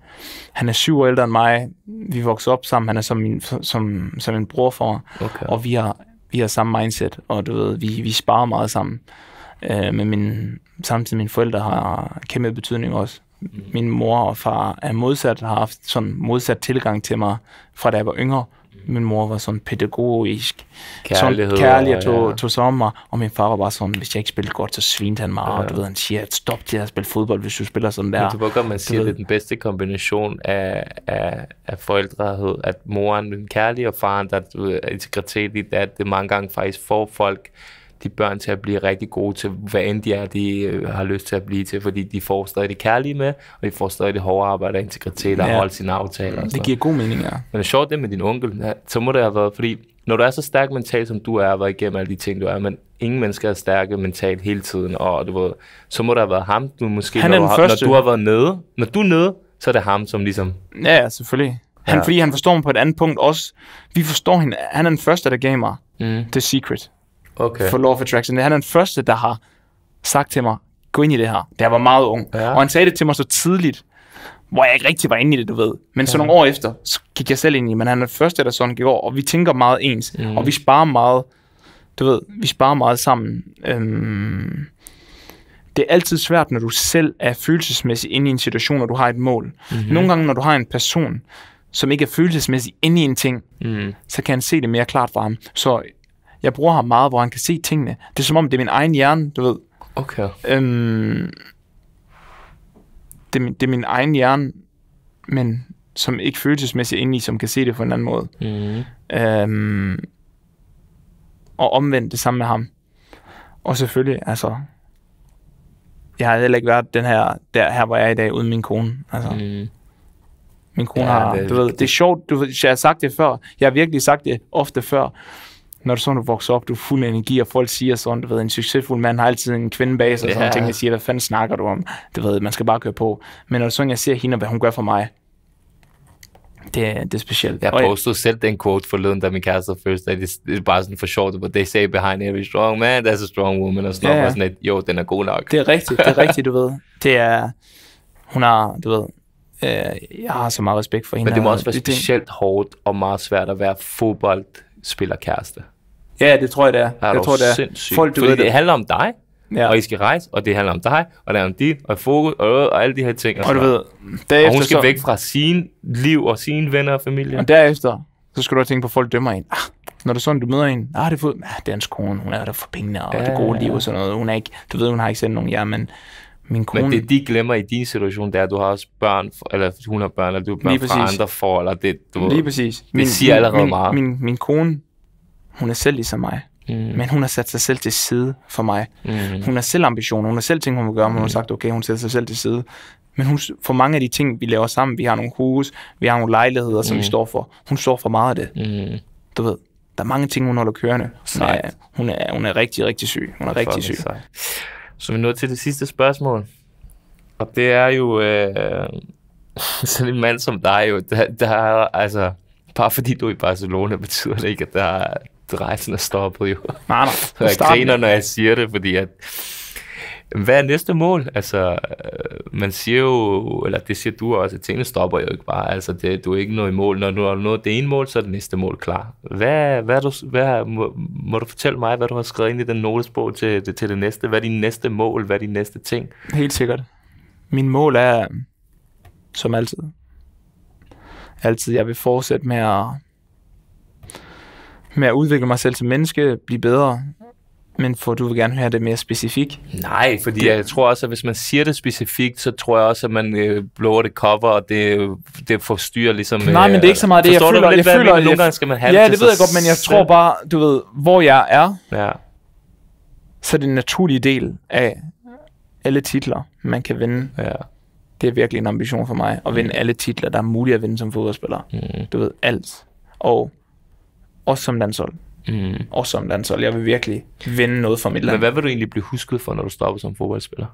han er syv år ældre end mig. Vi voksede op sammen, han er som, min, som, som en bror for mig, okay. og vi har, vi har samme mindset, og du ved, vi, vi sparer meget sammen. Øh, men min, samtidig mine forældre har kæmpe betydning også. Mm. Min mor og far er modsat, har haft sådan modsat tilgang til mig, fra da jeg var yngre, min mor var sådan pædagogisk, kærlighed, Sådan kærlig og tog, ja. tog sommer, og min far var bare sådan, hvis jeg ikke spillede godt, så svinte han mig, ja. og du ved, han siger, at stop til at spille fodbold, hvis du spiller sådan der. Men hvor godt man siger, det er den bedste kombination af, af, af forældrehed, at moren er kærlig, og faren, der er integritet i det, at det mange gange faktisk får folk de børn til at blive rigtig gode til, hvad end de er, de øh, har lyst til at blive til, fordi de får stadig det kærlige med, og de får stadig det hårde arbejde og integritet og ja. holde sine aftaler. Det giver god mening, ja. Men det er sjovt det med din onkel, ja, så må det have været, fordi når du er så stærk mentalt, som du er, og igennem alle de ting, du er, men ingen mennesker er stærke mentalt hele tiden, og du ved, så må der have været ham, du måske, han er når, du, første. når du har været nede, når du er nede, så er det ham, som ligesom... Ja, ja selvfølgelig. Han, ja. Fordi han forstår mig på et andet punkt også. Vi forstår hende. Han er den første, der gav mig mm. The Secret okay. for Law of Attraction. Han er den første, der har sagt til mig, gå ind i det her, da jeg var meget ung. Ja. Og han sagde det til mig så tidligt, hvor jeg ikke rigtig var inde i det, du ved. Men så ja. nogle år efter, så gik jeg selv ind i men han er den første, der sådan gik over, og vi tænker meget ens, mm. og vi sparer meget, du ved, vi sparer meget sammen. Øhm, det er altid svært, når du selv er følelsesmæssigt inde i en situation, og du har et mål. Mm-hmm. Nogle gange, når du har en person, som ikke er følelsesmæssigt inde i en ting, mm. så kan han se det mere klart for ham. Så jeg bruger ham meget, hvor han kan se tingene. Det er som om, det er min egen hjerne, du ved. Okay. Øhm, det, er min, det er min egen hjerne, men som ikke følelsesmæssigt i, som kan se det på en anden måde. Mm. Øhm, og omvendt det samme med ham. Og selvfølgelig, altså, jeg har heller ikke været den her, der her, hvor jeg er i dag, uden min kone. Altså, mm. Min kone ja, har, det, du ved, det er sjovt, du, jeg har sagt det før, jeg har virkelig sagt det ofte før, når du sådan du vokser op, du er fuld af energi, og folk siger sådan, du ved, en succesfuld mand har altid en kvinde bag sig, og sådan yeah. ting, jeg siger, hvad fanden snakker du om? Det ved, man skal bare køre på. Men når du sådan, jeg ser hende, og hvad hun gør for mig, det, det er specielt. Jeg postede jeg... selv den quote forleden, da min kæreste var første dag. Det, er bare sådan for sjovt, but they say behind every strong man, that's a strong woman. Og sådan, ja, ja. Og sådan at, jo, den er god nok. Det er rigtigt, det er rigtigt, du ved. Det er, hun har, du ved, øh, jeg har så meget respekt for hende. Men det må også være specielt hårdt og meget svært at være fodboldspillerkæreste. Ja, det tror jeg, det er. er jeg tror, det er. Sindssygt. Folk, du Fordi ved det. det handler om dig. Ja. Og I skal rejse, og det handler om dig, og det er om dit, og fokus, og, og alle de her ting. Og, og du ved, derefter, og hun skal så, væk fra sin liv og sine venner og familie. Og derefter, så skal du også tænke på, at folk dømmer en. Ah, når det er sådan, du møder en, ah, det er, for, ah, det er hans kone, hun er der for pengene og ja, det gode liv og sådan noget. Hun er ikke, du ved, hun har ikke sendt nogen ja, men min kone... Men det, de glemmer i din situation, det er, at du har også børn, for, eller hun har børn, eller du har børn fra andre forhold, det, du, Lige præcis. Min, det siger allerede min, meget. Min, min, min kone hun er selv ligesom mig. Mm. Men hun har sat sig selv til side for mig. Mm. Hun har selv ambitioner, hun har selv ting, hun vil gøre, men hun har mm. sagt, okay, hun sætter sig selv til side. Men hun, for mange af de ting, vi laver sammen, vi har nogle hus, vi har nogle lejligheder, som vi mm. står for. Hun står for meget af det. Mm. Du ved, der er mange ting, hun holder kørende. Hun, Ja, hun, er, hun er rigtig, rigtig syg. Hun er, er rigtig syg. Sejt. Så vi er nået til det sidste spørgsmål. Og det er jo øh, sådan en mand som dig, jo, der, der altså, bare fordi du er i Barcelona, betyder det ikke, at der, rejsen er stoppet jo. Nej, nej. Så jeg griner, når jeg siger det, fordi at, hvad er næste mål? Altså, øh, man siger jo, eller det siger du også, at tingene stopper jo ikke bare. Altså, det, du er ikke noget i mål. Når du har nået det ene mål, så er det næste mål klar. Hvad, hvad du, hvad, må, må, du fortælle mig, hvad du har skrevet ind i den notesbog til, til, til det næste? Hvad er dine næste mål? Hvad er dine næste ting? Helt sikkert. Min mål er, som altid, altid, jeg vil fortsætte med at med at udvikle mig selv som menneske, blive bedre, men for du vil gerne have det mere specifikt? Nej, fordi det... jeg tror også, at hvis man siger det specifikt, så tror jeg også, at man øh, blower det cover, og det, det forstyrrer ligesom... Øh, Nej, men øh, det er ikke så meget det, jeg føler. jeg, lidt, jeg føler, jeg, nogle gange skal man have ja, det, det ved jeg godt, men jeg tror bare, du ved, hvor jeg er, ja. så er det en naturlig del af alle titler, man kan vinde. Ja. Det er virkelig en ambition for mig, at vinde mm. alle titler, der er muligt at vinde som fodboldspiller. Mm. Du ved, alt. Og også som landshold. Mm. Også som landshold. Jeg vil virkelig vinde noget for mit land. Men hvad vil du egentlig blive husket for, når du stopper som fodboldspiller?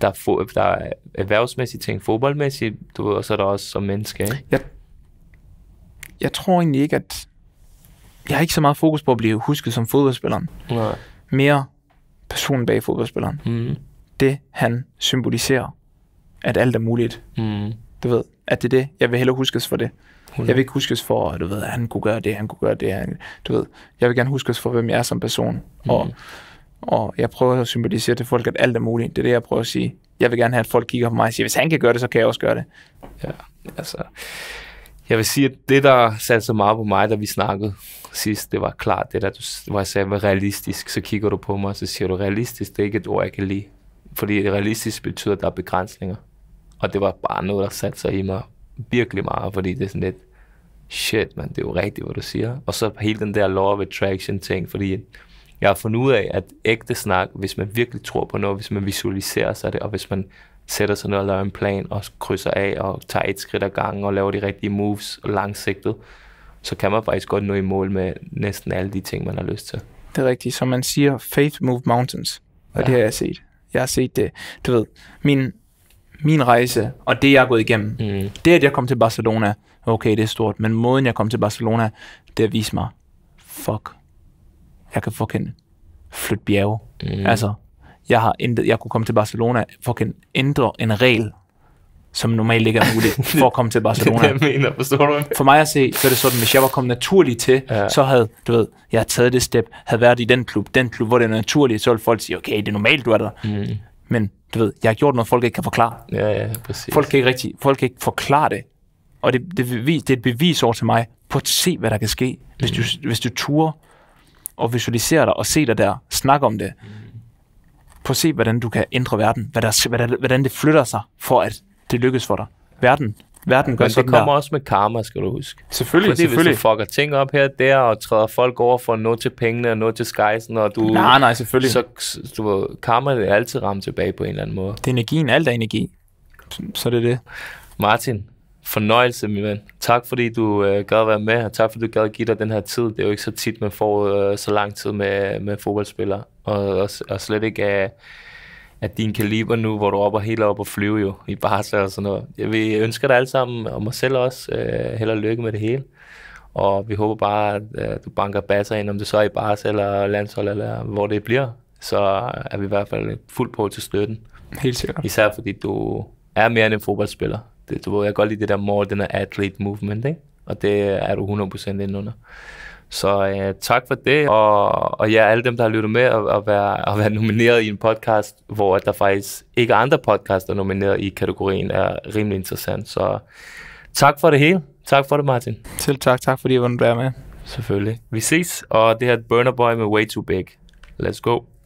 Der er, fo- der er erhvervsmæssige ting, fodboldmæssigt, du ved, og så er der også som menneske. Ikke? Jeg, jeg tror egentlig ikke, at... Jeg har ikke så meget fokus på at blive husket som fodboldspilleren. Nej. Mere personen bag fodboldspilleren. Mm. Det, han symboliserer, at alt er muligt. Mm. Du ved, at det er det. Jeg vil hellere huskes for det. 100. Jeg vil ikke huskes for, du ved, at han kunne gøre det, han kunne gøre det. Han, du ved, jeg vil gerne huskes for, hvem jeg er som person. Mm. Og, og jeg prøver at symbolisere til folk, at alt er muligt. Det er det, jeg prøver at sige. Jeg vil gerne have, at folk kigger på mig og siger, hvis han kan gøre det, så kan jeg også gøre det. Ja, altså... Jeg vil sige, at det, der satte så meget på mig, da vi snakkede sidst, det var klart det der, du, hvor jeg sagde, var realistisk. Så kigger du på mig, så siger du, realistisk, det er ikke et ord, jeg kan lide. Fordi realistisk betyder, at der er begrænsninger. Og det var bare noget, der satte sig i mig virkelig meget, fordi det er sådan lidt, shit, man, det er jo rigtigt, hvad du siger. Og så hele den der law of attraction ting, fordi jeg har fundet ud af, at ægte snak, hvis man virkelig tror på noget, hvis man visualiserer sig det, og hvis man sætter sig ned og laver en plan, og krydser af, og tager et skridt ad gangen, og laver de rigtige moves, langsigtet, så kan man faktisk godt nå i mål med næsten alle de ting, man har lyst til. Det er rigtigt. Som man siger, faith move mountains. Og ja. det har jeg set. Jeg har set det. Du ved, min min rejse, og det jeg er gået igennem, mm. det at jeg kom til Barcelona, okay, det er stort, men måden jeg kom til Barcelona, det har vist mig, fuck, jeg kan fucking flytte bjerge. Mm. Altså, jeg, har intet, jeg kunne komme til Barcelona, fucking ændre en regel, som normalt ikke er muligt for at komme til Barcelona. det, det mener, forstår du? For mig at se, så er det sådan, hvis jeg var kommet naturligt til, ja. så havde, du ved, jeg havde taget det step, havde været i den klub, den klub, hvor det er naturligt, så ville folk sige, okay, det er normalt, du er der. Mm men du ved, jeg har gjort noget, folk ikke kan forklare. Ja, ja, præcis. Folk kan ikke, rigtig, folk kan ikke forklare det. Og det, det, bevis, det er et bevis over til mig på at se, hvad der kan ske. Hvis du, mm. hvis du turer og visualiserer dig og se dig der, snak om det. Mm. På at se, hvordan du kan ændre verden. Hvad der, hvad der, hvordan det flytter sig, for at det lykkes for dig. Verden Verden gør Men det kommer der. også med karma, skal du huske. Selvfølgelig, Fordi selvfølgelig. hvis du fucker ting op her og der, og træder folk over for at nå til pengene og nå til skejsen, og du... Nej, nej, selvfølgelig. Så du, karma det er altid ramt tilbage på en eller anden måde. Det er energien, alt er energi. Så det er det. Martin, fornøjelse, min ven. Tak fordi du øh, gad være med, og tak fordi du gad give dig den her tid. Det er jo ikke så tit, man får øh, så lang tid med, med fodboldspillere, og, og, og slet ikke... Øh, at din kaliber nu, hvor du er oppe helt op og flyve jo i Barca og sådan noget. vil ønske dig alle sammen, og mig selv også, øh, held og lykke med det hele. Og vi håber bare, at øh, du banker basser ind, om det så er i Barca eller landshold, eller hvor det bliver. Så er vi i hvert fald fuldt på til støtten. Helt sikkert. Især fordi du er mere end en fodboldspiller. Det, du, jeg kan godt lide det der more, than an athlete movement, ikke? Og det er du 100% inde under. Så øh, tak for det, og, og ja, alle dem, der har lyttet med og, og, være, og være nomineret i en podcast, hvor der faktisk ikke er andre podcaster nomineret i kategorien, er rimelig interessant. Så tak for det hele. Tak for det, Martin. Selv tak. Tak fordi du var med. Selvfølgelig. Vi ses, og det her Burner Boy med Way Too Big. Let's go.